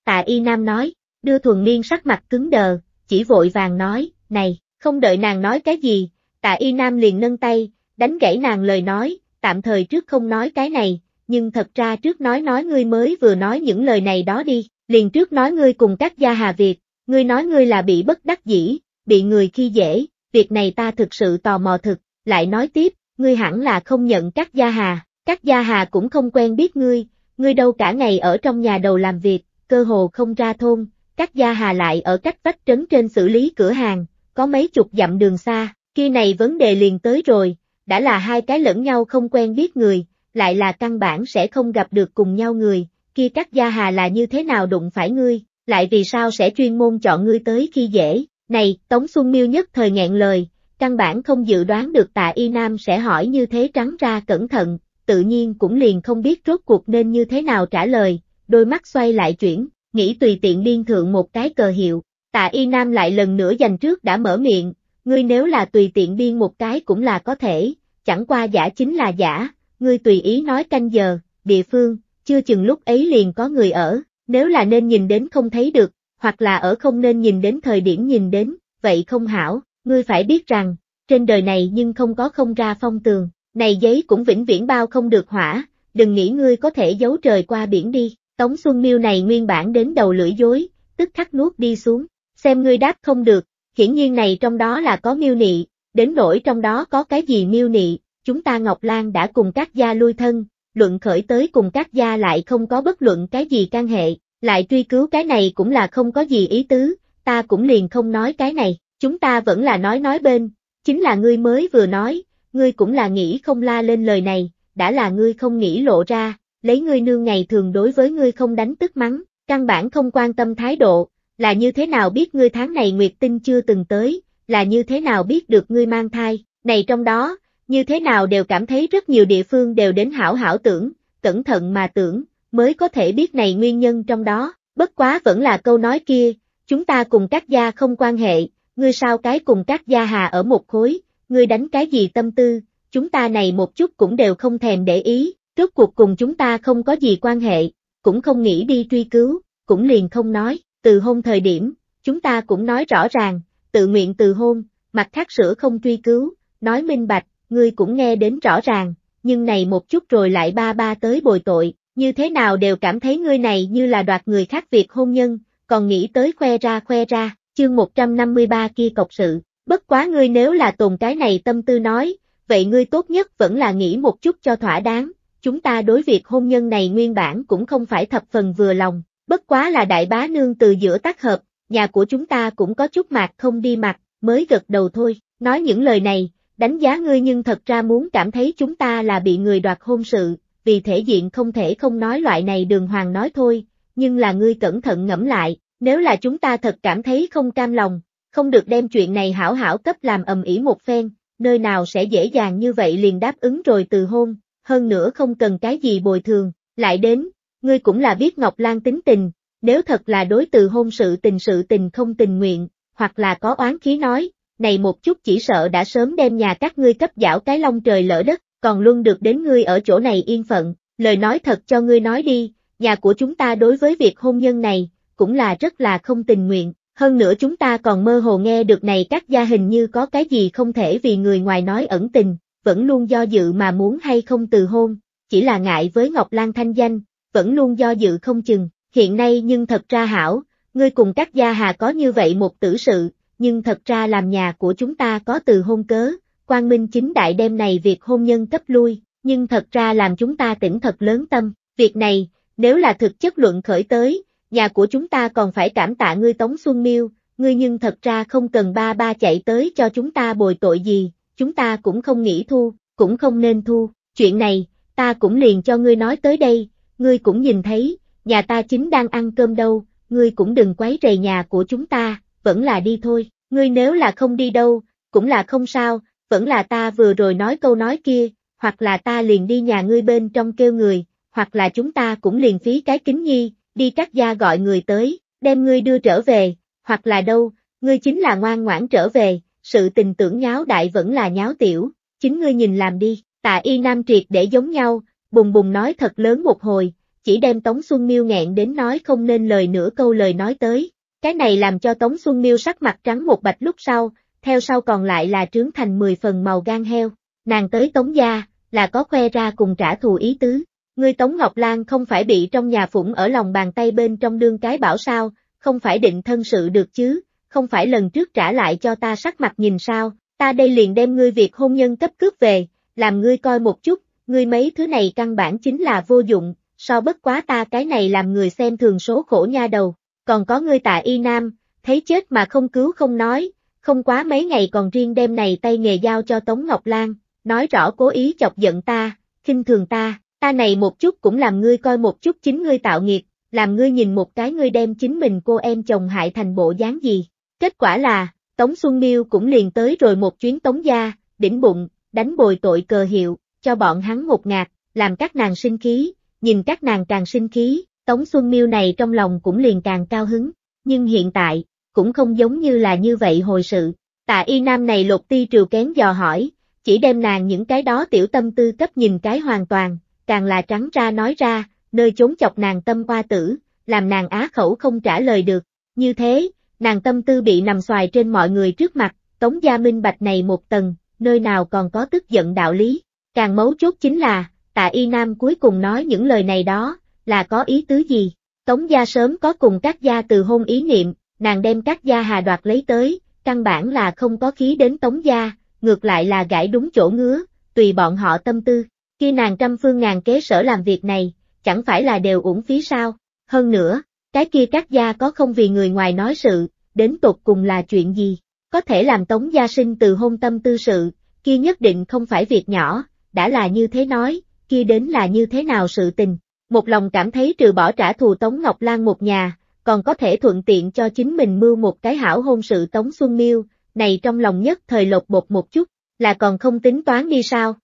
Tạ Y Nam nói, đưa thuần niên sắc mặt cứng đờ, chỉ vội vàng nói, này, không đợi nàng nói cái gì, tạ Y Nam liền nâng tay, đánh gãy nàng lời nói, tạm thời trước không nói cái này, nhưng thật ra trước nói nói ngươi mới vừa nói những lời này đó đi, liền trước nói ngươi cùng các gia Hà Việt, ngươi nói ngươi là bị bất đắc dĩ, bị người khi dễ, việc này ta thực sự tò mò thực, lại nói tiếp, ngươi hẳn là không nhận các gia Hà, các gia Hà cũng không quen biết ngươi, ngươi đâu cả ngày ở trong nhà đầu làm việc, cơ hồ không ra thôn, các gia Hà lại ở cách vách trấn trên xử lý cửa hàng, có mấy chục dặm đường xa, khi này vấn đề liền tới rồi, đã là hai cái lẫn nhau không quen biết người lại là căn bản sẽ không gặp được cùng nhau người, kia các gia hà là như thế nào đụng phải ngươi, lại vì sao sẽ chuyên môn chọn ngươi tới khi dễ, này, Tống Xuân Miêu nhất thời nghẹn lời, căn bản không dự đoán được tạ y nam sẽ hỏi như thế trắng ra cẩn thận, tự nhiên cũng liền không biết rốt cuộc nên như thế nào trả lời, đôi mắt xoay lại chuyển, nghĩ tùy tiện liên thượng một cái cờ hiệu, tạ y nam lại lần nữa dành trước đã mở miệng, ngươi nếu là tùy tiện biên một cái cũng là có thể, chẳng qua giả chính là giả, ngươi tùy ý nói canh giờ, địa phương, chưa chừng lúc ấy liền có người ở, nếu là nên nhìn đến không thấy được, hoặc là ở không nên nhìn đến thời điểm nhìn đến, vậy không hảo, ngươi phải biết rằng, trên đời này nhưng không có không ra phong tường, này giấy cũng vĩnh viễn bao không được hỏa, đừng nghĩ ngươi có thể giấu trời qua biển đi, Tống Xuân Miêu này nguyên bản đến đầu lưỡi dối, tức khắc nuốt đi xuống, xem ngươi đáp không được, hiển nhiên này trong đó là có miêu nị, đến nỗi trong đó có cái gì miêu nị, chúng ta Ngọc Lan đã cùng các gia lui thân, luận khởi tới cùng các gia lại không có bất luận cái gì can hệ, lại truy cứu cái này cũng là không có gì ý tứ, ta cũng liền không nói cái này, chúng ta vẫn là nói nói bên, chính là ngươi mới vừa nói, ngươi cũng là nghĩ không la lên lời này, đã là ngươi không nghĩ lộ ra, lấy ngươi nương ngày thường đối với ngươi không đánh tức mắng, căn bản không quan tâm thái độ, là như thế nào biết ngươi tháng này nguyệt tinh chưa từng tới, là như thế nào biết được ngươi mang thai, này trong đó, như thế nào đều cảm thấy rất nhiều địa phương đều đến hảo hảo tưởng, cẩn thận mà tưởng, mới có thể biết này nguyên nhân trong đó, bất quá vẫn là câu nói kia, chúng ta cùng các gia không quan hệ, ngươi sao cái cùng các gia hà ở một khối, ngươi đánh cái gì tâm tư, chúng ta này một chút cũng đều không thèm để ý, rốt cuộc cùng chúng ta không có gì quan hệ, cũng không nghĩ đi truy cứu, cũng liền không nói, từ hôn thời điểm, chúng ta cũng nói rõ ràng, tự nguyện từ hôn, mặt khác sữa không truy cứu, nói minh bạch, ngươi cũng nghe đến rõ ràng, nhưng này một chút rồi lại ba ba tới bồi tội, như thế nào đều cảm thấy ngươi này như là đoạt người khác việc hôn nhân, còn nghĩ tới khoe ra khoe ra, chương 153 kia cộc sự, bất quá ngươi nếu là tồn cái này tâm tư nói, vậy ngươi tốt nhất vẫn là nghĩ một chút cho thỏa đáng, chúng ta đối việc hôn nhân này nguyên bản cũng không phải thập phần vừa lòng, bất quá là đại bá nương từ giữa tác hợp, nhà của chúng ta cũng có chút mạc không đi mặt, mới gật đầu thôi, nói những lời này, đánh giá ngươi nhưng thật ra muốn cảm thấy chúng ta là bị người đoạt hôn sự, vì thể diện không thể không nói loại này đường hoàng nói thôi, nhưng là ngươi cẩn thận ngẫm lại, nếu là chúng ta thật cảm thấy không cam lòng, không được đem chuyện này hảo hảo cấp làm ầm ĩ một phen, nơi nào sẽ dễ dàng như vậy liền đáp ứng rồi từ hôn, hơn nữa không cần cái gì bồi thường, lại đến, ngươi cũng là biết Ngọc Lan tính tình, nếu thật là đối từ hôn sự tình sự tình không tình nguyện, hoặc là có oán khí nói, này một chút chỉ sợ đã sớm đem nhà các ngươi cấp giảo cái long trời lỡ đất, còn luôn được đến ngươi ở chỗ này yên phận, lời nói thật cho ngươi nói đi, nhà của chúng ta đối với việc hôn nhân này, cũng là rất là không tình nguyện, hơn nữa chúng ta còn mơ hồ nghe được này các gia hình như có cái gì không thể vì người ngoài nói ẩn tình, vẫn luôn do dự mà muốn hay không từ hôn, chỉ là ngại với Ngọc Lan thanh danh, vẫn luôn do dự không chừng, hiện nay nhưng thật ra hảo, ngươi cùng các gia hà có như vậy một tử sự, nhưng thật ra làm nhà của chúng ta có từ hôn cớ, Quang Minh chính đại đêm này việc hôn nhân cấp lui, nhưng thật ra làm chúng ta tỉnh thật lớn tâm, việc này, nếu là thực chất luận khởi tới, nhà của chúng ta còn phải cảm tạ ngươi Tống Xuân Miêu, ngươi nhưng thật ra không cần ba ba chạy tới cho chúng ta bồi tội gì, chúng ta cũng không nghĩ thu, cũng không nên thu, chuyện này, ta cũng liền cho ngươi nói tới đây, ngươi cũng nhìn thấy, nhà ta chính đang ăn cơm đâu, ngươi cũng đừng quấy rầy nhà của chúng ta, vẫn là đi thôi, ngươi nếu là không đi đâu, cũng là không sao, vẫn là ta vừa rồi nói câu nói kia, hoặc là ta liền đi nhà ngươi bên trong kêu người, hoặc là chúng ta cũng liền phí cái kính nhi, đi cắt gia gọi người tới, đem ngươi đưa trở về, hoặc là đâu, ngươi chính là ngoan ngoãn trở về, sự tình tưởng nháo đại vẫn là nháo tiểu, chính ngươi nhìn làm đi, tạ y nam triệt để giống nhau, bùng bùng nói thật lớn một hồi, chỉ đem Tống Xuân Miêu nghẹn đến nói không nên lời nửa câu lời nói tới, cái này làm cho Tống Xuân Miêu sắc mặt trắng một bạch lúc sau, theo sau còn lại là trướng thành 10 phần màu gan heo. Nàng tới Tống Gia, là có khoe ra cùng trả thù ý tứ. Ngươi Tống Ngọc Lan không phải bị trong nhà phụng ở lòng bàn tay bên trong đương cái bảo sao, không phải định thân sự được chứ, không phải lần trước trả lại cho ta sắc mặt nhìn sao, ta đây liền đem ngươi việc hôn nhân cấp cướp về, làm ngươi coi một chút, ngươi mấy thứ này căn bản chính là vô dụng, so bất quá ta cái này làm người xem thường số khổ nha đầu còn có ngươi tạ y nam, thấy chết mà không cứu không nói, không quá mấy ngày còn riêng đêm này tay nghề giao cho Tống Ngọc Lan, nói rõ cố ý chọc giận ta, khinh thường ta, ta này một chút cũng làm ngươi coi một chút chính ngươi tạo nghiệp, làm ngươi nhìn một cái ngươi đem chính mình cô em chồng hại thành bộ dáng gì. Kết quả là, Tống Xuân Miêu cũng liền tới rồi một chuyến Tống gia, đỉnh bụng, đánh bồi tội cờ hiệu, cho bọn hắn ngột ngạt, làm các nàng sinh khí, nhìn các nàng càng sinh khí, Tống Xuân Miêu này trong lòng cũng liền càng cao hứng, nhưng hiện tại, cũng không giống như là như vậy hồi sự. Tạ y nam này lột ti triều kén dò hỏi, chỉ đem nàng những cái đó tiểu tâm tư cấp nhìn cái hoàn toàn, càng là trắng ra nói ra, nơi chốn chọc nàng tâm qua tử, làm nàng á khẩu không trả lời được. Như thế, nàng tâm tư bị nằm xoài trên mọi người trước mặt, tống gia minh bạch này một tầng, nơi nào còn có tức giận đạo lý. Càng mấu chốt chính là, tạ y nam cuối cùng nói những lời này đó, là có ý tứ gì? Tống gia sớm có cùng các gia từ hôn ý niệm, nàng đem các gia hà đoạt lấy tới, căn bản là không có khí đến tống gia, ngược lại là gãi đúng chỗ ngứa, tùy bọn họ tâm tư. Khi nàng trăm phương ngàn kế sở làm việc này, chẳng phải là đều uổng phí sao? Hơn nữa, cái kia các gia có không vì người ngoài nói sự, đến tột cùng là chuyện gì? Có thể làm tống gia sinh từ hôn tâm tư sự, kia nhất định không phải việc nhỏ, đã là như thế nói, kia đến là như thế nào sự tình một lòng cảm thấy trừ bỏ trả thù Tống Ngọc Lan một nhà, còn có thể thuận tiện cho chính mình mưu một cái hảo hôn sự Tống Xuân Miêu, này trong lòng nhất thời lột bột một chút, là còn không tính toán đi sao.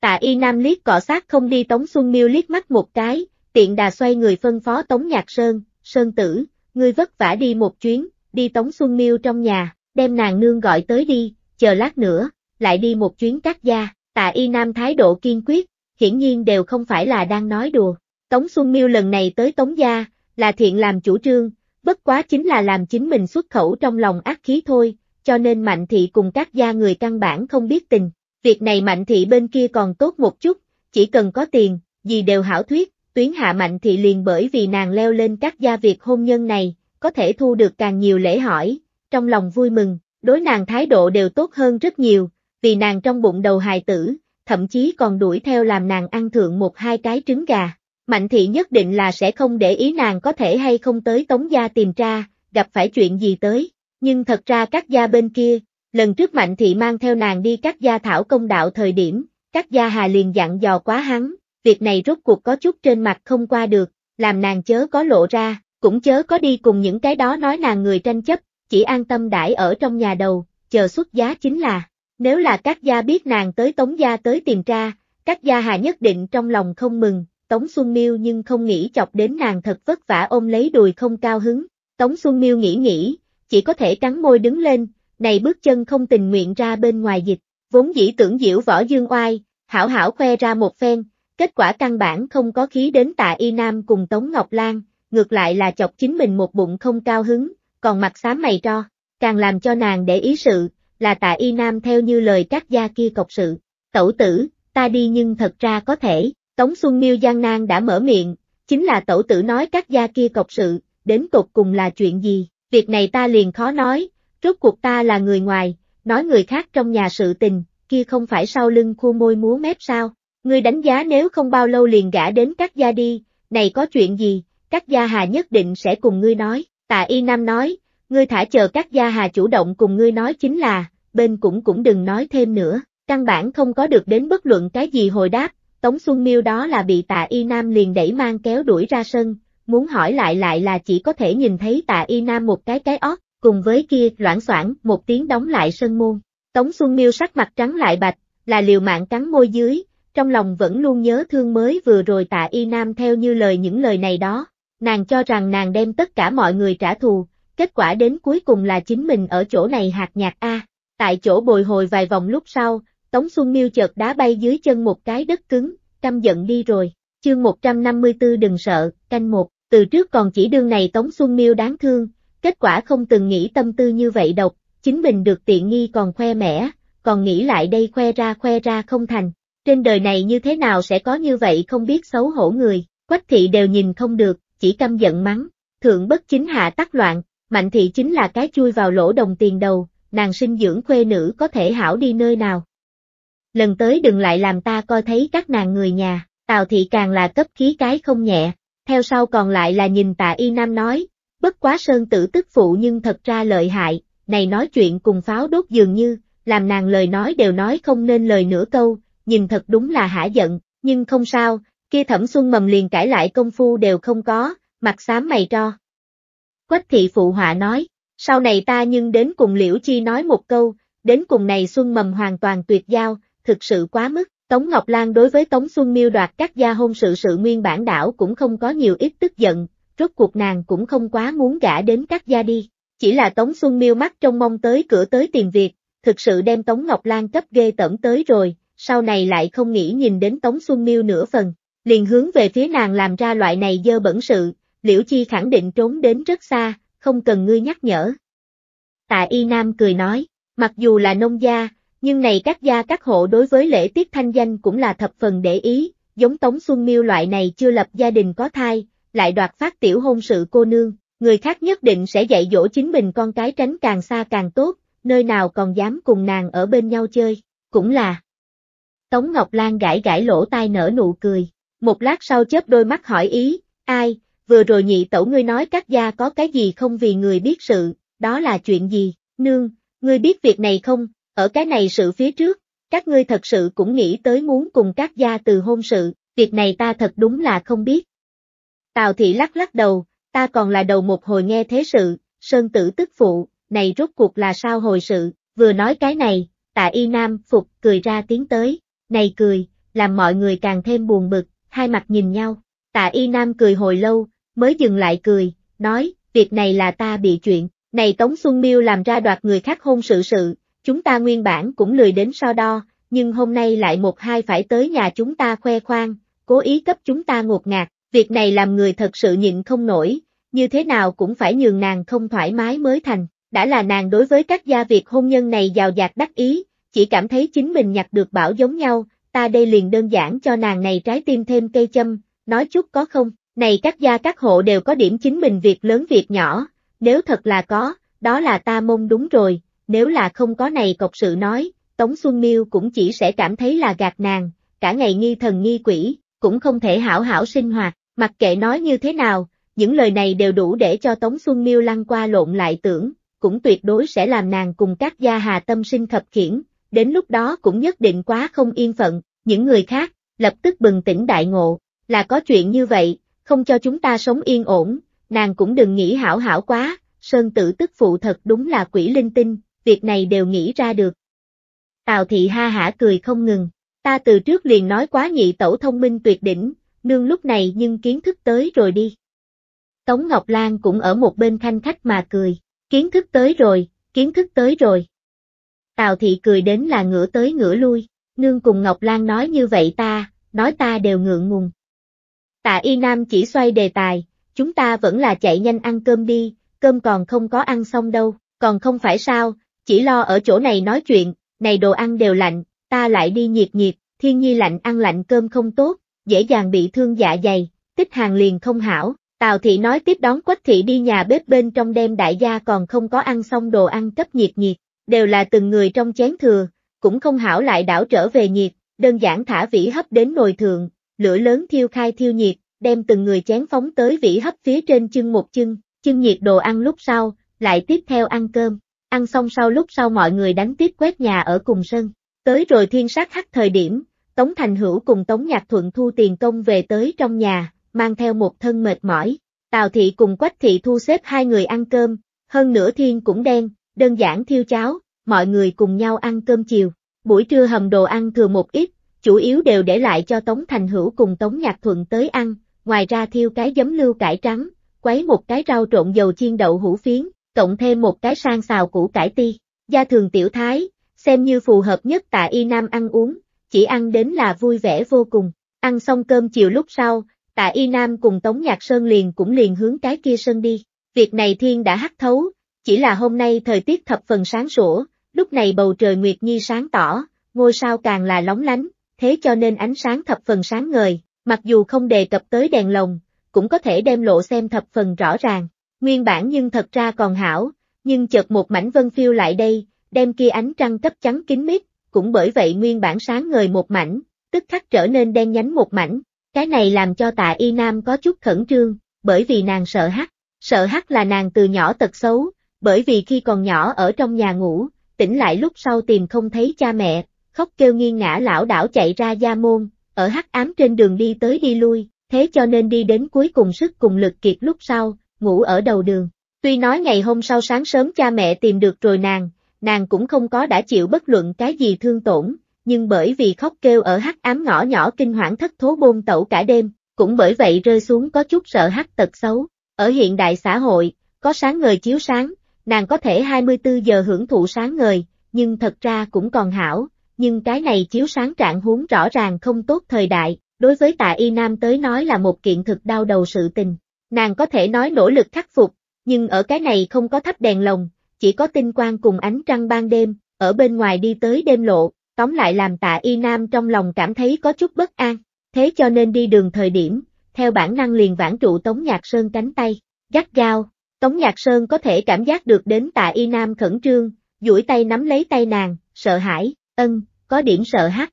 Tạ Y Nam liếc cọ sát không đi Tống Xuân Miêu liếc mắt một cái, tiện đà xoay người phân phó Tống Nhạc Sơn, Sơn Tử, ngươi vất vả đi một chuyến, đi Tống Xuân Miêu trong nhà, đem nàng nương gọi tới đi, chờ lát nữa, lại đi một chuyến cắt gia, Tạ Y Nam thái độ kiên quyết, hiển nhiên đều không phải là đang nói đùa. Tống Xuân Miêu lần này tới Tống Gia, là thiện làm chủ trương, bất quá chính là làm chính mình xuất khẩu trong lòng ác khí thôi, cho nên Mạnh Thị cùng các gia người căn bản không biết tình. Việc này Mạnh Thị bên kia còn tốt một chút, chỉ cần có tiền, gì đều hảo thuyết, tuyến hạ Mạnh Thị liền bởi vì nàng leo lên các gia việc hôn nhân này, có thể thu được càng nhiều lễ hỏi, trong lòng vui mừng, đối nàng thái độ đều tốt hơn rất nhiều, vì nàng trong bụng đầu hài tử, thậm chí còn đuổi theo làm nàng ăn thượng một hai cái trứng gà. Mạnh thị nhất định là sẽ không để ý nàng có thể hay không tới tống gia tìm tra, gặp phải chuyện gì tới. Nhưng thật ra các gia bên kia, lần trước mạnh thị mang theo nàng đi các gia thảo công đạo thời điểm, các gia hà liền dặn dò quá hắn, việc này rốt cuộc có chút trên mặt không qua được, làm nàng chớ có lộ ra, cũng chớ có đi cùng những cái đó nói nàng người tranh chấp, chỉ an tâm đãi ở trong nhà đầu, chờ xuất giá chính là. Nếu là các gia biết nàng tới Tống gia tới tìm tra, các gia hà nhất định trong lòng không mừng, Tống Xuân Miêu nhưng không nghĩ chọc đến nàng thật vất vả ôm lấy đùi không cao hứng. Tống Xuân Miêu nghĩ nghĩ, chỉ có thể cắn môi đứng lên, này bước chân không tình nguyện ra bên ngoài dịch, vốn dĩ tưởng diễu võ dương oai, hảo hảo khoe ra một phen, kết quả căn bản không có khí đến tạ y nam cùng Tống Ngọc Lan, ngược lại là chọc chính mình một bụng không cao hứng, còn mặt xám mày cho, càng làm cho nàng để ý sự, là tạ y nam theo như lời các gia kia cọc sự. Tẩu tử, ta đi nhưng thật ra có thể, Tống Xuân Miêu Giang Nang đã mở miệng, chính là tẩu tử nói các gia kia cọc sự, đến cột cùng là chuyện gì, việc này ta liền khó nói, rốt cuộc ta là người ngoài, nói người khác trong nhà sự tình, kia không phải sau lưng khu môi múa mép sao, ngươi đánh giá nếu không bao lâu liền gã đến các gia đi, này có chuyện gì, các gia hà nhất định sẽ cùng ngươi nói, tạ y nam nói, ngươi thả chờ các gia hà chủ động cùng ngươi nói chính là, bên cũng cũng đừng nói thêm nữa, căn bản không có được đến bất luận cái gì hồi đáp, Tống Xuân Miêu đó là bị tạ y nam liền đẩy mang kéo đuổi ra sân, muốn hỏi lại lại là chỉ có thể nhìn thấy tạ y nam một cái cái ót, cùng với kia loãng soảng một tiếng đóng lại sân môn. Tống Xuân Miêu sắc mặt trắng lại bạch, là liều mạng cắn môi dưới, trong lòng vẫn luôn nhớ thương mới vừa rồi tạ y nam theo như lời những lời này đó, nàng cho rằng nàng đem tất cả mọi người trả thù, Kết quả đến cuối cùng là chính mình ở chỗ này hạt nhạc A. Tại chỗ bồi hồi vài vòng lúc sau, Tống Xuân Miêu chợt đá bay dưới chân một cái đất cứng, căm giận đi rồi. Chương 154 đừng sợ, canh một, từ trước còn chỉ đương này Tống Xuân Miêu đáng thương, kết quả không từng nghĩ tâm tư như vậy độc, chính mình được tiện nghi còn khoe mẽ, còn nghĩ lại đây khoe ra khoe ra không thành. Trên đời này như thế nào sẽ có như vậy không biết xấu hổ người, quách thị đều nhìn không được, chỉ căm giận mắng, thượng bất chính hạ tắc loạn, Mạnh thị chính là cái chui vào lỗ đồng tiền đầu, nàng sinh dưỡng khuê nữ có thể hảo đi nơi nào. Lần tới đừng lại làm ta coi thấy các nàng người nhà, Tào thị càng là cấp khí cái không nhẹ, theo sau còn lại là nhìn tạ y nam nói, bất quá sơn tử tức phụ nhưng thật ra lợi hại, này nói chuyện cùng pháo đốt dường như, làm nàng lời nói đều nói không nên lời nửa câu, nhìn thật đúng là hả giận, nhưng không sao, kia thẩm xuân mầm liền cãi lại công phu đều không có, mặt xám mày cho. Quách thị phụ họa nói, sau này ta nhưng đến cùng Liễu Chi nói một câu, đến cùng này Xuân Mầm hoàn toàn tuyệt giao, thực sự quá mức. Tống Ngọc Lan đối với Tống Xuân miêu đoạt các gia hôn sự sự nguyên bản đảo cũng không có nhiều ít tức giận, rốt cuộc nàng cũng không quá muốn gả đến các gia đi. Chỉ là Tống Xuân miêu mắt trong mong tới cửa tới tìm việc, thực sự đem Tống Ngọc Lan cấp ghê tẩm tới rồi, sau này lại không nghĩ nhìn đến Tống Xuân miêu nửa phần, liền hướng về phía nàng làm ra loại này dơ bẩn sự, Liễu Chi khẳng định trốn đến rất xa, không cần ngươi nhắc nhở. Tạ Y Nam cười nói, mặc dù là nông gia, nhưng này các gia các hộ đối với lễ tiết thanh danh cũng là thập phần để ý, giống Tống Xuân Miêu loại này chưa lập gia đình có thai, lại đoạt phát tiểu hôn sự cô nương, người khác nhất định sẽ dạy dỗ chính mình con cái tránh càng xa càng tốt, nơi nào còn dám cùng nàng ở bên nhau chơi, cũng là. Tống Ngọc Lan gãi gãi lỗ tai nở nụ cười, một lát sau chớp đôi mắt hỏi ý, ai, vừa rồi nhị tẩu ngươi nói các gia có cái gì không vì người biết sự, đó là chuyện gì, nương, ngươi biết việc này không, ở cái này sự phía trước, các ngươi thật sự cũng nghĩ tới muốn cùng các gia từ hôn sự, việc này ta thật đúng là không biết. Tào thị lắc lắc đầu, ta còn là đầu một hồi nghe thế sự, sơn tử tức phụ, này rốt cuộc là sao hồi sự, vừa nói cái này, tạ y nam phục cười ra tiếng tới, này cười, làm mọi người càng thêm buồn bực, hai mặt nhìn nhau, tạ y nam cười hồi lâu, mới dừng lại cười, nói, việc này là ta bị chuyện, này Tống Xuân Miêu làm ra đoạt người khác hôn sự sự, chúng ta nguyên bản cũng lười đến so đo, nhưng hôm nay lại một hai phải tới nhà chúng ta khoe khoang, cố ý cấp chúng ta ngột ngạt, việc này làm người thật sự nhịn không nổi, như thế nào cũng phải nhường nàng không thoải mái mới thành, đã là nàng đối với các gia việc hôn nhân này giàu dạt đắc ý, chỉ cảm thấy chính mình nhặt được bảo giống nhau, ta đây liền đơn giản cho nàng này trái tim thêm cây châm, nói chút có không. Này các gia các hộ đều có điểm chính mình việc lớn việc nhỏ, nếu thật là có, đó là ta mong đúng rồi, nếu là không có này cộc sự nói, Tống Xuân Miêu cũng chỉ sẽ cảm thấy là gạt nàng, cả ngày nghi thần nghi quỷ, cũng không thể hảo hảo sinh hoạt, mặc kệ nói như thế nào, những lời này đều đủ để cho Tống Xuân Miêu lăn qua lộn lại tưởng, cũng tuyệt đối sẽ làm nàng cùng các gia hà tâm sinh thập khiển, đến lúc đó cũng nhất định quá không yên phận, những người khác, lập tức bừng tỉnh đại ngộ, là có chuyện như vậy, không cho chúng ta sống yên ổn, nàng cũng đừng nghĩ hảo hảo quá, Sơn Tử tức phụ thật đúng là quỷ linh tinh, việc này đều nghĩ ra được. Tào thị ha hả cười không ngừng, ta từ trước liền nói quá nhị tẩu thông minh tuyệt đỉnh, nương lúc này nhưng kiến thức tới rồi đi. Tống Ngọc Lan cũng ở một bên thanh khách mà cười, kiến thức tới rồi, kiến thức tới rồi. Tào thị cười đến là ngửa tới ngửa lui, nương cùng Ngọc Lan nói như vậy ta, nói ta đều ngượng ngùng. Tạ Y Nam chỉ xoay đề tài, chúng ta vẫn là chạy nhanh ăn cơm đi, cơm còn không có ăn xong đâu, còn không phải sao, chỉ lo ở chỗ này nói chuyện, này đồ ăn đều lạnh, ta lại đi nhiệt nhiệt, thiên nhi lạnh ăn lạnh cơm không tốt, dễ dàng bị thương dạ dày, tích hàng liền không hảo. Tào thị nói tiếp đón quách thị đi nhà bếp bên trong đêm đại gia còn không có ăn xong đồ ăn cấp nhiệt nhiệt, đều là từng người trong chén thừa, cũng không hảo lại đảo trở về nhiệt, đơn giản thả vỉ hấp đến nồi thượng, lửa lớn thiêu khai thiêu nhiệt, đem từng người chén phóng tới vỉ hấp phía trên chân một chân, chân nhiệt đồ ăn lúc sau, lại tiếp theo ăn cơm, ăn xong sau lúc sau mọi người đánh tiếp quét nhà ở cùng sân, tới rồi thiên sát hắc thời điểm, Tống Thành Hữu cùng Tống Nhạc Thuận thu tiền công về tới trong nhà, mang theo một thân mệt mỏi, Tào Thị cùng Quách Thị thu xếp hai người ăn cơm, hơn nửa thiên cũng đen, đơn giản thiêu cháo, mọi người cùng nhau ăn cơm chiều, buổi trưa hầm đồ ăn thừa một ít, chủ yếu đều để lại cho Tống Thành Hữu cùng Tống Nhạc Thuận tới ăn, ngoài ra thiêu cái giấm lưu cải trắng, quấy một cái rau trộn dầu chiên đậu hũ phiến, cộng thêm một cái sang xào củ cải ti, gia thường tiểu thái, xem như phù hợp nhất tạ y nam ăn uống, chỉ ăn đến là vui vẻ vô cùng, ăn xong cơm chiều lúc sau, tạ y nam cùng Tống Nhạc Sơn liền cũng liền hướng cái kia sơn đi, việc này thiên đã hắc thấu, chỉ là hôm nay thời tiết thập phần sáng sủa, lúc này bầu trời nguyệt nhi sáng tỏ, ngôi sao càng là lóng lánh, thế cho nên ánh sáng thập phần sáng ngời, mặc dù không đề cập tới đèn lồng, cũng có thể đem lộ xem thập phần rõ ràng. Nguyên bản nhưng thật ra còn hảo, nhưng chợt một mảnh vân phiêu lại đây, đem kia ánh trăng cấp trắng kín mít, cũng bởi vậy nguyên bản sáng ngời một mảnh, tức khắc trở nên đen nhánh một mảnh. Cái này làm cho tạ y nam có chút khẩn trương, bởi vì nàng sợ hắc. Sợ hắc là nàng từ nhỏ tật xấu, bởi vì khi còn nhỏ ở trong nhà ngủ, tỉnh lại lúc sau tìm không thấy cha mẹ, khóc kêu nghiêng ngã lão đảo chạy ra gia môn, ở hắc ám trên đường đi tới đi lui, thế cho nên đi đến cuối cùng sức cùng lực kiệt lúc sau, ngủ ở đầu đường. Tuy nói ngày hôm sau sáng sớm cha mẹ tìm được rồi nàng, nàng cũng không có đã chịu bất luận cái gì thương tổn, nhưng bởi vì khóc kêu ở hắc ám ngõ nhỏ kinh hoảng thất thố bôn tẩu cả đêm, cũng bởi vậy rơi xuống có chút sợ hắc tật xấu. Ở hiện đại xã hội, có sáng ngời chiếu sáng, nàng có thể 24 giờ hưởng thụ sáng ngời, nhưng thật ra cũng còn hảo, nhưng cái này chiếu sáng trạng huống rõ ràng không tốt thời đại, đối với tạ y nam tới nói là một kiện thực đau đầu sự tình. Nàng có thể nói nỗ lực khắc phục, nhưng ở cái này không có thắp đèn lồng, chỉ có tinh quang cùng ánh trăng ban đêm, ở bên ngoài đi tới đêm lộ, tóm lại làm tạ y nam trong lòng cảm thấy có chút bất an, thế cho nên đi đường thời điểm, theo bản năng liền vãn trụ Tống Nhạc Sơn cánh tay, gắt gao, Tống Nhạc Sơn có thể cảm giác được đến tạ y nam khẩn trương, duỗi tay nắm lấy tay nàng, sợ hãi, Ân, có điểm sợ hắc.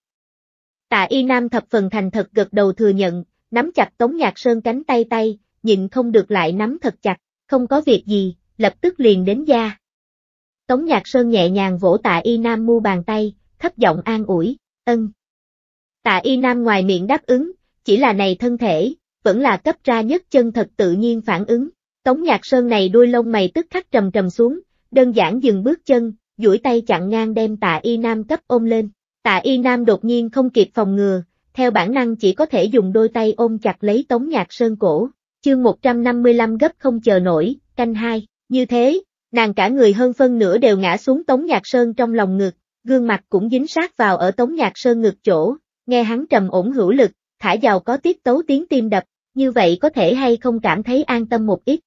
Tạ Y Nam thập phần thành thật gật đầu thừa nhận, nắm chặt Tống Nhạc Sơn cánh tay tay, nhịn không được lại nắm thật chặt, không có việc gì, lập tức liền đến gia. Tống Nhạc Sơn nhẹ nhàng vỗ Tạ Y Nam mu bàn tay, thấp giọng an ủi, ân. Tạ Y Nam ngoài miệng đáp ứng, chỉ là này thân thể, vẫn là cấp ra nhất chân thật tự nhiên phản ứng. Tống Nhạc Sơn này đuôi lông mày tức khắc trầm trầm xuống, đơn giản dừng bước chân, duỗi tay chặn ngang đem tạ y nam cấp ôm lên. Tạ y nam đột nhiên không kịp phòng ngừa, theo bản năng chỉ có thể dùng đôi tay ôm chặt lấy tống nhạc sơn cổ. Chương 155 gấp không chờ nổi, canh hai, như thế, nàng cả người hơn phân nửa đều ngã xuống tống nhạc sơn trong lòng ngực, gương mặt cũng dính sát vào ở tống nhạc sơn ngực chỗ, nghe hắn trầm ổn hữu lực, thả giàu có tiết tấu tiếng tim đập, như vậy có thể hay không cảm thấy an tâm một ít.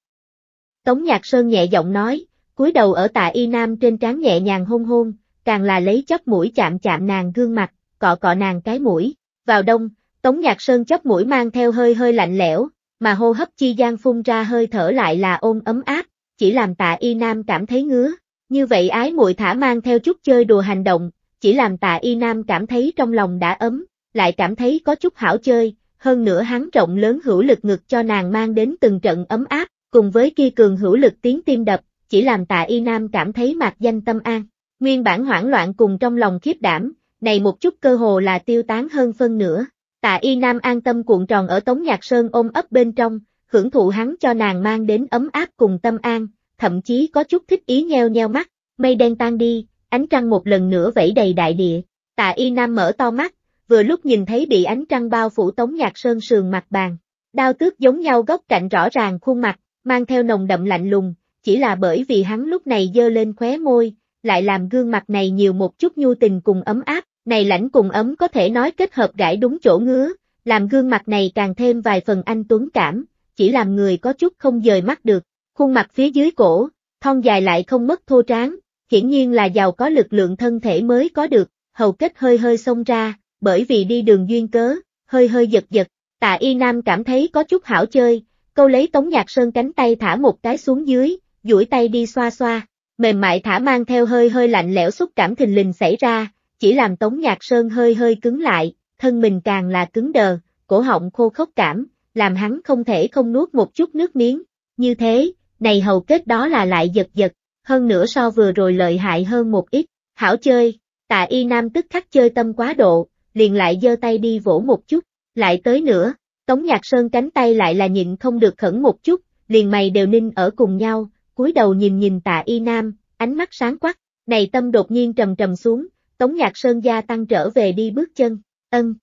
Tống Nhạc Sơn nhẹ giọng nói, cúi đầu ở tạ y nam trên trán nhẹ nhàng hôn hôn, càng là lấy chóp mũi chạm chạm nàng gương mặt, cọ cọ nàng cái mũi. Vào đông, Tống Nhạc Sơn chóp mũi mang theo hơi hơi lạnh lẽo, mà hô hấp chi gian phun ra hơi thở lại là ôm ấm áp, chỉ làm tạ y nam cảm thấy ngứa. Như vậy ái muội thả mang theo chút chơi đùa hành động, chỉ làm tạ y nam cảm thấy trong lòng đã ấm, lại cảm thấy có chút hảo chơi, hơn nữa hắn rộng lớn hữu lực ngực cho nàng mang đến từng trận ấm áp, cùng với kia cường hữu lực tiếng tim đập, chỉ làm tạ y nam cảm thấy mạc danh tâm an. Nguyên bản hoảng loạn cùng trong lòng khiếp đảm, này một chút cơ hồ là tiêu tán hơn phân nửa. Tạ y nam an tâm cuộn tròn ở Tống Nhạc Sơn ôm ấp bên trong, hưởng thụ hắn cho nàng mang đến ấm áp cùng tâm an, thậm chí có chút thích ý nheo nheo mắt, mây đen tan đi, ánh trăng một lần nữa vẫy đầy đại địa. Tạ y nam mở to mắt, vừa lúc nhìn thấy bị ánh trăng bao phủ Tống Nhạc Sơn sườn mặt bàn. Đao tước giống nhau góc cạnh rõ ràng khuôn mặt, mang theo nồng đậm lạnh lùng, chỉ là bởi vì hắn lúc này dơ lên khóe môi, lại làm gương mặt này nhiều một chút nhu tình cùng ấm áp, này lãnh cùng ấm có thể nói kết hợp gãi đúng chỗ ngứa, làm gương mặt này càng thêm vài phần anh tuấn cảm, chỉ làm người có chút không dời mắt được, khuôn mặt phía dưới cổ, thon dài lại không mất thô tráng, hiển nhiên là giàu có lực lượng thân thể mới có được, hầu kết hơi hơi xông ra, bởi vì đi đường duyên cớ, hơi hơi giật giật, tạ y nam cảm thấy có chút hảo chơi, câu lấy Tống Nhạc Sơn cánh tay thả một cái xuống dưới, duỗi tay đi xoa xoa, mềm mại thả mang theo hơi hơi lạnh lẽo xúc cảm thình lình xảy ra, chỉ làm Tống Nhạc Sơn hơi hơi cứng lại, thân mình càng là cứng đờ, cổ họng khô khốc cảm, làm hắn không thể không nuốt một chút nước miếng, như thế, này hầu kết đó là lại giật giật, hơn nữa so vừa rồi lợi hại hơn một ít, hảo chơi, tạ y nam tức khắc chơi tâm quá độ, liền lại giơ tay đi vỗ một chút, lại tới nữa, Tống Nhạc Sơn cánh tay lại là nhịn không được khẩn một chút, liền mày đều ninh ở cùng nhau, cúi đầu nhìn nhìn tạ y nam, ánh mắt sáng quắc, này tâm đột nhiên trầm trầm xuống, tống nhạc sơn gia tăng trở về đi bước chân, ân.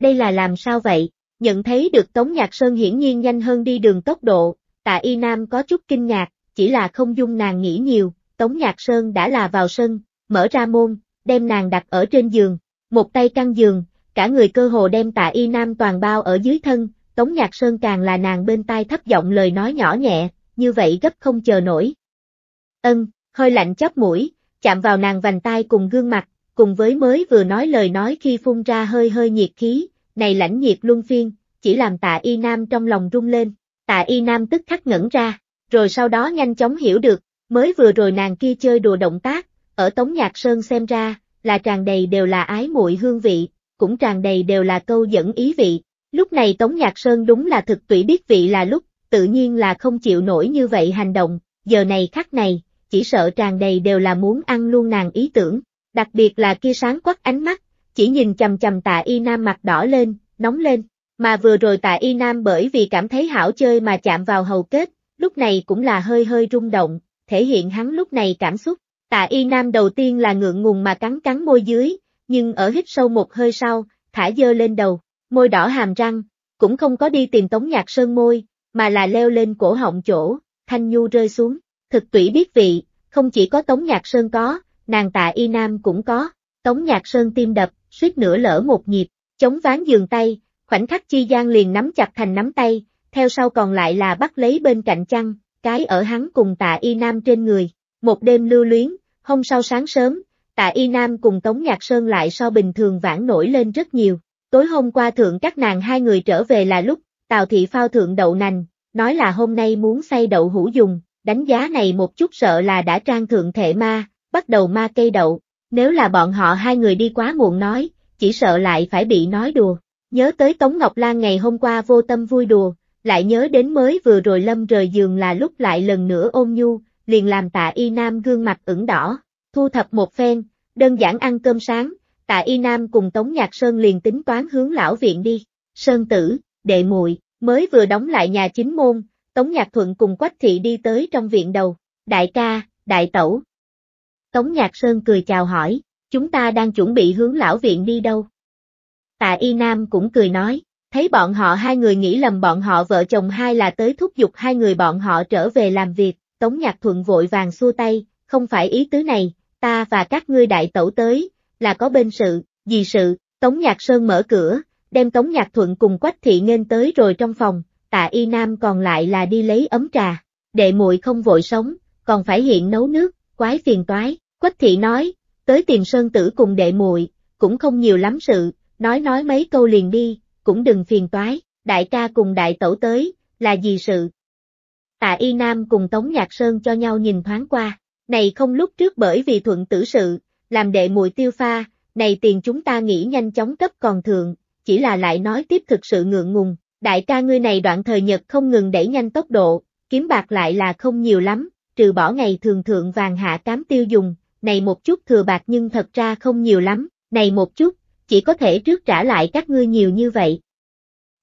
Đây là làm sao vậy? Nhận thấy được tống nhạc sơn hiển nhiên nhanh hơn đi đường tốc độ, tạ y nam có chút kinh ngạc, chỉ là không dung nàng nghĩ nhiều, tống nhạc sơn đã là vào sân, mở ra môn, đem nàng đặt ở trên giường, một tay căng giường, cả người cơ hồ đem tạ y nam toàn bao ở dưới thân, Tống Nhạc Sơn càng là nàng bên tai thấp giọng lời nói nhỏ nhẹ, như vậy gấp không chờ nổi. Ân, hơi lạnh chóp mũi, chạm vào nàng vành tai cùng gương mặt, cùng với mới vừa nói lời nói khi phun ra hơi hơi nhiệt khí, này lãnh nhiệt luân phiên, chỉ làm tạ y nam trong lòng rung lên, tạ y nam tức khắc ngẩn ra, rồi sau đó nhanh chóng hiểu được, mới vừa rồi nàng kia chơi đùa động tác, ở Tống Nhạc Sơn xem ra, là tràn đầy đều là ái muội hương vị, cũng tràn đầy đều là câu dẫn ý vị. Lúc này Tống Nhạc Sơn đúng là thực tủy biết vị là lúc tự nhiên là không chịu nổi như vậy hành động, giờ này khắc này, chỉ sợ tràn đầy đều là muốn ăn luôn nàng ý tưởng, đặc biệt là kia sáng quắc ánh mắt, chỉ nhìn chầm chầm tạ y nam mặt đỏ lên, nóng lên, mà vừa rồi tạ y nam bởi vì cảm thấy hảo chơi mà chạm vào hầu kết, lúc này cũng là hơi hơi rung động, thể hiện hắn lúc này cảm xúc, tạ y nam đầu tiên là ngượng ngùng mà cắn cắn môi dưới, nhưng ở hít sâu một hơi sau, thả dơ lên đầu, môi đỏ hàm răng, cũng không có đi tìm tống nhạc sơn môi, mà là leo lên cổ họng chỗ, thanh nhu rơi xuống, thực tủy biết vị, không chỉ có Tống Nhạc Sơn có, nàng tạ y nam cũng có, Tống Nhạc Sơn tim đập, suýt nửa lỡ một nhịp, chống ván giường tay, khoảnh khắc chi gian liền nắm chặt thành nắm tay, theo sau còn lại là bắt lấy bên cạnh chăn, cái ở hắn cùng tạ y nam trên người, một đêm lưu luyến, hôm sau sáng sớm, tạ y nam cùng Tống Nhạc Sơn lại so bình thường vãn nổi lên rất nhiều, tối hôm qua thượng các nàng hai người trở về là lúc, Tào thị phao thượng đậu nành, nói là hôm nay muốn xay đậu hũ dùng, đánh giá này một chút sợ là đã trang thượng thể ma, bắt đầu ma cây đậu, nếu là bọn họ hai người đi quá muộn nói, chỉ sợ lại phải bị nói đùa. Nhớ tới Tống Ngọc Lan ngày hôm qua vô tâm vui đùa, lại nhớ đến mới vừa rồi Lâm rời giường là lúc lại lần nữa ôm nhu, liền làm tạ y nam gương mặt ửng đỏ, thu thập một phen, đơn giản ăn cơm sáng, tạ y nam cùng Tống Nhạc Sơn liền tính toán hướng lão viện đi. Sơn tử, đệ muội mới vừa đóng lại nhà chính môn, Tống Nhạc Thuận cùng Quách Thị đi tới trong viện đầu, đại ca, đại tẩu. Tống Nhạc Sơn cười chào hỏi, chúng ta đang chuẩn bị hướng lão viện đi đâu? Tạ Y Nam cũng cười nói, thấy bọn họ hai người nghĩ lầm bọn họ vợ chồng hai là tới thúc giục hai người bọn họ trở về làm việc, Tống Nhạc Thuận vội vàng xua tay, không phải ý tứ này, ta và các ngươi đại tẩu tới, là có bên sự, gì sự, Tống Nhạc Sơn mở cửa, đem Tống Nhạc Thuận cùng Quách Thị nên tới rồi trong phòng, tạ y nam còn lại là đi lấy ấm trà, đệ muội không vội sống, còn phải hiện nấu nước, quái phiền toái, Quách Thị nói, tới tìm Sơn Tử cùng đệ muội cũng không nhiều lắm sự, nói nói mấy câu liền đi, cũng đừng phiền toái, đại ca cùng đại tẩu tới, là gì sự? Tạ Y Nam cùng Tống Nhạc Sơn cho nhau nhìn thoáng qua, này không lúc trước bởi vì thuận tử sự, làm đệ muội tiêu pha, này tiền chúng ta nghĩ nhanh chóng cấp còn thượng, chỉ là lại nói tiếp thực sự ngượng ngùng, đại ca ngươi này đoạn thời nhật không ngừng đẩy nhanh tốc độ, kiếm bạc lại là không nhiều lắm, trừ bỏ ngày thường thượng vàng hạ cám tiêu dùng, này một chút thừa bạc nhưng thật ra không nhiều lắm, này một chút, chỉ có thể trước trả lại các ngươi nhiều như vậy.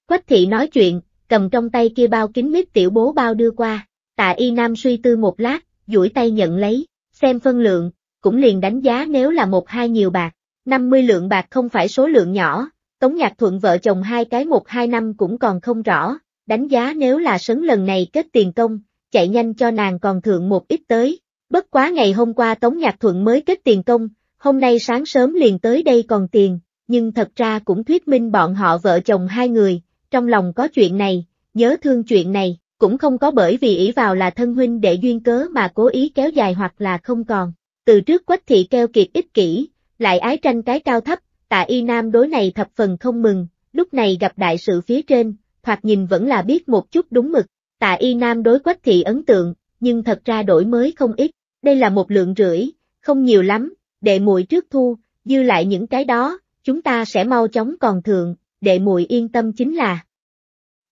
Quách thị nói chuyện, cầm trong tay kia bao kính mít tiểu bố bao đưa qua, tạ y nam suy tư một lát, duỗi tay nhận lấy, xem phân lượng, cũng liền đánh giá nếu là một hai nhiều bạc, 50 lượng bạc không phải số lượng nhỏ, Tống Nhạc Thuận vợ chồng hai cái một hai năm cũng còn không rõ, đánh giá nếu là sấn lần này kết tiền công, chạy nhanh cho nàng còn thượng một ít tới. Bất quá ngày hôm qua Tống Nhạc Thuận mới kết tiền công, hôm nay sáng sớm liền tới đây còn tiền, nhưng thật ra cũng thuyết minh bọn họ vợ chồng hai người, trong lòng có chuyện này, nhớ thương chuyện này, cũng không có bởi vì ý vào là thân huynh để duyên cớ mà cố ý kéo dài hoặc là không còn. Từ trước quách thị keo kiệt ích kỷ, lại ái tranh cái cao thấp, tạ y nam đối này thập phần không mừng, lúc này gặp đại sự phía trên, thoạt nhìn vẫn là biết một chút đúng mực, tạ y nam đối quách thị ấn tượng, nhưng thật ra đổi mới không ít, đây là một lượng rưỡi, không nhiều lắm, đệ muội trước thu, dư lại những cái đó, chúng ta sẽ mau chóng còn thượng, đệ muội yên tâm chính là.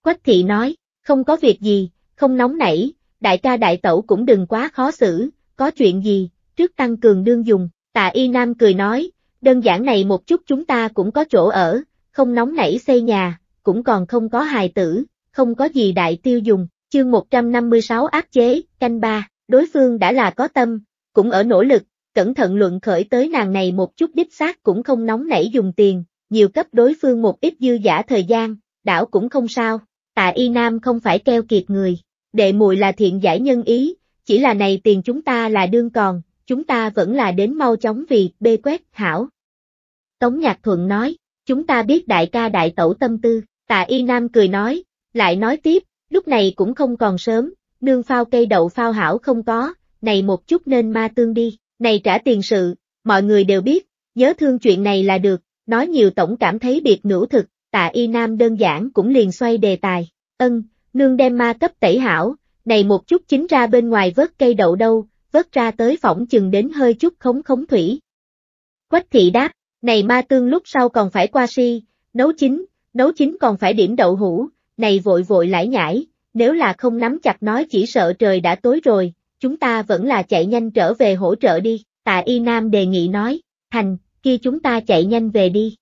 Quách thị nói, không có việc gì, không nóng nảy, đại ca đại tẩu cũng đừng quá khó xử, có chuyện gì, trước tăng cường đương dùng, tạ y nam cười nói, đơn giản này một chút chúng ta cũng có chỗ ở, không nóng nảy xây nhà, cũng còn không có hài tử, không có gì đại tiêu dùng, chương 156 áp chế, canh ba, đối phương đã là có tâm, cũng ở nỗ lực, cẩn thận luận khởi tới nàng này một chút đích xác cũng không nóng nảy dùng tiền, nhiều cấp đối phương một ít dư giả thời gian, đảo cũng không sao, tạ y nam không phải keo kiệt người, đệ muội là thiện giải nhân ý, chỉ là này tiền chúng ta là đương còn, chúng ta vẫn là đến mau chóng vì bê quét hảo, Tống Nhạc Thuận nói, chúng ta biết đại ca đại tẩu tâm tư, tạ y nam cười nói, lại nói tiếp, lúc này cũng không còn sớm, nương phao cây đậu phao hảo không có, này một chút nên ma tương đi, này trả tiền sự, mọi người đều biết, nhớ thương chuyện này là được, nói nhiều tổng cảm thấy biệt ngữ thực, tạ y nam đơn giản cũng liền xoay đề tài, ân, nương đem ma cấp tẩy hảo, này một chút chính ra bên ngoài vớt cây đậu đâu, vớt ra tới phỏng chừng đến hơi chút khống khống thủy. Quách thị đáp, này ma tương lúc sau còn phải qua si, nấu chín, nấu chín còn phải điểm đậu hũ, này vội vội lải nhải, nếu là không nắm chặt nói chỉ sợ trời đã tối rồi, chúng ta vẫn là chạy nhanh trở về hỗ trợ đi, tạ y nam đề nghị nói, thành, kia chúng ta chạy nhanh về đi.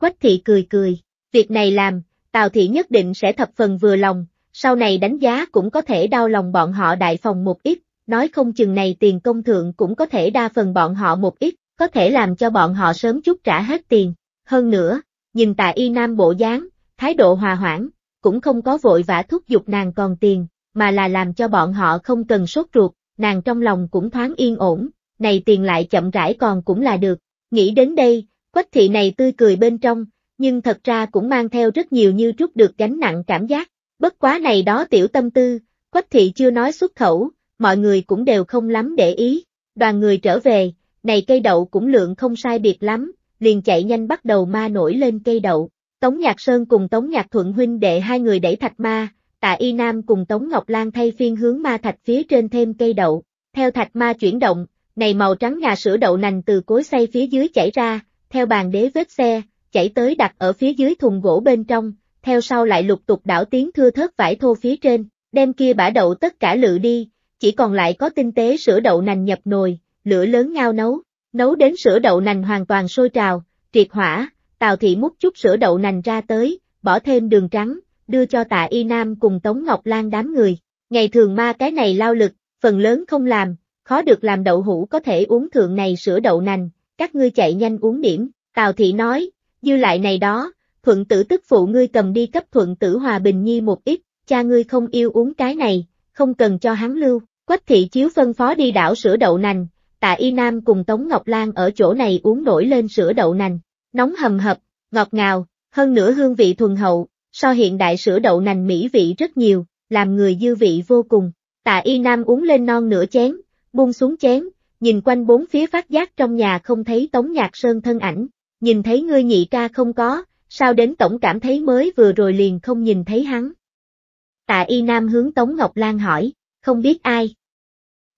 Quách thị cười cười, việc này làm, Tào thị nhất định sẽ thập phần vừa lòng, sau này đánh giá cũng có thể đau lòng bọn họ đại phòng một ít, nói không chừng này tiền công thượng cũng có thể đa phần bọn họ một ít, có thể làm cho bọn họ sớm chút trả hết tiền. Hơn nữa, nhìn tạ y nam bộ dáng, thái độ hòa hoãn, cũng không có vội vã thúc giục nàng còn tiền, mà là làm cho bọn họ không cần sốt ruột, nàng trong lòng cũng thoáng yên ổn, này tiền lại chậm rãi còn cũng là được. Nghĩ đến đây, quách thị này tươi cười bên trong, nhưng thật ra cũng mang theo rất nhiều như trút được gánh nặng cảm giác. Bất quá này đó tiểu tâm tư, quách thị chưa nói xuất khẩu, mọi người cũng đều không lắm để ý. Đoàn người trở về, này cây đậu cũng lượng không sai biệt lắm, liền chạy nhanh bắt đầu ma nổi lên cây đậu. Tống Nhạc Sơn cùng Tống Nhạc Thuận huynh đệ hai người đẩy thạch ma, Tạ Y Nam cùng Tống Ngọc Lan thay phiên hướng ma thạch phía trên thêm cây đậu. Theo thạch ma chuyển động, này màu trắng ngà sữa đậu nành từ cối xay phía dưới chảy ra, theo bàn đế vết xe, chảy tới đặt ở phía dưới thùng gỗ bên trong, theo sau lại lục tục đảo tiếng thưa thớt vải thô phía trên, đem kia bã đậu tất cả lự đi, chỉ còn lại có tinh tế sữa đậu nành nhập nồi, lửa lớn ngao nấu, nấu đến sữa đậu nành hoàn toàn sôi trào, triệt hỏa, Tào Thị múc chút sữa đậu nành ra tới, bỏ thêm đường trắng, đưa cho tạ Y Nam cùng Tống Ngọc Lan đám người. Ngày thường ma cái này lao lực, phần lớn không làm, khó được làm đậu hũ có thể uống thượng này sữa đậu nành, các ngươi chạy nhanh uống điểm, Tào Thị nói, dư lại này đó, thuận tử tức phụ ngươi cầm đi cấp thuận tử hòa bình nhi một ít, cha ngươi không yêu uống cái này, không cần cho hắn lưu, quách thị chiếu phân phó đi đảo sữa đậu nành, tạ y nam cùng Tống Ngọc Lan ở chỗ này uống nổi lên sữa đậu nành, nóng hầm hập, ngọt ngào, hơn nữa hương vị thuần hậu, so hiện đại sữa đậu nành mỹ vị rất nhiều, làm người dư vị vô cùng. Tạ y nam uống lên non nửa chén, buông xuống chén, nhìn quanh bốn phía phát giác trong nhà không thấy Tống Nhạc Sơn thân ảnh, nhìn thấy ngươi nhị ca không có, sao đến tổng cảm thấy mới vừa rồi liền không nhìn thấy hắn. Tạ y nam hướng Tống Ngọc Lan hỏi, không biết ai.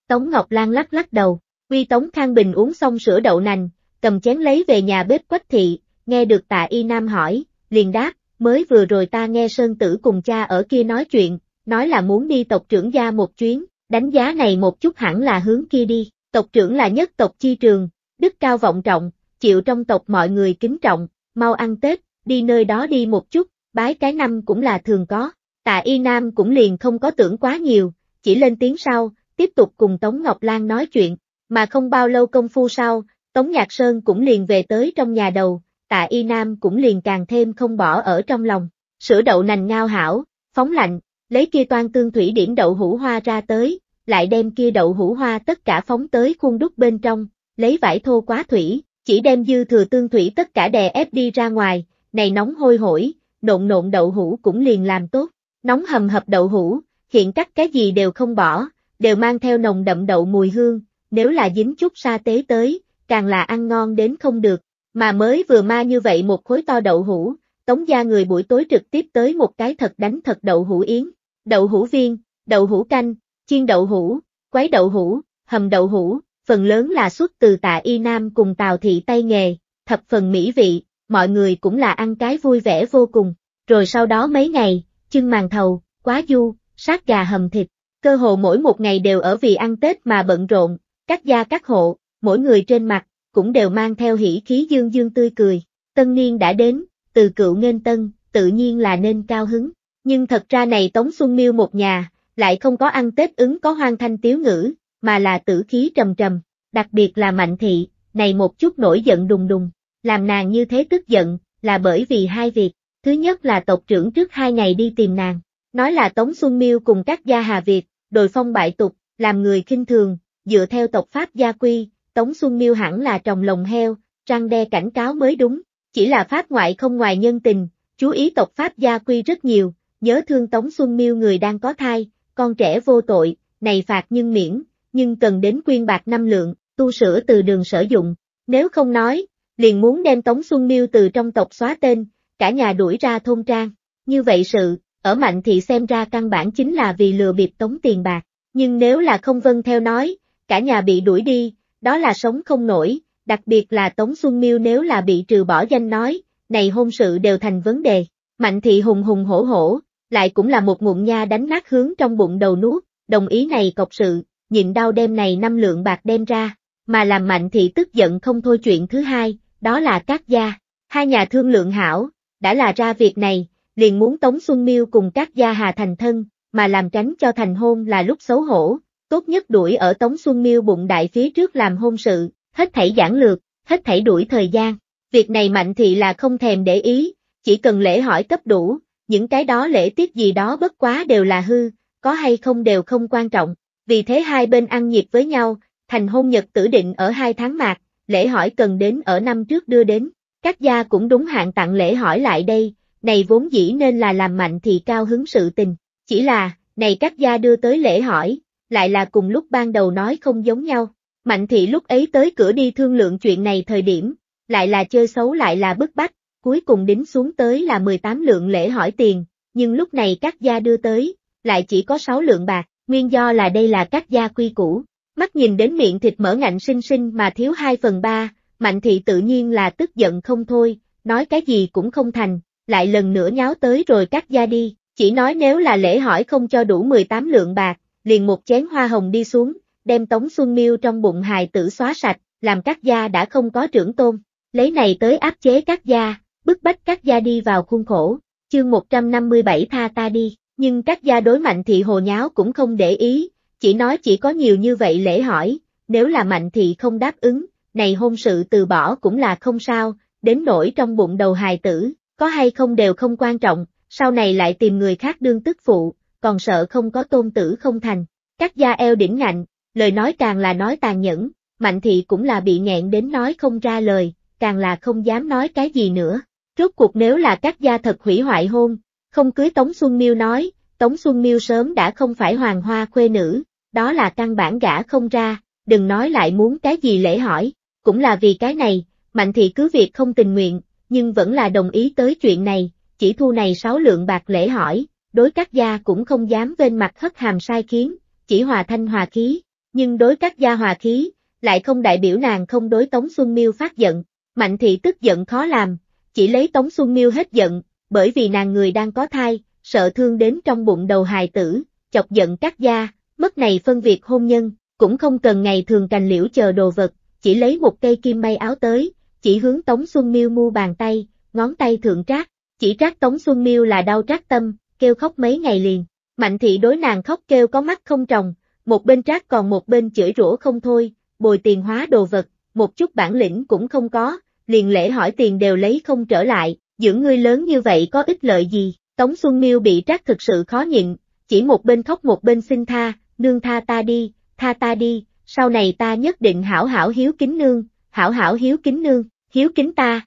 Tống Ngọc Lan lắc lắc đầu, Quy Tống Khang Bình uống xong sữa đậu nành, cầm chén lấy về nhà bếp quách thị, nghe được tạ y nam hỏi, liền đáp, mới vừa rồi ta nghe Sơn Tử cùng cha ở kia nói chuyện, nói là muốn đi tộc trưởng gia một chuyến, đánh giá này một chút hẳn là hướng kia đi, tộc trưởng là nhất tộc chi trường, đức cao vọng trọng, chịu trong tộc mọi người kính trọng, mau ăn Tết, đi nơi đó đi một chút, bái cái năm cũng là thường có. Tạ Y Nam cũng liền không có tưởng quá nhiều, chỉ lên tiếng sau, tiếp tục cùng Tống Ngọc Lan nói chuyện, mà không bao lâu công phu sau, Tống Nhạc Sơn cũng liền về tới trong nhà đầu, tạ y nam cũng liền càng thêm không bỏ ở trong lòng, sữa đậu nành ngao hảo, phóng lạnh, lấy kia toan tương thủy điển đậu hũ hoa ra tới, lại đem kia đậu hũ hoa tất cả phóng tới khuôn đúc bên trong, lấy vải thô quá thủy, chỉ đem dư thừa tương thủy tất cả đè ép đi ra ngoài, này nóng hôi hổi, nộn nộn đậu hũ cũng liền làm tốt, nóng hầm hập đậu hũ, hiện cắt cái gì đều không bỏ, đều mang theo nồng đậm đậu mùi hương, nếu là dính chút sa tế tới, càng là ăn ngon đến không được, mà mới vừa ma như vậy một khối to đậu hũ, tống gia người buổi tối trực tiếp tới một cái thật đánh thật đậu hũ yến, đậu hũ viên, đậu hũ canh, chiên đậu hũ, quấy đậu hũ, hầm đậu hũ, phần lớn là xuất từ tạ y nam cùng tào thị tay nghề, thập phần mỹ vị, mọi người cũng là ăn cái vui vẻ vô cùng, rồi sau đó mấy ngày, chưng màn thầu, quá du, sát gà hầm thịt, cơ hồ mỗi một ngày đều ở vì ăn Tết mà bận rộn, các gia các hộ, mỗi người trên mặt, cũng đều mang theo hỉ khí dương dương tươi cười. Tân niên đã đến, từ cựu nên tân, tự nhiên là nên cao hứng. Nhưng thật ra này Tống Xuân Miêu một nhà, lại không có ăn Tết ứng có hoang thanh tiếu ngữ, mà là tử khí trầm trầm, đặc biệt là Mạnh Thị, này một chút nổi giận đùng đùng, làm nàng như thế tức giận, là bởi vì hai việc, thứ nhất là tộc trưởng trước hai ngày đi tìm nàng, nói là Tống Xuân Miêu cùng các gia Hà Việt, đồi phong bại tục, làm người khinh thường, dựa theo tộc Pháp gia quy, Tống Xuân Miêu hẳn là trồng lồng heo, răng đe cảnh cáo mới đúng, chỉ là Pháp ngoại không ngoài nhân tình, chú ý tộc Pháp gia quy rất nhiều, nhớ thương Tống Xuân Miêu người đang có thai, con trẻ vô tội, này phạt nhưng miễn, nhưng cần đến quyên bạc năm lượng, tu sửa từ đường sử dụng, nếu không nói, liền muốn đem Tống Xuân Miêu từ trong tộc xóa tên, cả nhà đuổi ra thôn trang, như vậy sự, ở Mạnh Thị xem ra căn bản chính là vì lừa bịp Tống tiền bạc, nhưng nếu là không vâng theo nói, cả nhà bị đuổi đi, đó là sống không nổi, đặc biệt là Tống Xuân Miêu nếu là bị trừ bỏ danh nói, này hôn sự đều thành vấn đề. Mạnh thị hùng hùng hổ hổ, lại cũng là một mụn nha đánh nát hướng trong bụng đầu nuốt, đồng ý này cọc sự, nhịn đau đêm này năm lượng bạc đem ra, mà làm mạnh thị tức giận không thôi chuyện thứ hai, đó là các gia. Hai nhà thương lượng hảo, đã là ra việc này, liền muốn Tống Xuân Miêu cùng các gia hà thành thân, mà làm tránh cho thành hôn là lúc xấu hổ, tốt nhất đuổi ở Tống Xuân Miêu bụng đại phía trước làm hôn sự, hết thảy giảng lược, hết thảy đuổi thời gian. Việc này Mạnh Thị là không thèm để ý, chỉ cần lễ hỏi cấp đủ, những cái đó lễ tiết gì đó bất quá đều là hư, có hay không đều không quan trọng, vì thế hai bên ăn nhịp với nhau, thành hôn nhật tử định ở hai tháng mạc, lễ hỏi cần đến ở năm trước đưa đến, các gia cũng đúng hạn tặng lễ hỏi lại đây, này vốn dĩ nên là làm mạnh thì cao hứng sự tình, chỉ là, này các gia đưa tới lễ hỏi, lại là cùng lúc ban đầu nói không giống nhau. Mạnh thị lúc ấy tới cửa đi thương lượng chuyện này thời điểm, lại là chơi xấu lại là bức bách, cuối cùng đính xuống tới là 18 lượng lễ hỏi tiền, nhưng lúc này các gia đưa tới, lại chỉ có 6 lượng bạc, nguyên do là đây là các gia quy cũ. Mắt nhìn đến miệng thịt mỡ ngạnh sinh sinh mà thiếu 2 phần 3, Mạnh thị tự nhiên là tức giận không thôi, nói cái gì cũng không thành, lại lần nữa nháo tới rồi cắt gia đi, chỉ nói nếu là lễ hỏi không cho đủ 18 lượng bạc, liền một chén hoa hồng đi xuống, đem Tống Xuân Miêu trong bụng hài tử xóa sạch, làm các gia đã không có trưởng tôn, lấy này tới áp chế các gia, bức bách các gia đi vào khuôn khổ, chương 157 tha ta đi, nhưng các gia đối mạnh thị hồ nháo cũng không để ý, chỉ nói chỉ có nhiều như vậy lễ hỏi, nếu là mạnh thị không đáp ứng, này hôn sự từ bỏ cũng là không sao, đến nỗi trong bụng đầu hài tử, có hay không đều không quan trọng, sau này lại tìm người khác đương tức phụ, còn sợ không có tôn tử không thành. Các gia eo đỉnh ngạnh, lời nói càng là nói tàn nhẫn, Mạnh Thị cũng là bị nghẹn đến nói không ra lời, càng là không dám nói cái gì nữa. Rốt cuộc nếu là các gia thật hủy hoại hôn, không cưới Tống Xuân Miêu nói, Tống Xuân Miêu sớm đã không phải hoàng hoa khuê nữ, đó là căn bản gã không ra, đừng nói lại muốn cái gì lễ hỏi, cũng là vì cái này, Mạnh Thị cứ việc không tình nguyện, nhưng vẫn là đồng ý tới chuyện này, chỉ thu này sáu lượng bạc lễ hỏi, đối các gia cũng không dám vên mặt hất hàm sai khiến, chỉ hòa thanh hòa khí, nhưng đối các gia hòa khí, lại không đại biểu nàng không đối Tống Xuân Miêu phát giận, Mạnh thị tức giận khó làm, chỉ lấy Tống Xuân Miêu hết giận, bởi vì nàng người đang có thai, sợ thương đến trong bụng đầu hài tử, chọc giận các gia, mất này phân việc hôn nhân, cũng không cần ngày thường cành liễu chờ đồ vật, chỉ lấy một cây kim bay áo tới, chỉ hướng Tống Xuân Miêu mu bàn tay, ngón tay thượng trác, chỉ trác Tống Xuân Miêu là đau trác tâm, kêu khóc mấy ngày liền. Mạnh thị đối nàng khóc kêu có mắt không trồng, một bên trác còn một bên chửi rủa không thôi, bồi tiền hóa đồ vật, một chút bản lĩnh cũng không có, liền lễ hỏi tiền đều lấy không trở lại, dưỡng ngươi lớn như vậy có ích lợi gì, Tống Xuân Miêu bị trác thực sự khó nhịn, chỉ một bên khóc một bên xin tha, nương tha ta đi, tha ta đi, sau này ta nhất định hảo hảo hiếu kính nương, hảo hảo hiếu kính nương, hiếu kính ta.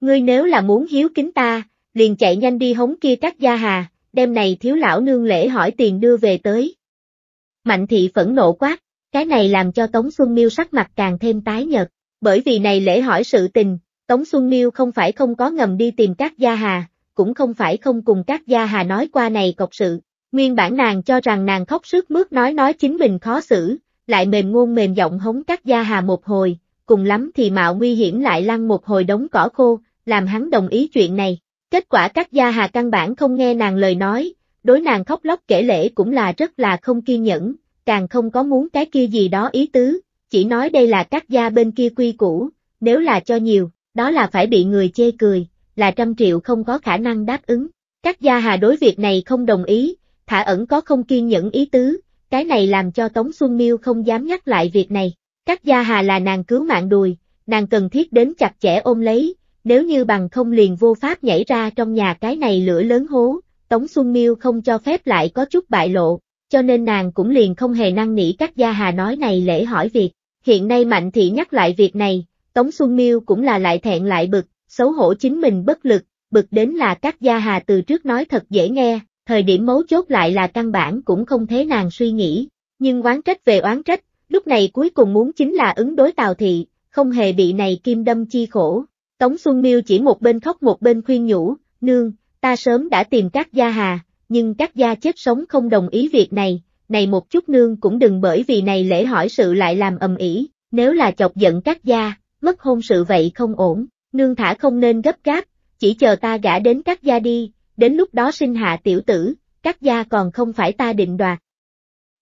Ngươi nếu là muốn hiếu kính ta, liền chạy nhanh đi hống kia các gia hà, đêm này thiếu lão nương lễ hỏi tiền đưa về tới. Mạnh thị phẫn nộ quát, cái này làm cho Tống Xuân Miêu sắc mặt càng thêm tái nhợt, bởi vì này lễ hỏi sự tình, Tống Xuân Miêu không phải không có ngầm đi tìm các gia hà, cũng không phải không cùng các gia hà nói qua này cọc sự, nguyên bản nàng cho rằng nàng khóc sướt mướt nói nói chính mình khó xử, lại mềm ngôn mềm giọng hống các gia hà một hồi, cùng lắm thì mạo nguy hiểm lại lăn một hồi đống cỏ khô, làm hắn đồng ý chuyện này. Kết quả các gia hà căn bản không nghe nàng lời nói, đối nàng khóc lóc kể lễ cũng là rất là không kiên nhẫn, càng không có muốn cái kia gì đó ý tứ, chỉ nói đây là các gia bên kia quy củ, nếu là cho nhiều, đó là phải bị người chê cười, là trăm triệu không có khả năng đáp ứng. Các gia hà đối việc này không đồng ý, thả ẩn có không kiên nhẫn ý tứ, cái này làm cho Tống Xuân Miêu không dám nhắc lại việc này. Các gia hà là nàng cứu mạng đùi, nàng cần thiết đến chặt chẽ ôm lấy, nếu như bằng không liền vô pháp nhảy ra trong nhà cái này lửa lớn hố, Tống Xuân Miêu không cho phép lại có chút bại lộ, cho nên nàng cũng liền không hề năng nỉ các gia hà nói này lễ hỏi việc. Hiện nay Mạnh Thị nhắc lại việc này, Tống Xuân Miêu cũng là lại thẹn lại bực, xấu hổ chính mình bất lực, bực đến là các gia hà từ trước nói thật dễ nghe, thời điểm mấu chốt lại là căn bản cũng không thế nàng suy nghĩ, nhưng oán trách về oán trách, lúc này cuối cùng muốn chính là ứng đối Tào Thị, không hề bị này kim đâm chi khổ. Tống Xuân Miêu chỉ một bên khóc một bên khuyên nhủ, nương, ta sớm đã tìm các gia hà, nhưng các gia chết sống không đồng ý việc này, này một chút nương cũng đừng bởi vì này lễ hỏi sự lại làm ầm ĩ, nếu là chọc giận các gia, mất hôn sự vậy không ổn, nương thả không nên gấp gáp, chỉ chờ ta gả đến các gia đi, đến lúc đó sinh hạ tiểu tử, các gia còn không phải ta định đoạt.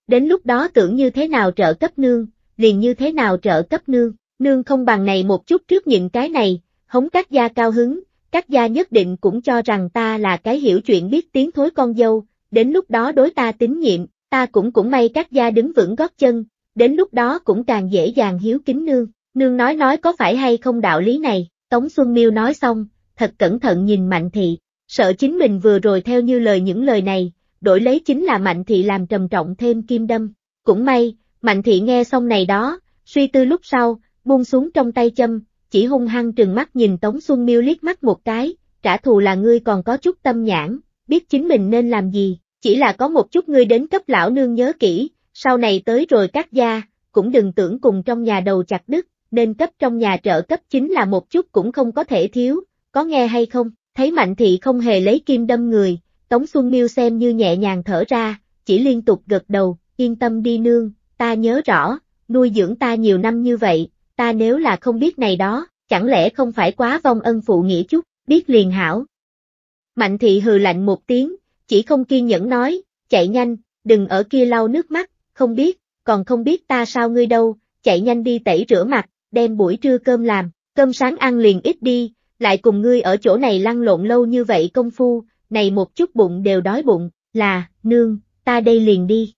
Đến lúc đó tưởng như thế nào trợ cấp nương, liền như thế nào trợ cấp nương, nương không bằng này một chút trước những cái này, Hống các gia cao hứng, các gia nhất định cũng cho rằng ta là cái hiểu chuyện biết tiếng thối con dâu, đến lúc đó đối ta tín nhiệm, ta cũng cũng may các gia đứng vững gót chân, đến lúc đó cũng càng dễ dàng hiếu kính nương, nương nói nói có phải hay không đạo lý này, Tống Xuân Miêu nói xong, thật cẩn thận nhìn Mạnh Thị, sợ chính mình vừa rồi theo như lời những lời này, đổi lấy chính là Mạnh Thị làm trầm trọng thêm kim đâm, cũng may, Mạnh Thị nghe xong này đó, suy tư lúc sau, buông xuống trong tay châm, chỉ hung hăng trừng mắt nhìn Tống Xuân Miêu liếc mắt một cái, trả thù là ngươi còn có chút tâm nhãn, biết chính mình nên làm gì, chỉ là có một chút ngươi đến cấp lão nương nhớ kỹ, sau này tới rồi các gia, cũng đừng tưởng cùng trong nhà đầu chặt đứt, nên cấp trong nhà trợ cấp chính là một chút cũng không có thể thiếu, có nghe hay không, thấy Mạnh Thị không hề lấy kim đâm người, Tống Xuân Miêu xem như nhẹ nhàng thở ra, chỉ liên tục gật đầu, yên tâm đi nương, ta nhớ rõ, nuôi dưỡng ta nhiều năm như vậy, ta nếu là không biết này đó, chẳng lẽ không phải quá vong ân phụ nghĩa chút, biết liền hảo. Mạnh thị hừ lạnh một tiếng, chỉ không kiên nhẫn nói, chạy nhanh, đừng ở kia lau nước mắt, không biết, còn không biết ta sao ngươi đâu, chạy nhanh đi tẩy rửa mặt, đem buổi trưa cơm làm, cơm sáng ăn liền ít đi, lại cùng ngươi ở chỗ này lăn lộn lâu như vậy công phu, này một chút bụng đều đói bụng, là, nương, ta đây liền đi.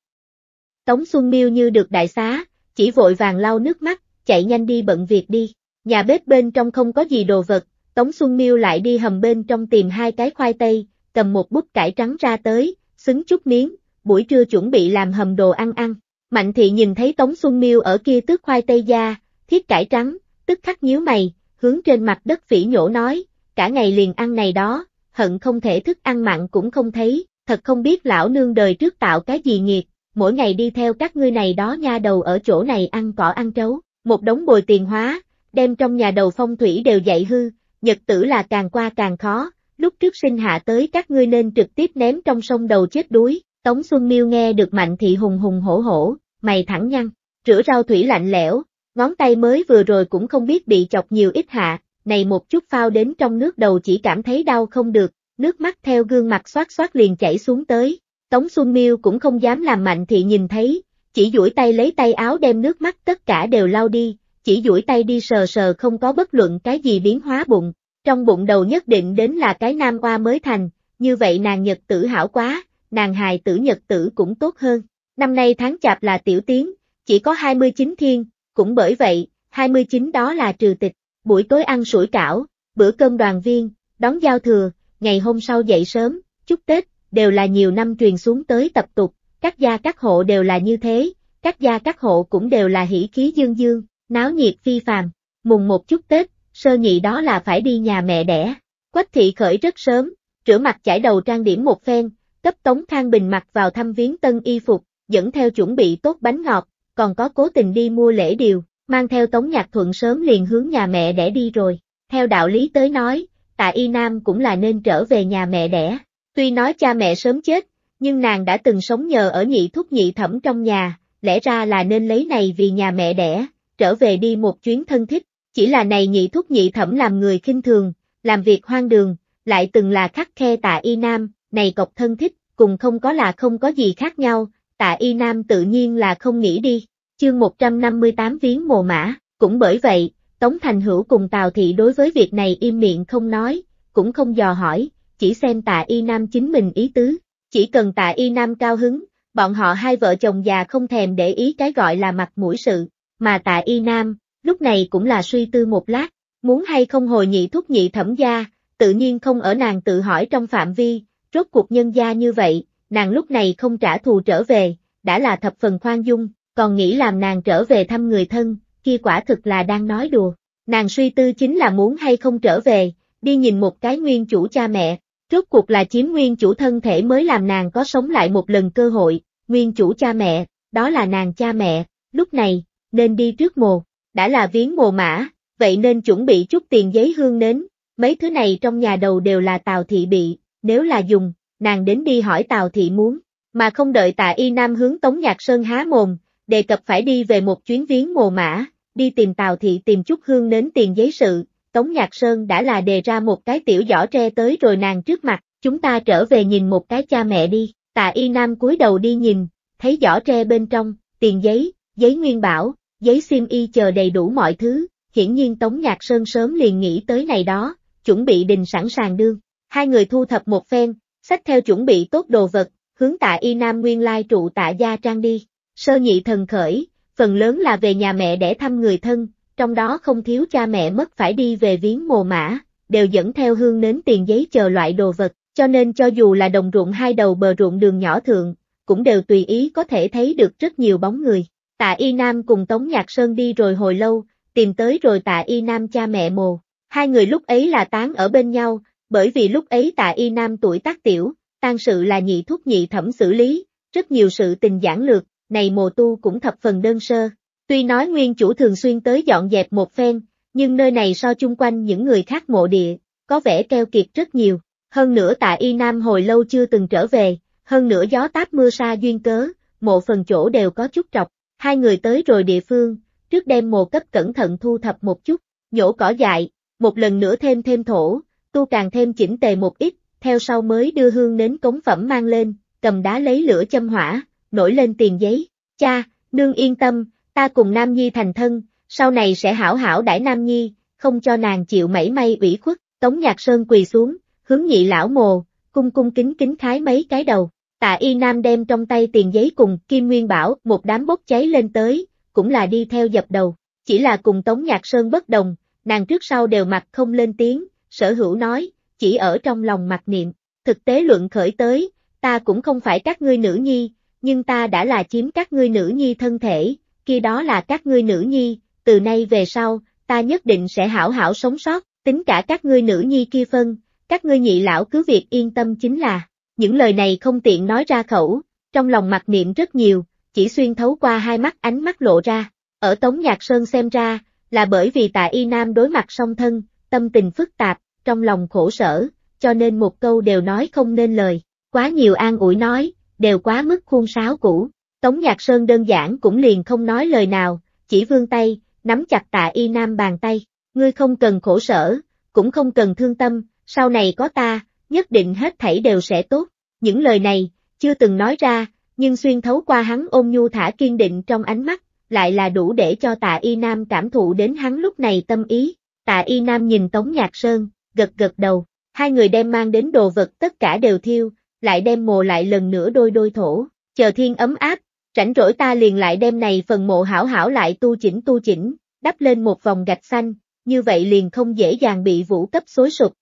Tống Xuân Miêu như được đại xá, chỉ vội vàng lau nước mắt, chạy nhanh đi bận việc đi. Nhà bếp bên trong không có gì đồ vật, Tống Xuân Miêu lại đi hầm bên trong tìm hai cái khoai tây, cầm một bút cải trắng ra tới, xứng chút miếng, buổi trưa chuẩn bị làm hầm đồ ăn ăn. Mạnh thị nhìn thấy Tống Xuân Miêu ở kia tước khoai tây da, thiết cải trắng, tức khắc nhíu mày, hướng trên mặt đất phỉ nhổ nói, cả ngày liền ăn này đó, hận không thể thức ăn mặn cũng không thấy, thật không biết lão nương đời trước tạo cái gì nghiệt, mỗi ngày đi theo các ngươi này đó nha đầu ở chỗ này ăn cỏ ăn trấu một đống bồi tiền hóa, đem trong nhà đầu phong thủy đều dạy hư, nhật tử là càng qua càng khó, lúc trước sinh hạ tới các ngươi nên trực tiếp ném trong sông đầu chết đuối, Tống Xuân Miêu nghe được Mạnh Thị hùng hùng hổ hổ, mày thẳng nhăn, rửa rau thủy lạnh lẽo, ngón tay mới vừa rồi cũng không biết bị chọc nhiều ít hạ, này một chút phao đến trong nước đầu chỉ cảm thấy đau không được, nước mắt theo gương mặt xoát xoát liền chảy xuống tới, Tống Xuân Miêu cũng không dám làm Mạnh Thị nhìn thấy, chỉ duỗi tay lấy tay áo đem nước mắt tất cả đều lau đi, chỉ duỗi tay đi sờ sờ không có bất luận cái gì biến hóa bụng, trong bụng đầu nhất định đến là cái nam qua mới thành, như vậy nàng nhật tử hảo quá, nàng hài tử nhật tử cũng tốt hơn. Năm nay tháng chạp là tiểu tiến, chỉ có 29 thiên, cũng bởi vậy, 29 đó là trừ tịch, buổi tối ăn sủi cảo, bữa cơm đoàn viên, đón giao thừa, ngày hôm sau dậy sớm, chúc Tết, đều là nhiều năm truyền xuống tới tập tục, các gia các hộ đều là như thế, các gia các hộ cũng đều là hỷ khí dương dương, náo nhiệt phi phàm, mùng một chút Tết, sơ nhị đó là phải đi nhà mẹ đẻ. Quách thị khởi rất sớm, rửa mặt chải đầu trang điểm một phen, cấp tống thang bình mặc vào thăm viếng tân y phục, dẫn theo chuẩn bị tốt bánh ngọt, còn có cố tình đi mua lễ điều, mang theo tống nhạc thuận sớm liền hướng nhà mẹ đẻ đi rồi. Theo đạo lý tới nói, tại y nam cũng là nên trở về nhà mẹ đẻ. Tuy nói cha mẹ sớm chết, nhưng nàng đã từng sống nhờ ở nhị thúc nhị thẩm trong nhà, lẽ ra là nên lấy này vì nhà mẹ đẻ, trở về đi một chuyến thân thích, chỉ là này nhị thúc nhị thẩm làm người khinh thường, làm việc hoang đường, lại từng là khắc khe tạ y nam, này cọc thân thích, cùng không có là không có gì khác nhau, tạ y nam tự nhiên là không nghĩ đi, chương 158 viếng mồ mã, cũng bởi vậy, Tống Thành Hữu cùng Tào Thị đối với việc này im miệng không nói, cũng không dò hỏi, chỉ xem tạ y nam chính mình ý tứ, chỉ cần tạ y nam cao hứng, bọn họ hai vợ chồng già không thèm để ý cái gọi là mặt mũi sự, mà tạ y nam, lúc này cũng là suy tư một lát, muốn hay không hồi nhị thúc nhị thẩm gia, tự nhiên không ở nàng tự hỏi trong phạm vi, rốt cuộc nhân gia như vậy, nàng lúc này không trả thù trở về, đã là thập phần khoan dung, còn nghĩ làm nàng trở về thăm người thân, kia quả thực là đang nói đùa. Nàng suy tư chính là muốn hay không trở về, đi nhìn một cái nguyên chủ cha mẹ, Rốt cuộc là chiếm nguyên chủ thân thể mới làm nàng có sống lại một lần cơ hội, nguyên chủ cha mẹ, đó là nàng cha mẹ, lúc này, nên đi trước mồ, đã là viếng mồ mã, vậy nên chuẩn bị chút tiền giấy hương nến, mấy thứ này trong nhà đầu đều là Tào Thị bị, nếu là dùng, nàng đến đi hỏi Tào Thị muốn, mà không đợi Tạ Y Nam hướng Tống Nhạc Sơn há mồm, đề cập phải đi về một chuyến viếng mồ mã, đi tìm Tào Thị tìm chút hương nến tiền giấy sự, Tống Nhạc Sơn đã là đề ra một cái tiểu giỏ tre tới rồi nàng trước mặt, chúng ta trở về nhìn một cái cha mẹ đi, tạ y nam cúi đầu đi nhìn, thấy giỏ tre bên trong, tiền giấy, giấy nguyên bảo, giấy sim y chờ đầy đủ mọi thứ, hiển nhiên Tống Nhạc Sơn sớm liền nghĩ tới này đó, chuẩn bị đình sẵn sàng đương. Hai người thu thập một phen, sách theo chuẩn bị tốt đồ vật, hướng tạ y nam nguyên lai trụ tạ gia trang đi. Sơ nhị thần khởi, phần lớn là về nhà mẹ để thăm người thân, trong đó không thiếu cha mẹ mất phải đi về viếng mồ mã, đều dẫn theo hương nến tiền giấy chờ loại đồ vật, cho nên cho dù là đồng ruộng hai đầu bờ ruộng đường nhỏ thượng, cũng đều tùy ý có thể thấy được rất nhiều bóng người. Tạ Y Nam cùng Tống Nhạc Sơn đi rồi hồi lâu, tìm tới rồi Tạ Y Nam cha mẹ mồ. Hai người lúc ấy là tán ở bên nhau, bởi vì lúc ấy Tạ Y Nam tuổi tác tiểu, tang sự là nhị thúc nhị thẩm xử lý, rất nhiều sự tình giản lược, này mồ tu cũng thập phần đơn sơ, Tuy nói nguyên chủ thường xuyên tới dọn dẹp một phen, nhưng nơi này so chung quanh những người khác mộ địa, có vẻ keo kiệt rất nhiều. Hơn nữa tại Y Nam hồi lâu chưa từng trở về, hơn nữa gió táp mưa sa duyên cớ, mộ phần chỗ đều có chút trọc. Hai người tới rồi địa phương, trước đem mồ cấp cẩn thận thu thập một chút, nhổ cỏ dại, một lần nữa thêm thêm thổ, tu càng thêm chỉnh tề một ít, theo sau mới đưa hương nến cống phẩm mang lên, cầm đá lấy lửa châm hỏa, nổi lên tiền giấy. Cha, nương yên tâm, ta cùng Nam Nhi thành thân, sau này sẽ hảo hảo đãi Nam Nhi, không cho nàng chịu mảy may ủy khuất, Tống Nhạc Sơn quỳ xuống, hướng nhị lão mồ, cung cung kính kính khái mấy cái đầu, tạ y nam đem trong tay tiền giấy cùng Kim Nguyên Bảo một đám bốc cháy lên tới, cũng là đi theo dập đầu, chỉ là cùng Tống Nhạc Sơn bất đồng, nàng trước sau đều mặt không lên tiếng, sở hữu nói, chỉ ở trong lòng mặt niệm, thực tế luận khởi tới, ta cũng không phải các ngươi nữ nhi, nhưng ta đã là chiếm các ngươi nữ nhi thân thể, kia đó là các ngươi nữ nhi, từ nay về sau, ta nhất định sẽ hảo hảo sống sót, tính cả các ngươi nữ nhi kia phân, các ngươi nhị lão cứ việc yên tâm chính là, những lời này không tiện nói ra khẩu, trong lòng mặc niệm rất nhiều, chỉ xuyên thấu qua hai mắt ánh mắt lộ ra, ở Tống Nhạc Sơn xem ra, là bởi vì tại y nam đối mặt song thân, tâm tình phức tạp, trong lòng khổ sở, cho nên một câu đều nói không nên lời, quá nhiều an ủi nói, đều quá mức khuôn sáo cũ. Tống Nhạc Sơn đơn giản cũng liền không nói lời nào, chỉ vươn tay, nắm chặt tạ y nam bàn tay, ngươi không cần khổ sở, cũng không cần thương tâm, sau này có ta, nhất định hết thảy đều sẽ tốt. Những lời này, chưa từng nói ra, nhưng xuyên thấu qua hắn ôm nhu thả kiên định trong ánh mắt, lại là đủ để cho tạ y nam cảm thụ đến hắn lúc này tâm ý. Tạ y nam nhìn Tống Nhạc Sơn, gật gật đầu, hai người đem mang đến đồ vật tất cả đều thiêu, lại đem mồ lại lần nữa đôi đôi thổ, chờ thiên ấm áp, rảnh rỗi ta liền lại đem này phần mộ hảo hảo lại tu chỉnh tu chỉnh, đắp lên một vòng gạch xanh, như vậy liền không dễ dàng bị vũ cấp xối sụp.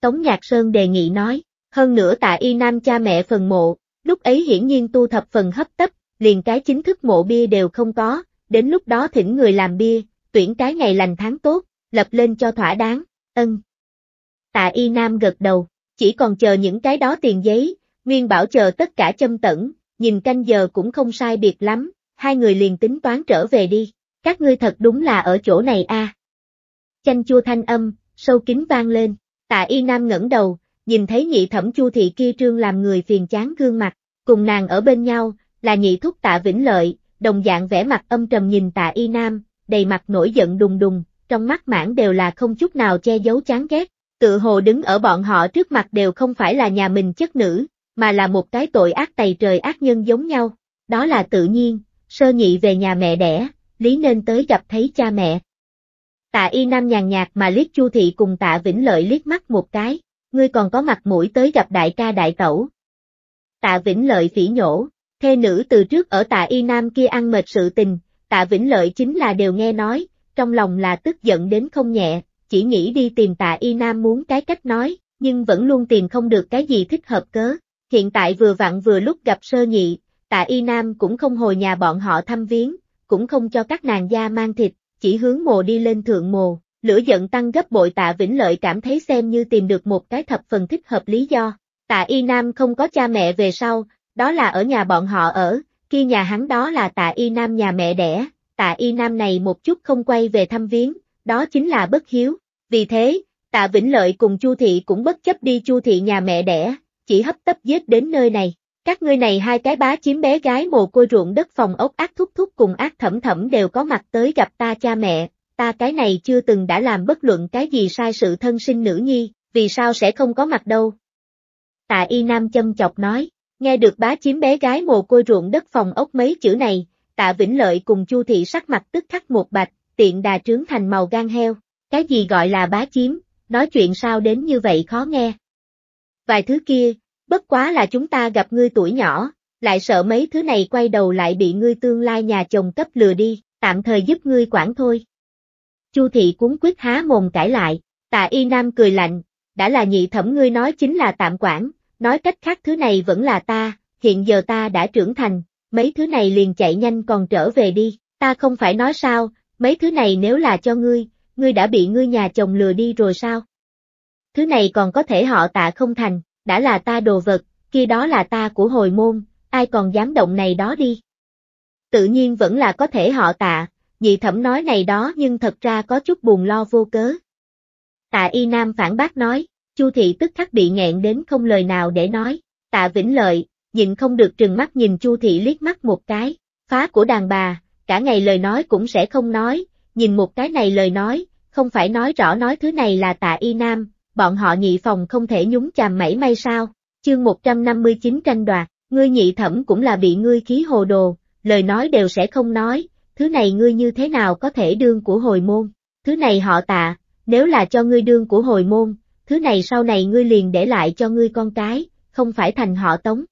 Tống Nhạc Sơn đề nghị nói, hơn nữa tạ y nam cha mẹ phần mộ, lúc ấy hiển nhiên tu thập phần hấp tấp, liền cái chính thức mộ bia đều không có, đến lúc đó thỉnh người làm bia, tuyển cái ngày lành tháng tốt, lập lên cho thỏa đáng, ân. Tạ y nam gật đầu, chỉ còn chờ những cái đó tiền giấy, nguyên bảo chờ tất cả châm tẩn, nhìn canh giờ cũng không sai biệt lắm, hai người liền tính toán trở về đi, các ngươi thật đúng là ở chỗ này a. Chanh chua thanh âm, sâu kín vang lên, tạ y nam ngẩng đầu, nhìn thấy nhị thẩm chu thị kia trương làm người phiền chán gương mặt, cùng nàng ở bên nhau, là nhị thúc tạ vĩnh lợi, đồng dạng vẻ mặt âm trầm nhìn tạ y nam, đầy mặt nổi giận đùng đùng, trong mắt mãn đều là không chút nào che giấu chán ghét, tự hồ đứng ở bọn họ trước mặt đều không phải là nhà mình chất nữ, mà là một cái tội ác tày trời ác nhân giống nhau. Đó là tự nhiên, sơ nhị về nhà mẹ đẻ, lý nên tới gặp thấy cha mẹ. Tạ y nam nhàn nhạt mà liếc chu thị cùng tạ vĩnh lợi liếc mắt một cái, ngươi còn có mặt mũi tới gặp đại ca đại tẩu. Tạ vĩnh lợi phỉ nhổ, thê nữ từ trước ở tạ y nam kia ăn mệt sự tình, tạ vĩnh lợi chính là đều nghe nói, trong lòng là tức giận đến không nhẹ, chỉ nghĩ đi tìm tạ y nam muốn cái cách nói, nhưng vẫn luôn tìm không được cái gì thích hợp cớ hiện tại vừa vặn vừa lúc gặp sơ nhị, tạ y nam cũng không hồi nhà bọn họ thăm viếng, cũng không cho các nàng gia mang thịt, chỉ hướng mồ đi lên thượng mồ, lửa giận tăng gấp bội tạ Vĩnh Lợi cảm thấy xem như tìm được một cái thập phần thích hợp lý do, tạ y nam không có cha mẹ về sau, đó là ở nhà bọn họ ở, khi nhà hắn đó là tạ y nam nhà mẹ đẻ, tạ y nam này một chút không quay về thăm viếng, đó chính là bất hiếu, vì thế, tạ Vĩnh Lợi cùng Chu Thị cũng bất chấp đi Chu Thị nhà mẹ đẻ, chỉ hấp tấp giết đến nơi này. Các ngươi này hai cái bá chiếm bé gái mồ côi ruộng đất phòng ốc ác thúc thúc cùng ác thẩm thẩm đều có mặt tới gặp ta cha mẹ, ta cái này chưa từng đã làm bất luận cái gì sai sự thân sinh nữ nhi, vì sao sẽ không có mặt đâu. Tạ Y Nam châm chọc nói, nghe được bá chiếm bé gái mồ côi ruộng đất phòng ốc mấy chữ này, tạ Vĩnh Lợi cùng Chu Thị sắc mặt tức khắc một bạch, tiện đà trướng thành màu gan heo, cái gì gọi là bá chiếm, nói chuyện sao đến như vậy khó nghe vài thứ kia, bất quá là chúng ta gặp ngươi tuổi nhỏ, lại sợ mấy thứ này quay đầu lại bị ngươi tương lai nhà chồng cấp lừa đi, tạm thời giúp ngươi quản thôi. Chu thị cuốn quyết há mồm cãi lại, tạ y nam cười lạnh, đã là nhị thẩm ngươi nói chính là tạm quản, nói cách khác thứ này vẫn là ta, hiện giờ ta đã trưởng thành, mấy thứ này liền chạy nhanh còn trở về đi, ta không phải nói sao, mấy thứ này nếu là cho ngươi, ngươi đã bị ngươi nhà chồng lừa đi rồi sao? thứ này còn có thể họ tạ không thành, đã là ta đồ vật, kia đó là ta của hồi môn, ai còn dám động này đó đi. Tự nhiên vẫn là có thể họ tạ, nhị thẩm nói này đó nhưng thật ra có chút buồn lo vô cớ. Tạ Y Nam phản bác nói, Chu thị tức khắc bị nghẹn đến không lời nào để nói, tạ vĩnh lợi, nhìn không được trừng mắt nhìn Chu thị liếc mắt một cái, phá của đàn bà, cả ngày lời nói cũng sẽ không nói, nhìn một cái này lời nói, không phải nói rõ nói thứ này là tạ y nam, bọn họ nhị phòng không thể nhúng chàm mảy may sao, chương 159 tranh đoạt, ngươi nhị thẩm cũng là bị ngươi khí hồ đồ, lời nói đều sẽ không nói, thứ này ngươi như thế nào có thể đương của hồi môn, thứ này họ tạ, nếu là cho ngươi đương của hồi môn, thứ này sau này ngươi liền để lại cho ngươi con cái, không phải thành họ tống.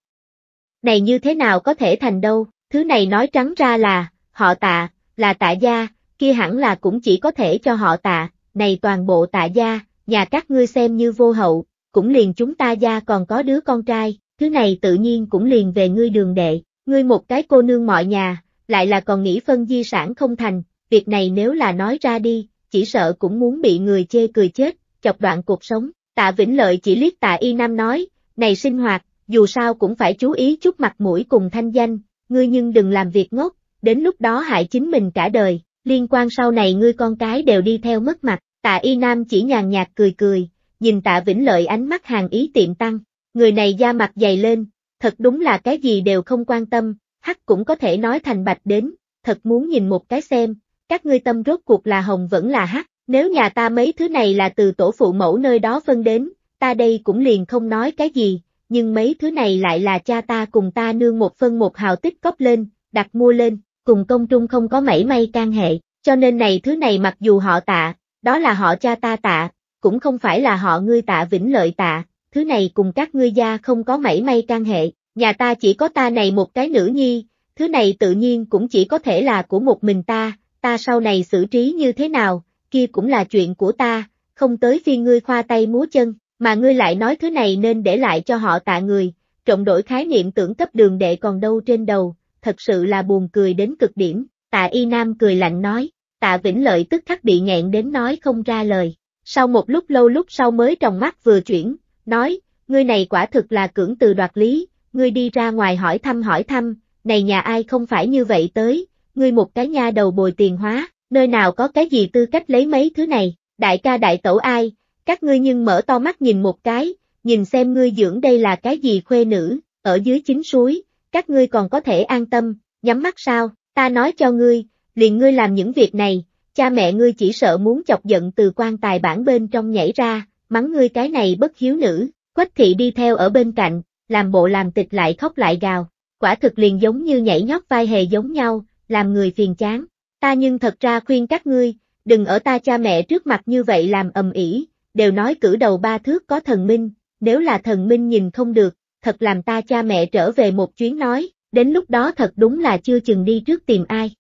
Này như thế nào có thể thành đâu, thứ này nói trắng ra là, họ tạ, là tạ gia, kia hẳn là cũng chỉ có thể cho họ tạ, này toàn bộ tạ gia, nhà các ngươi xem như vô hậu, cũng liền chúng ta gia còn có đứa con trai, thứ này tự nhiên cũng liền về ngươi đường đệ, ngươi một cái cô nương mọi nhà, lại là còn nghĩ phân di sản không thành, việc này nếu là nói ra đi, chỉ sợ cũng muốn bị người chê cười chết, chọc đoạn cuộc sống, tạ Vĩnh Lợi chỉ liếc tạ Y Nam nói, này sinh hoạt, dù sao cũng phải chú ý chút mặt mũi cùng thanh danh, ngươi nhưng đừng làm việc ngốc, đến lúc đó hại chính mình cả đời, liên quan sau này ngươi con cái đều đi theo mất mặt, Tạ Y Nam chỉ nhàn nhạt cười cười, nhìn tạ Vĩnh Lợi ánh mắt hàng ý tiệm tăng, người này da mặt dày lên, thật đúng là cái gì đều không quan tâm, hắc cũng có thể nói thành bạch đến, thật muốn nhìn một cái xem, các ngươi tâm rốt cuộc là hồng vẫn là hắc, nếu nhà ta mấy thứ này là từ tổ phụ mẫu nơi đó phân đến, ta đây cũng liền không nói cái gì, nhưng mấy thứ này lại là cha ta cùng ta nương một phân một hào tích cóp lên, đặt mua lên, cùng công trung không có mảy may can hệ, cho nên này thứ này mặc dù họ tạ, đó là họ cha ta tạ, cũng không phải là họ ngươi tạ vĩnh lợi tạ, thứ này cùng các ngươi gia không có mảy may can hệ, nhà ta chỉ có ta này một cái nữ nhi, thứ này tự nhiên cũng chỉ có thể là của một mình ta, ta sau này xử trí như thế nào, kia cũng là chuyện của ta, không tới phi ngươi khoa tay múa chân, mà ngươi lại nói thứ này nên để lại cho họ tạ người, trọng đổi khái niệm tưởng cấp đường đệ còn đâu trên đầu, thật sự là buồn cười đến cực điểm, tạ y nam cười lạnh nói, tạ vĩnh lợi tức khắc bị nghẹn đến nói không ra lời. Sau một lúc lâu lúc sau mới tròng mắt vừa chuyển, nói, ngươi này quả thực là cưỡng từ đoạt lý, ngươi đi ra ngoài hỏi thăm hỏi thăm, này nhà ai không phải như vậy tới, ngươi một cái nha đầu bồi tiền hóa, nơi nào có cái gì tư cách lấy mấy thứ này, đại ca đại tẩu ai, các ngươi nhưng mở to mắt nhìn một cái, nhìn xem ngươi dưỡng đây là cái gì khuê nữ, ở dưới chính suối, các ngươi còn có thể an tâm, nhắm mắt sao, ta nói cho ngươi, liền ngươi làm những việc này, cha mẹ ngươi chỉ sợ muốn chọc giận từ quan tài bản bên trong nhảy ra, mắng ngươi cái này bất hiếu nữ, quách thị đi theo ở bên cạnh, làm bộ làm tịch lại khóc lại gào, quả thực liền giống như nhảy nhót vai hề giống nhau, làm người phiền chán, ta nhưng thật ra khuyên các ngươi, đừng ở ta cha mẹ trước mặt như vậy làm ầm ĩ, đều nói cử đầu ba thước có thần minh, nếu là thần minh nhìn không được, thật làm ta cha mẹ trở về một chuyến nói, đến lúc đó thật đúng là chưa chừng đi trước tìm ai.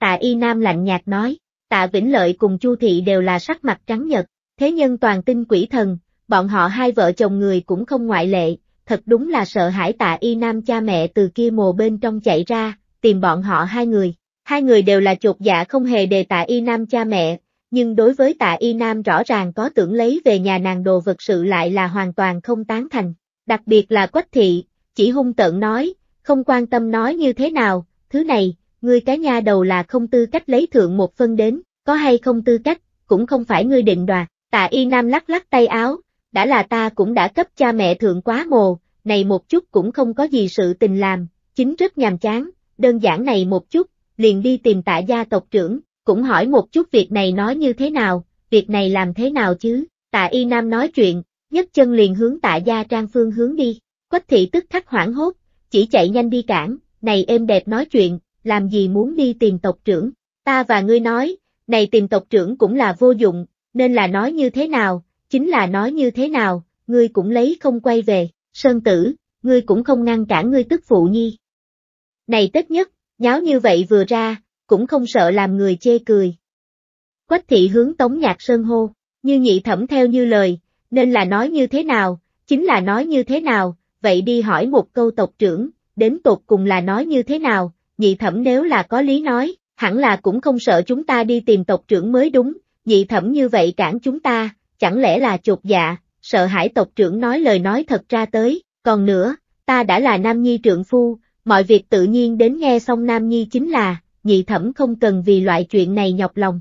Tạ Y Nam lạnh nhạt nói, Tạ Vĩnh Lợi cùng Chu Thị đều là sắc mặt trắng nhật, thế nhân toàn tin quỷ thần, bọn họ hai vợ chồng người cũng không ngoại lệ, thật đúng là sợ hãi Tạ Y Nam cha mẹ từ kia mồ bên trong chạy ra, tìm bọn họ hai người. Hai người đều là chột dạ không hề đề Tạ Y Nam cha mẹ, nhưng đối với Tạ Y Nam rõ ràng có tưởng lấy về nhà nàng đồ vật sự lại là hoàn toàn không tán thành, đặc biệt là Quách Thị, chỉ hung tợn nói, không quan tâm nói như thế nào, thứ này, ngươi cái nha đầu là không tư cách lấy thượng một phân đến, có hay không tư cách, cũng không phải ngươi định đoạt, tạ y nam lắc lắc tay áo, đã là ta cũng đã cấp cha mẹ thượng quá mồ, này một chút cũng không có gì sự tình làm, chính rất nhàm chán, đơn giản này một chút, liền đi tìm tạ gia tộc trưởng, cũng hỏi một chút việc này nói như thế nào, việc này làm thế nào chứ, tạ y nam nói chuyện, nhất chân liền hướng tạ gia trang phương hướng đi, quách thị tức khắc hoảng hốt, chỉ chạy nhanh đi cản, này êm đẹp nói chuyện, làm gì muốn đi tìm tộc trưởng, ta và ngươi nói, này tìm tộc trưởng cũng là vô dụng, nên là nói như thế nào, chính là nói như thế nào, ngươi cũng lấy không quay về, sơn tử, ngươi cũng không ngăn cản ngươi tức phụ nhi. Này tất nhất, nháo như vậy vừa ra, cũng không sợ làm người chê cười. Quách thị hướng tống nhạc sơn hô, như nhị thẩm theo như lời, nên là nói như thế nào, chính là nói như thế nào, vậy đi hỏi một câu tộc trưởng, đến tột cùng là nói như thế nào, nhị thẩm nếu là có lý nói, hẳn là cũng không sợ chúng ta đi tìm tộc trưởng mới đúng, nhị thẩm như vậy cản chúng ta, chẳng lẽ là chột dạ, sợ hãi tộc trưởng nói lời nói thật ra tới, còn nữa, ta đã là Nam Nhi trượng phu, mọi việc tự nhiên đến nghe xong Nam Nhi chính là, nhị thẩm không cần vì loại chuyện này nhọc lòng.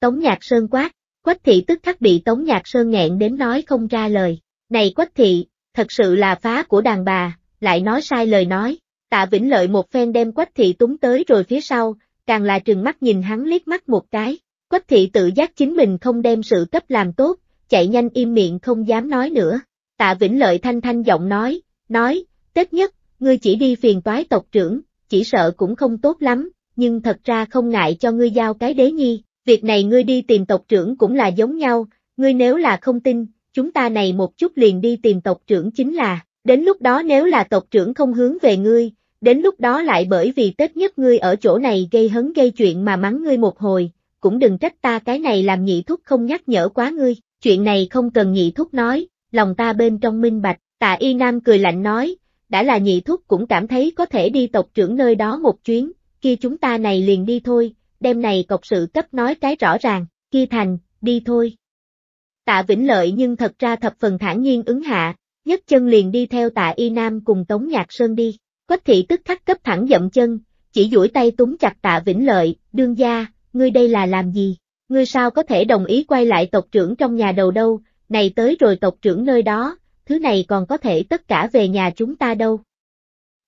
Tống Nhạc Sơn quát, Quách Thị tức khắc bị Tống Nhạc Sơn nghẹn đến nói không ra lời, này Quách Thị, thật sự là phá của đàn bà, lại nói sai lời nói, Tạ Vĩnh Lợi một phen đem Quách Thị túng tới rồi phía sau, càng là trừng mắt nhìn hắn liếc mắt một cái. Quách Thị tự giác chính mình không đem sự cấp làm tốt, chạy nhanh im miệng không dám nói nữa. Tạ Vĩnh Lợi thanh thanh giọng nói, nói, Tết nhất, ngươi chỉ đi phiền toái tộc trưởng, chỉ sợ cũng không tốt lắm, nhưng thật ra không ngại cho ngươi giao cái đế nhi, việc này ngươi đi tìm tộc trưởng cũng là giống nhau, ngươi nếu là không tin, chúng ta này một chút liền đi tìm tộc trưởng chính là, đến lúc đó nếu là tộc trưởng không hướng về ngươi, đến lúc đó lại bởi vì tết nhất ngươi ở chỗ này gây hấn gây chuyện mà mắng ngươi một hồi, cũng đừng trách ta cái này làm nhị thúc không nhắc nhở quá ngươi, chuyện này không cần nhị thúc nói, lòng ta bên trong minh bạch, tạ y nam cười lạnh nói, đã là nhị thúc cũng cảm thấy có thể đi tộc trưởng nơi đó một chuyến, kia chúng ta này liền đi thôi, đêm này cọc sự cấp nói cái rõ ràng, kia thành, đi thôi. Tạ Vĩnh Lợi nhưng thật ra thập phần thản nhiên ứng hạ, nhất chân liền đi theo tạ y nam cùng Tống Nhạc Sơn đi. Quách thị tức khắc cấp thẳng dậm chân, chỉ duỗi tay túm chặt tạ Vĩnh Lợi, đương gia, ngươi đây là làm gì? Ngươi sao có thể đồng ý quay lại tộc trưởng trong nhà đầu đâu, này tới rồi tộc trưởng nơi đó, thứ này còn có thể tất cả về nhà chúng ta đâu.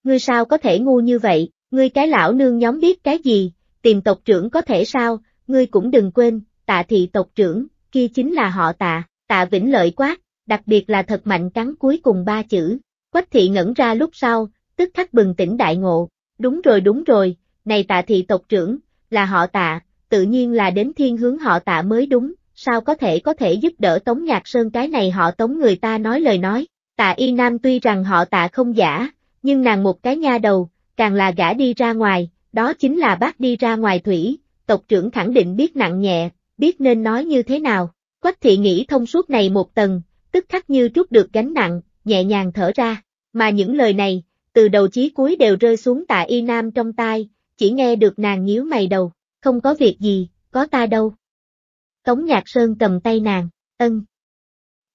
Ngươi sao có thể ngu như vậy, ngươi cái lão nương nhóm biết cái gì, tìm tộc trưởng có thể sao, ngươi cũng đừng quên, tạ thị tộc trưởng, kia chính là họ tạ, tạ vĩnh lợi quát, đặc biệt là thật mạnh cắn cuối cùng ba chữ. Quách thị ngẩn ra lúc sau, tức khắc bừng tỉnh đại ngộ, đúng rồi đúng rồi, này tạ thị tộc trưởng, là họ tạ, tự nhiên là đến thiên hướng họ tạ mới đúng, sao có thể có thể giúp đỡ Tống Nhạc Sơn cái này họ Tống người ta nói lời nói, tạ y nam tuy rằng họ tạ không giả, nhưng nàng một cái nha đầu, càng là gã đi ra ngoài, đó chính là bác đi ra ngoài thủy, tộc trưởng khẳng định biết nặng nhẹ, biết nên nói như thế nào, quách thị nghĩ thông suốt này một tầng, tức khắc như trút được gánh nặng, nhẹ nhàng thở ra, mà những lời này, từ đầu chí cuối đều rơi xuống tạ y nam trong tai, chỉ nghe được nàng nhíu mày đầu, không có việc gì, có ta đâu. Tống Nhạc Sơn cầm tay nàng, ân.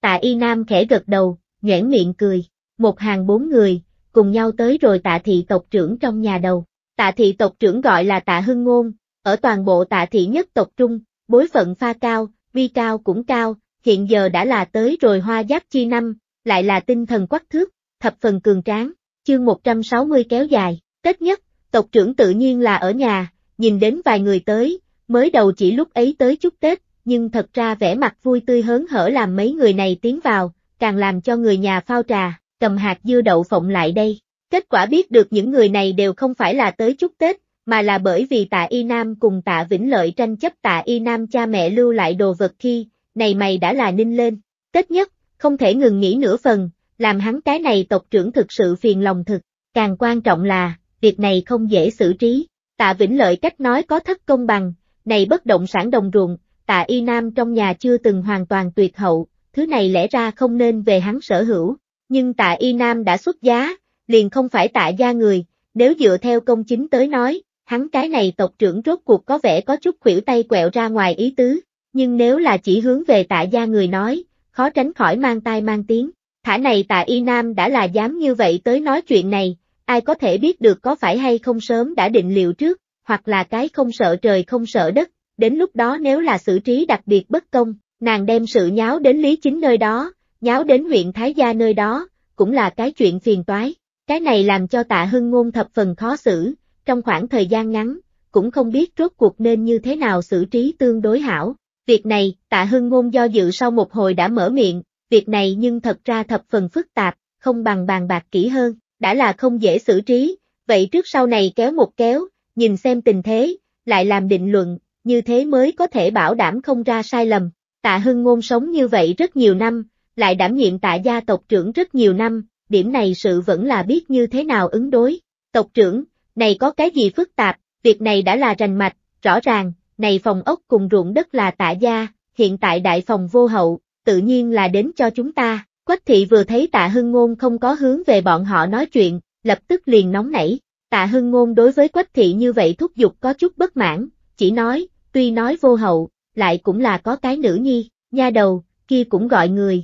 Tạ y nam khẽ gật đầu, nhoẻn miệng cười, một hàng bốn người, cùng nhau tới rồi tạ thị tộc trưởng trong nhà đầu. Tạ thị tộc trưởng gọi là tạ hưng ngôn, ở toàn bộ tạ thị nhất tộc trung, bối phận pha cao, vi cao cũng cao, hiện giờ đã là tới rồi hoa giáp chi năm, lại là tinh thần quắc thước, thập phần cường tráng, chương 160 kéo dài, Tết nhất, tộc trưởng tự nhiên là ở nhà, nhìn đến vài người tới, mới đầu chỉ lúc ấy tới chúc Tết, nhưng thật ra vẻ mặt vui tươi hớn hở làm mấy người này tiến vào, càng làm cho người nhà phao trà, cầm hạt dưa đậu phộng lại đây. Kết quả biết được những người này đều không phải là tới chúc Tết, mà là bởi vì tạ Y Nam cùng tạ Vĩnh Lợi tranh chấp tạ Y Nam cha mẹ lưu lại đồ vật khi, này mày đã là ninh lên. Tết nhất, không thể ngừng nghỉ nửa phần, làm hắn cái này tộc trưởng thực sự phiền lòng thực, càng quan trọng là, việc này không dễ xử trí, tạ Vĩnh Lợi cách nói có thất công bằng, này bất động sản đồng ruộng, tạ Y Nam trong nhà chưa từng hoàn toàn tuyệt hậu, thứ này lẽ ra không nên về hắn sở hữu, nhưng tạ Y Nam đã xuất giá, liền không phải tạ gia người, nếu dựa theo công chính tới nói, hắn cái này tộc trưởng rốt cuộc có vẻ có chút khuỷu tay quẹo ra ngoài ý tứ, nhưng nếu là chỉ hướng về tạ gia người nói, khó tránh khỏi mang tai mang tiếng, Thả này tạ y nam đã là dám như vậy tới nói chuyện này, ai có thể biết được có phải hay không sớm đã định liệu trước, hoặc là cái không sợ trời không sợ đất, đến lúc đó nếu là xử trí đặc biệt bất công, nàng đem sự nháo đến lý chính nơi đó, nháo đến huyện Thái Gia nơi đó, cũng là cái chuyện phiền toái. Cái này làm cho tạ hưng ngôn thập phần khó xử, trong khoảng thời gian ngắn, cũng không biết rốt cuộc nên như thế nào xử trí tương đối hảo. Việc này, tạ hưng ngôn do dự sau một hồi đã mở miệng, việc này nhưng thật ra thập phần phức tạp, không bằng bàn bạc kỹ hơn, đã là không dễ xử trí, vậy trước sau này kéo một kéo, nhìn xem tình thế, lại làm định luận, như thế mới có thể bảo đảm không ra sai lầm. Tạ Hưng Ngôn sống như vậy rất nhiều năm, lại đảm nhiệm tạ gia tộc trưởng rất nhiều năm, điểm này sự vẫn là biết như thế nào ứng đối. Tộc trưởng, này có cái gì phức tạp, việc này đã là rành mạch, rõ ràng, này phòng ốc cùng ruộng đất là tạ gia, hiện tại đại phòng vô hậu, tự nhiên là đến cho chúng ta. Quách thị vừa thấy tạ hưng ngôn không có hướng về bọn họ nói chuyện, lập tức liền nóng nảy. Tạ hưng ngôn đối với quách thị như vậy thúc giục có chút bất mãn, chỉ nói, tuy nói vô hậu, lại cũng là có cái nữ nhi, nha đầu, kia cũng gọi người.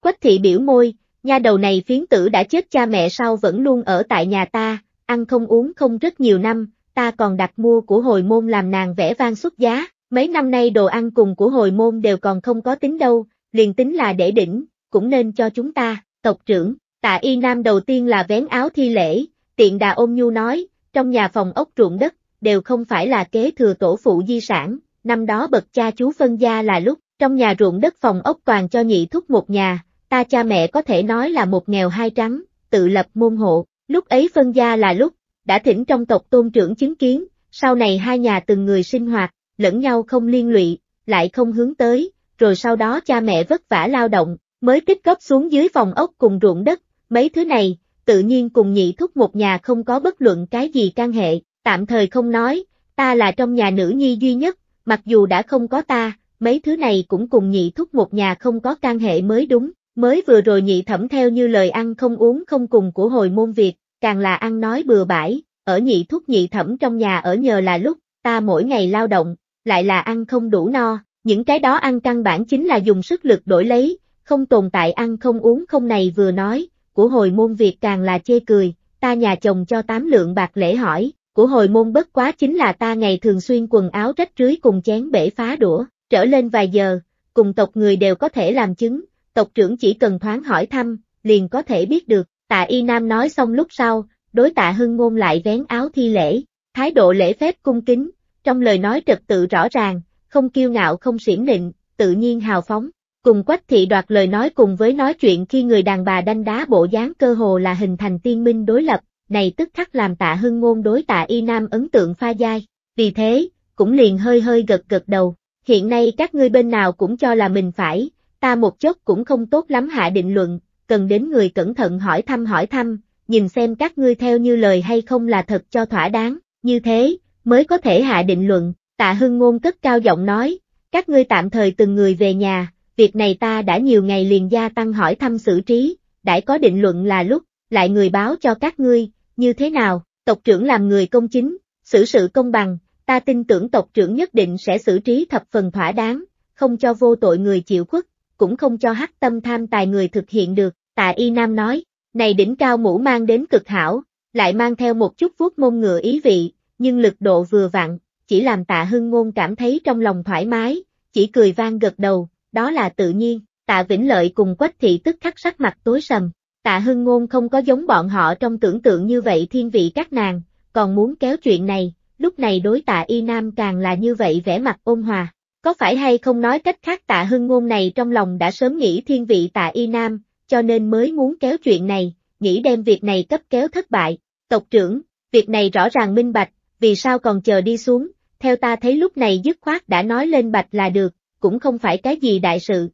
Quách thị biểu môi, nha đầu này phiến tử đã chết cha mẹ sau vẫn luôn ở tại nhà ta, ăn không uống không rất nhiều năm, ta còn đặt mua của hồi môn làm nàng vẽ vang xuất giá, Mấy năm nay đồ ăn cùng của hồi môn đều còn không có tính đâu, liền tính là để đỉnh, cũng nên cho chúng ta, tộc trưởng, tạ y nam đầu tiên là vén áo thi lễ, tiện đà ôm nhu nói, trong nhà phòng ốc ruộng đất, đều không phải là kế thừa tổ phụ di sản, năm đó bậc cha chú phân gia là lúc, trong nhà ruộng đất phòng ốc toàn cho nhị thúc một nhà, ta cha mẹ có thể nói là một nghèo hai trắng, tự lập môn hộ, lúc ấy phân gia là lúc, đã thỉnh trong tộc tôn trưởng chứng kiến, sau này hai nhà từng người sinh hoạt, lẫn nhau không liên lụy, lại không hướng tới, rồi sau đó cha mẹ vất vả lao động, mới tích góp xuống dưới phòng ốc cùng ruộng đất, mấy thứ này, tự nhiên cùng nhị thúc một nhà không có bất luận cái gì can hệ, tạm thời không nói, ta là trong nhà nữ nhi duy nhất, mặc dù đã không có ta, mấy thứ này cũng cùng nhị thúc một nhà không có can hệ mới đúng, mới vừa rồi nhị thẩm theo như lời ăn không uống không cùng của hồi môn Việt, càng là ăn nói bừa bãi, ở nhị thúc nhị thẩm trong nhà ở nhờ là lúc, ta mỗi ngày lao động, lại là ăn không đủ no, những cái đó ăn căn bản chính là dùng sức lực đổi lấy, không tồn tại ăn không uống không này vừa nói, của hồi môn việc càng là chê cười, ta nhà chồng cho tám lượng bạc lễ hỏi, của hồi môn bất quá chính là ta ngày thường xuyên quần áo rách rưới cùng chén bể phá đũa, trở lên vài giờ, cùng tộc người đều có thể làm chứng, tộc trưởng chỉ cần thoáng hỏi thăm, liền có thể biết được, tạ y nam nói xong lúc sau, đối tạ hưng ngôn lại vén áo thi lễ, thái độ lễ phép cung kính, trong lời nói trật tự rõ ràng, không kiêu ngạo không xỉn nịnh, tự nhiên hào phóng. Cùng quách thị đoạt lời nói cùng với nói chuyện khi người đàn bà đanh đá bộ dáng cơ hồ là hình thành tiên minh đối lập, này tức khắc làm tạ hưng ngôn đối tạ y nam ấn tượng pha dai, vì thế, cũng liền hơi hơi gật gật đầu, hiện nay các ngươi bên nào cũng cho là mình phải, ta một chút cũng không tốt lắm hạ định luận, cần đến người cẩn thận hỏi thăm hỏi thăm, nhìn xem các ngươi theo như lời hay không là thật cho thỏa đáng, như thế, mới có thể hạ định luận, tạ hưng ngôn cất cao giọng nói, các ngươi tạm thời từng người về nhà, việc này ta đã nhiều ngày liền gia tăng hỏi thăm xử trí, đã có định luận là lúc, lại người báo cho các ngươi, như thế nào, tộc trưởng làm người công chính, xử sự công bằng, ta tin tưởng tộc trưởng nhất định sẽ xử trí thập phần thỏa đáng, không cho vô tội người chịu khuất, cũng không cho hắc tâm tham tài người thực hiện được, tạ y nam nói, này đỉnh cao mũ mang đến cực hảo, lại mang theo một chút vuốt mông ngựa ý vị, nhưng lực độ vừa vặn, chỉ làm tạ hưng ngôn cảm thấy trong lòng thoải mái, chỉ cười vang gật đầu, đó là tự nhiên, tạ Vĩnh Lợi cùng Quách Thị tức khắc sắc mặt tối sầm, tạ hưng ngôn không có giống bọn họ trong tưởng tượng như vậy thiên vị các nàng, còn muốn kéo chuyện này, lúc này đối tạ Y Nam càng là như vậy vẻ mặt ôn hòa. Có phải hay không nói cách khác tạ hưng ngôn này trong lòng đã sớm nghĩ thiên vị tạ Y Nam, cho nên mới muốn kéo chuyện này, nghĩ đem việc này cấp kéo thất bại. Tộc trưởng, việc này rõ ràng minh bạch, vì sao còn chờ đi xuống, theo ta thấy lúc này dứt khoát đã nói lên bạch là được, cũng không phải cái gì đại sự.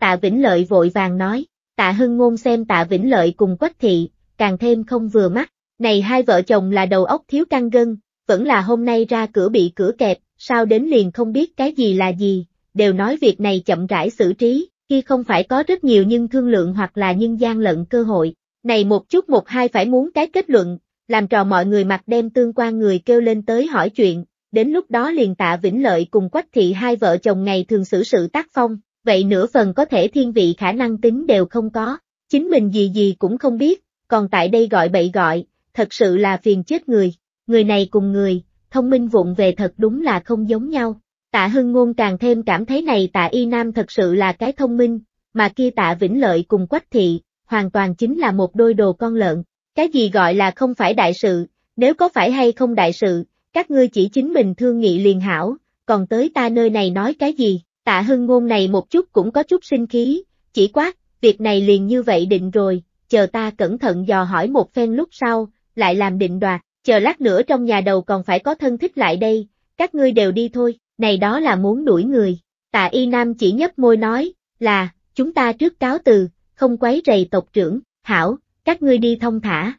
Tạ Vĩnh Lợi vội vàng nói, tạ hưng ngôn xem tạ Vĩnh Lợi cùng quách thị, càng thêm không vừa mắt, này hai vợ chồng là đầu óc thiếu căng gân, vẫn là hôm nay ra cửa bị cửa kẹp, sao đến liền không biết cái gì là gì, đều nói việc này chậm rãi xử trí, khi không phải có rất nhiều nhân thương lượng hoặc là nhân gian lận cơ hội, này một chút một hai phải muốn cái kết luận, làm trò mọi người mặt đem tương quan người kêu lên tới hỏi chuyện, đến lúc đó liền tạ Vĩnh Lợi cùng Quách Thị hai vợ chồng ngày thường xử sự tác phong, vậy nửa phần có thể thiên vị khả năng tính đều không có, chính mình gì gì cũng không biết, còn tại đây gọi bậy gọi, thật sự là phiền chết người, người này cùng người, thông minh vụng về thật đúng là không giống nhau. Tạ Hưng Ngôn càng thêm cảm thấy này Tạ Y Nam thật sự là cái thông minh, mà kia Tạ Vĩnh Lợi cùng Quách Thị, hoàn toàn chính là một đôi đồ con lợn. Cái gì gọi là không phải đại sự, nếu có phải hay không đại sự, các ngươi chỉ chính mình thương nghị liền hảo, còn tới ta nơi này nói cái gì, tạ hưng ngôn này một chút cũng có chút sinh khí, chỉ quát, việc này liền như vậy định rồi, chờ ta cẩn thận dò hỏi một phen lúc sau, lại làm định đoạt, chờ lát nữa trong nhà đầu còn phải có thân thích lại đây, các ngươi đều đi thôi, này đó là muốn đuổi người, tạ y nam chỉ nhấp môi nói, là, chúng ta trước cáo từ, không quấy rầy tộc trưởng, hảo, các ngươi đi thông thả.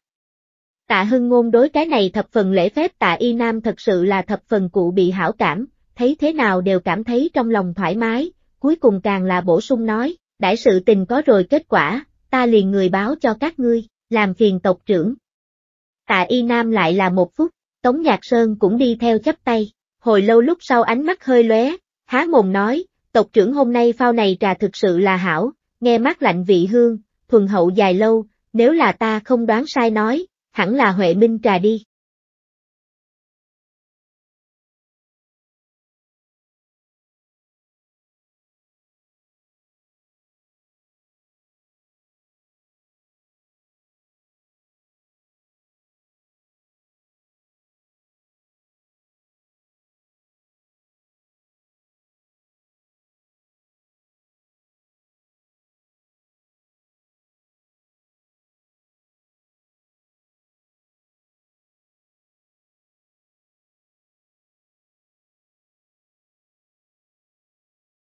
Tạ Hưng Ngôn đối cái này thập phần lễ phép Tạ Y Nam thật sự là thập phần cụ bị hảo cảm, thấy thế nào đều cảm thấy trong lòng thoải mái, cuối cùng càng là bổ sung nói, đại sự tình có rồi kết quả, ta liền người báo cho các ngươi, làm phiền tộc trưởng. Tạ Y Nam lại là một phút, Tống Nhạc Sơn cũng đi theo chấp tay, hồi lâu lúc sau ánh mắt hơi lóe, há mồm nói, tộc trưởng hôm nay phao này trà thực sự là hảo, nghe mát lạnh vị hương, thuần hậu dài lâu, nếu là ta không đoán sai nói, hẳn là Huệ Minh trà đi.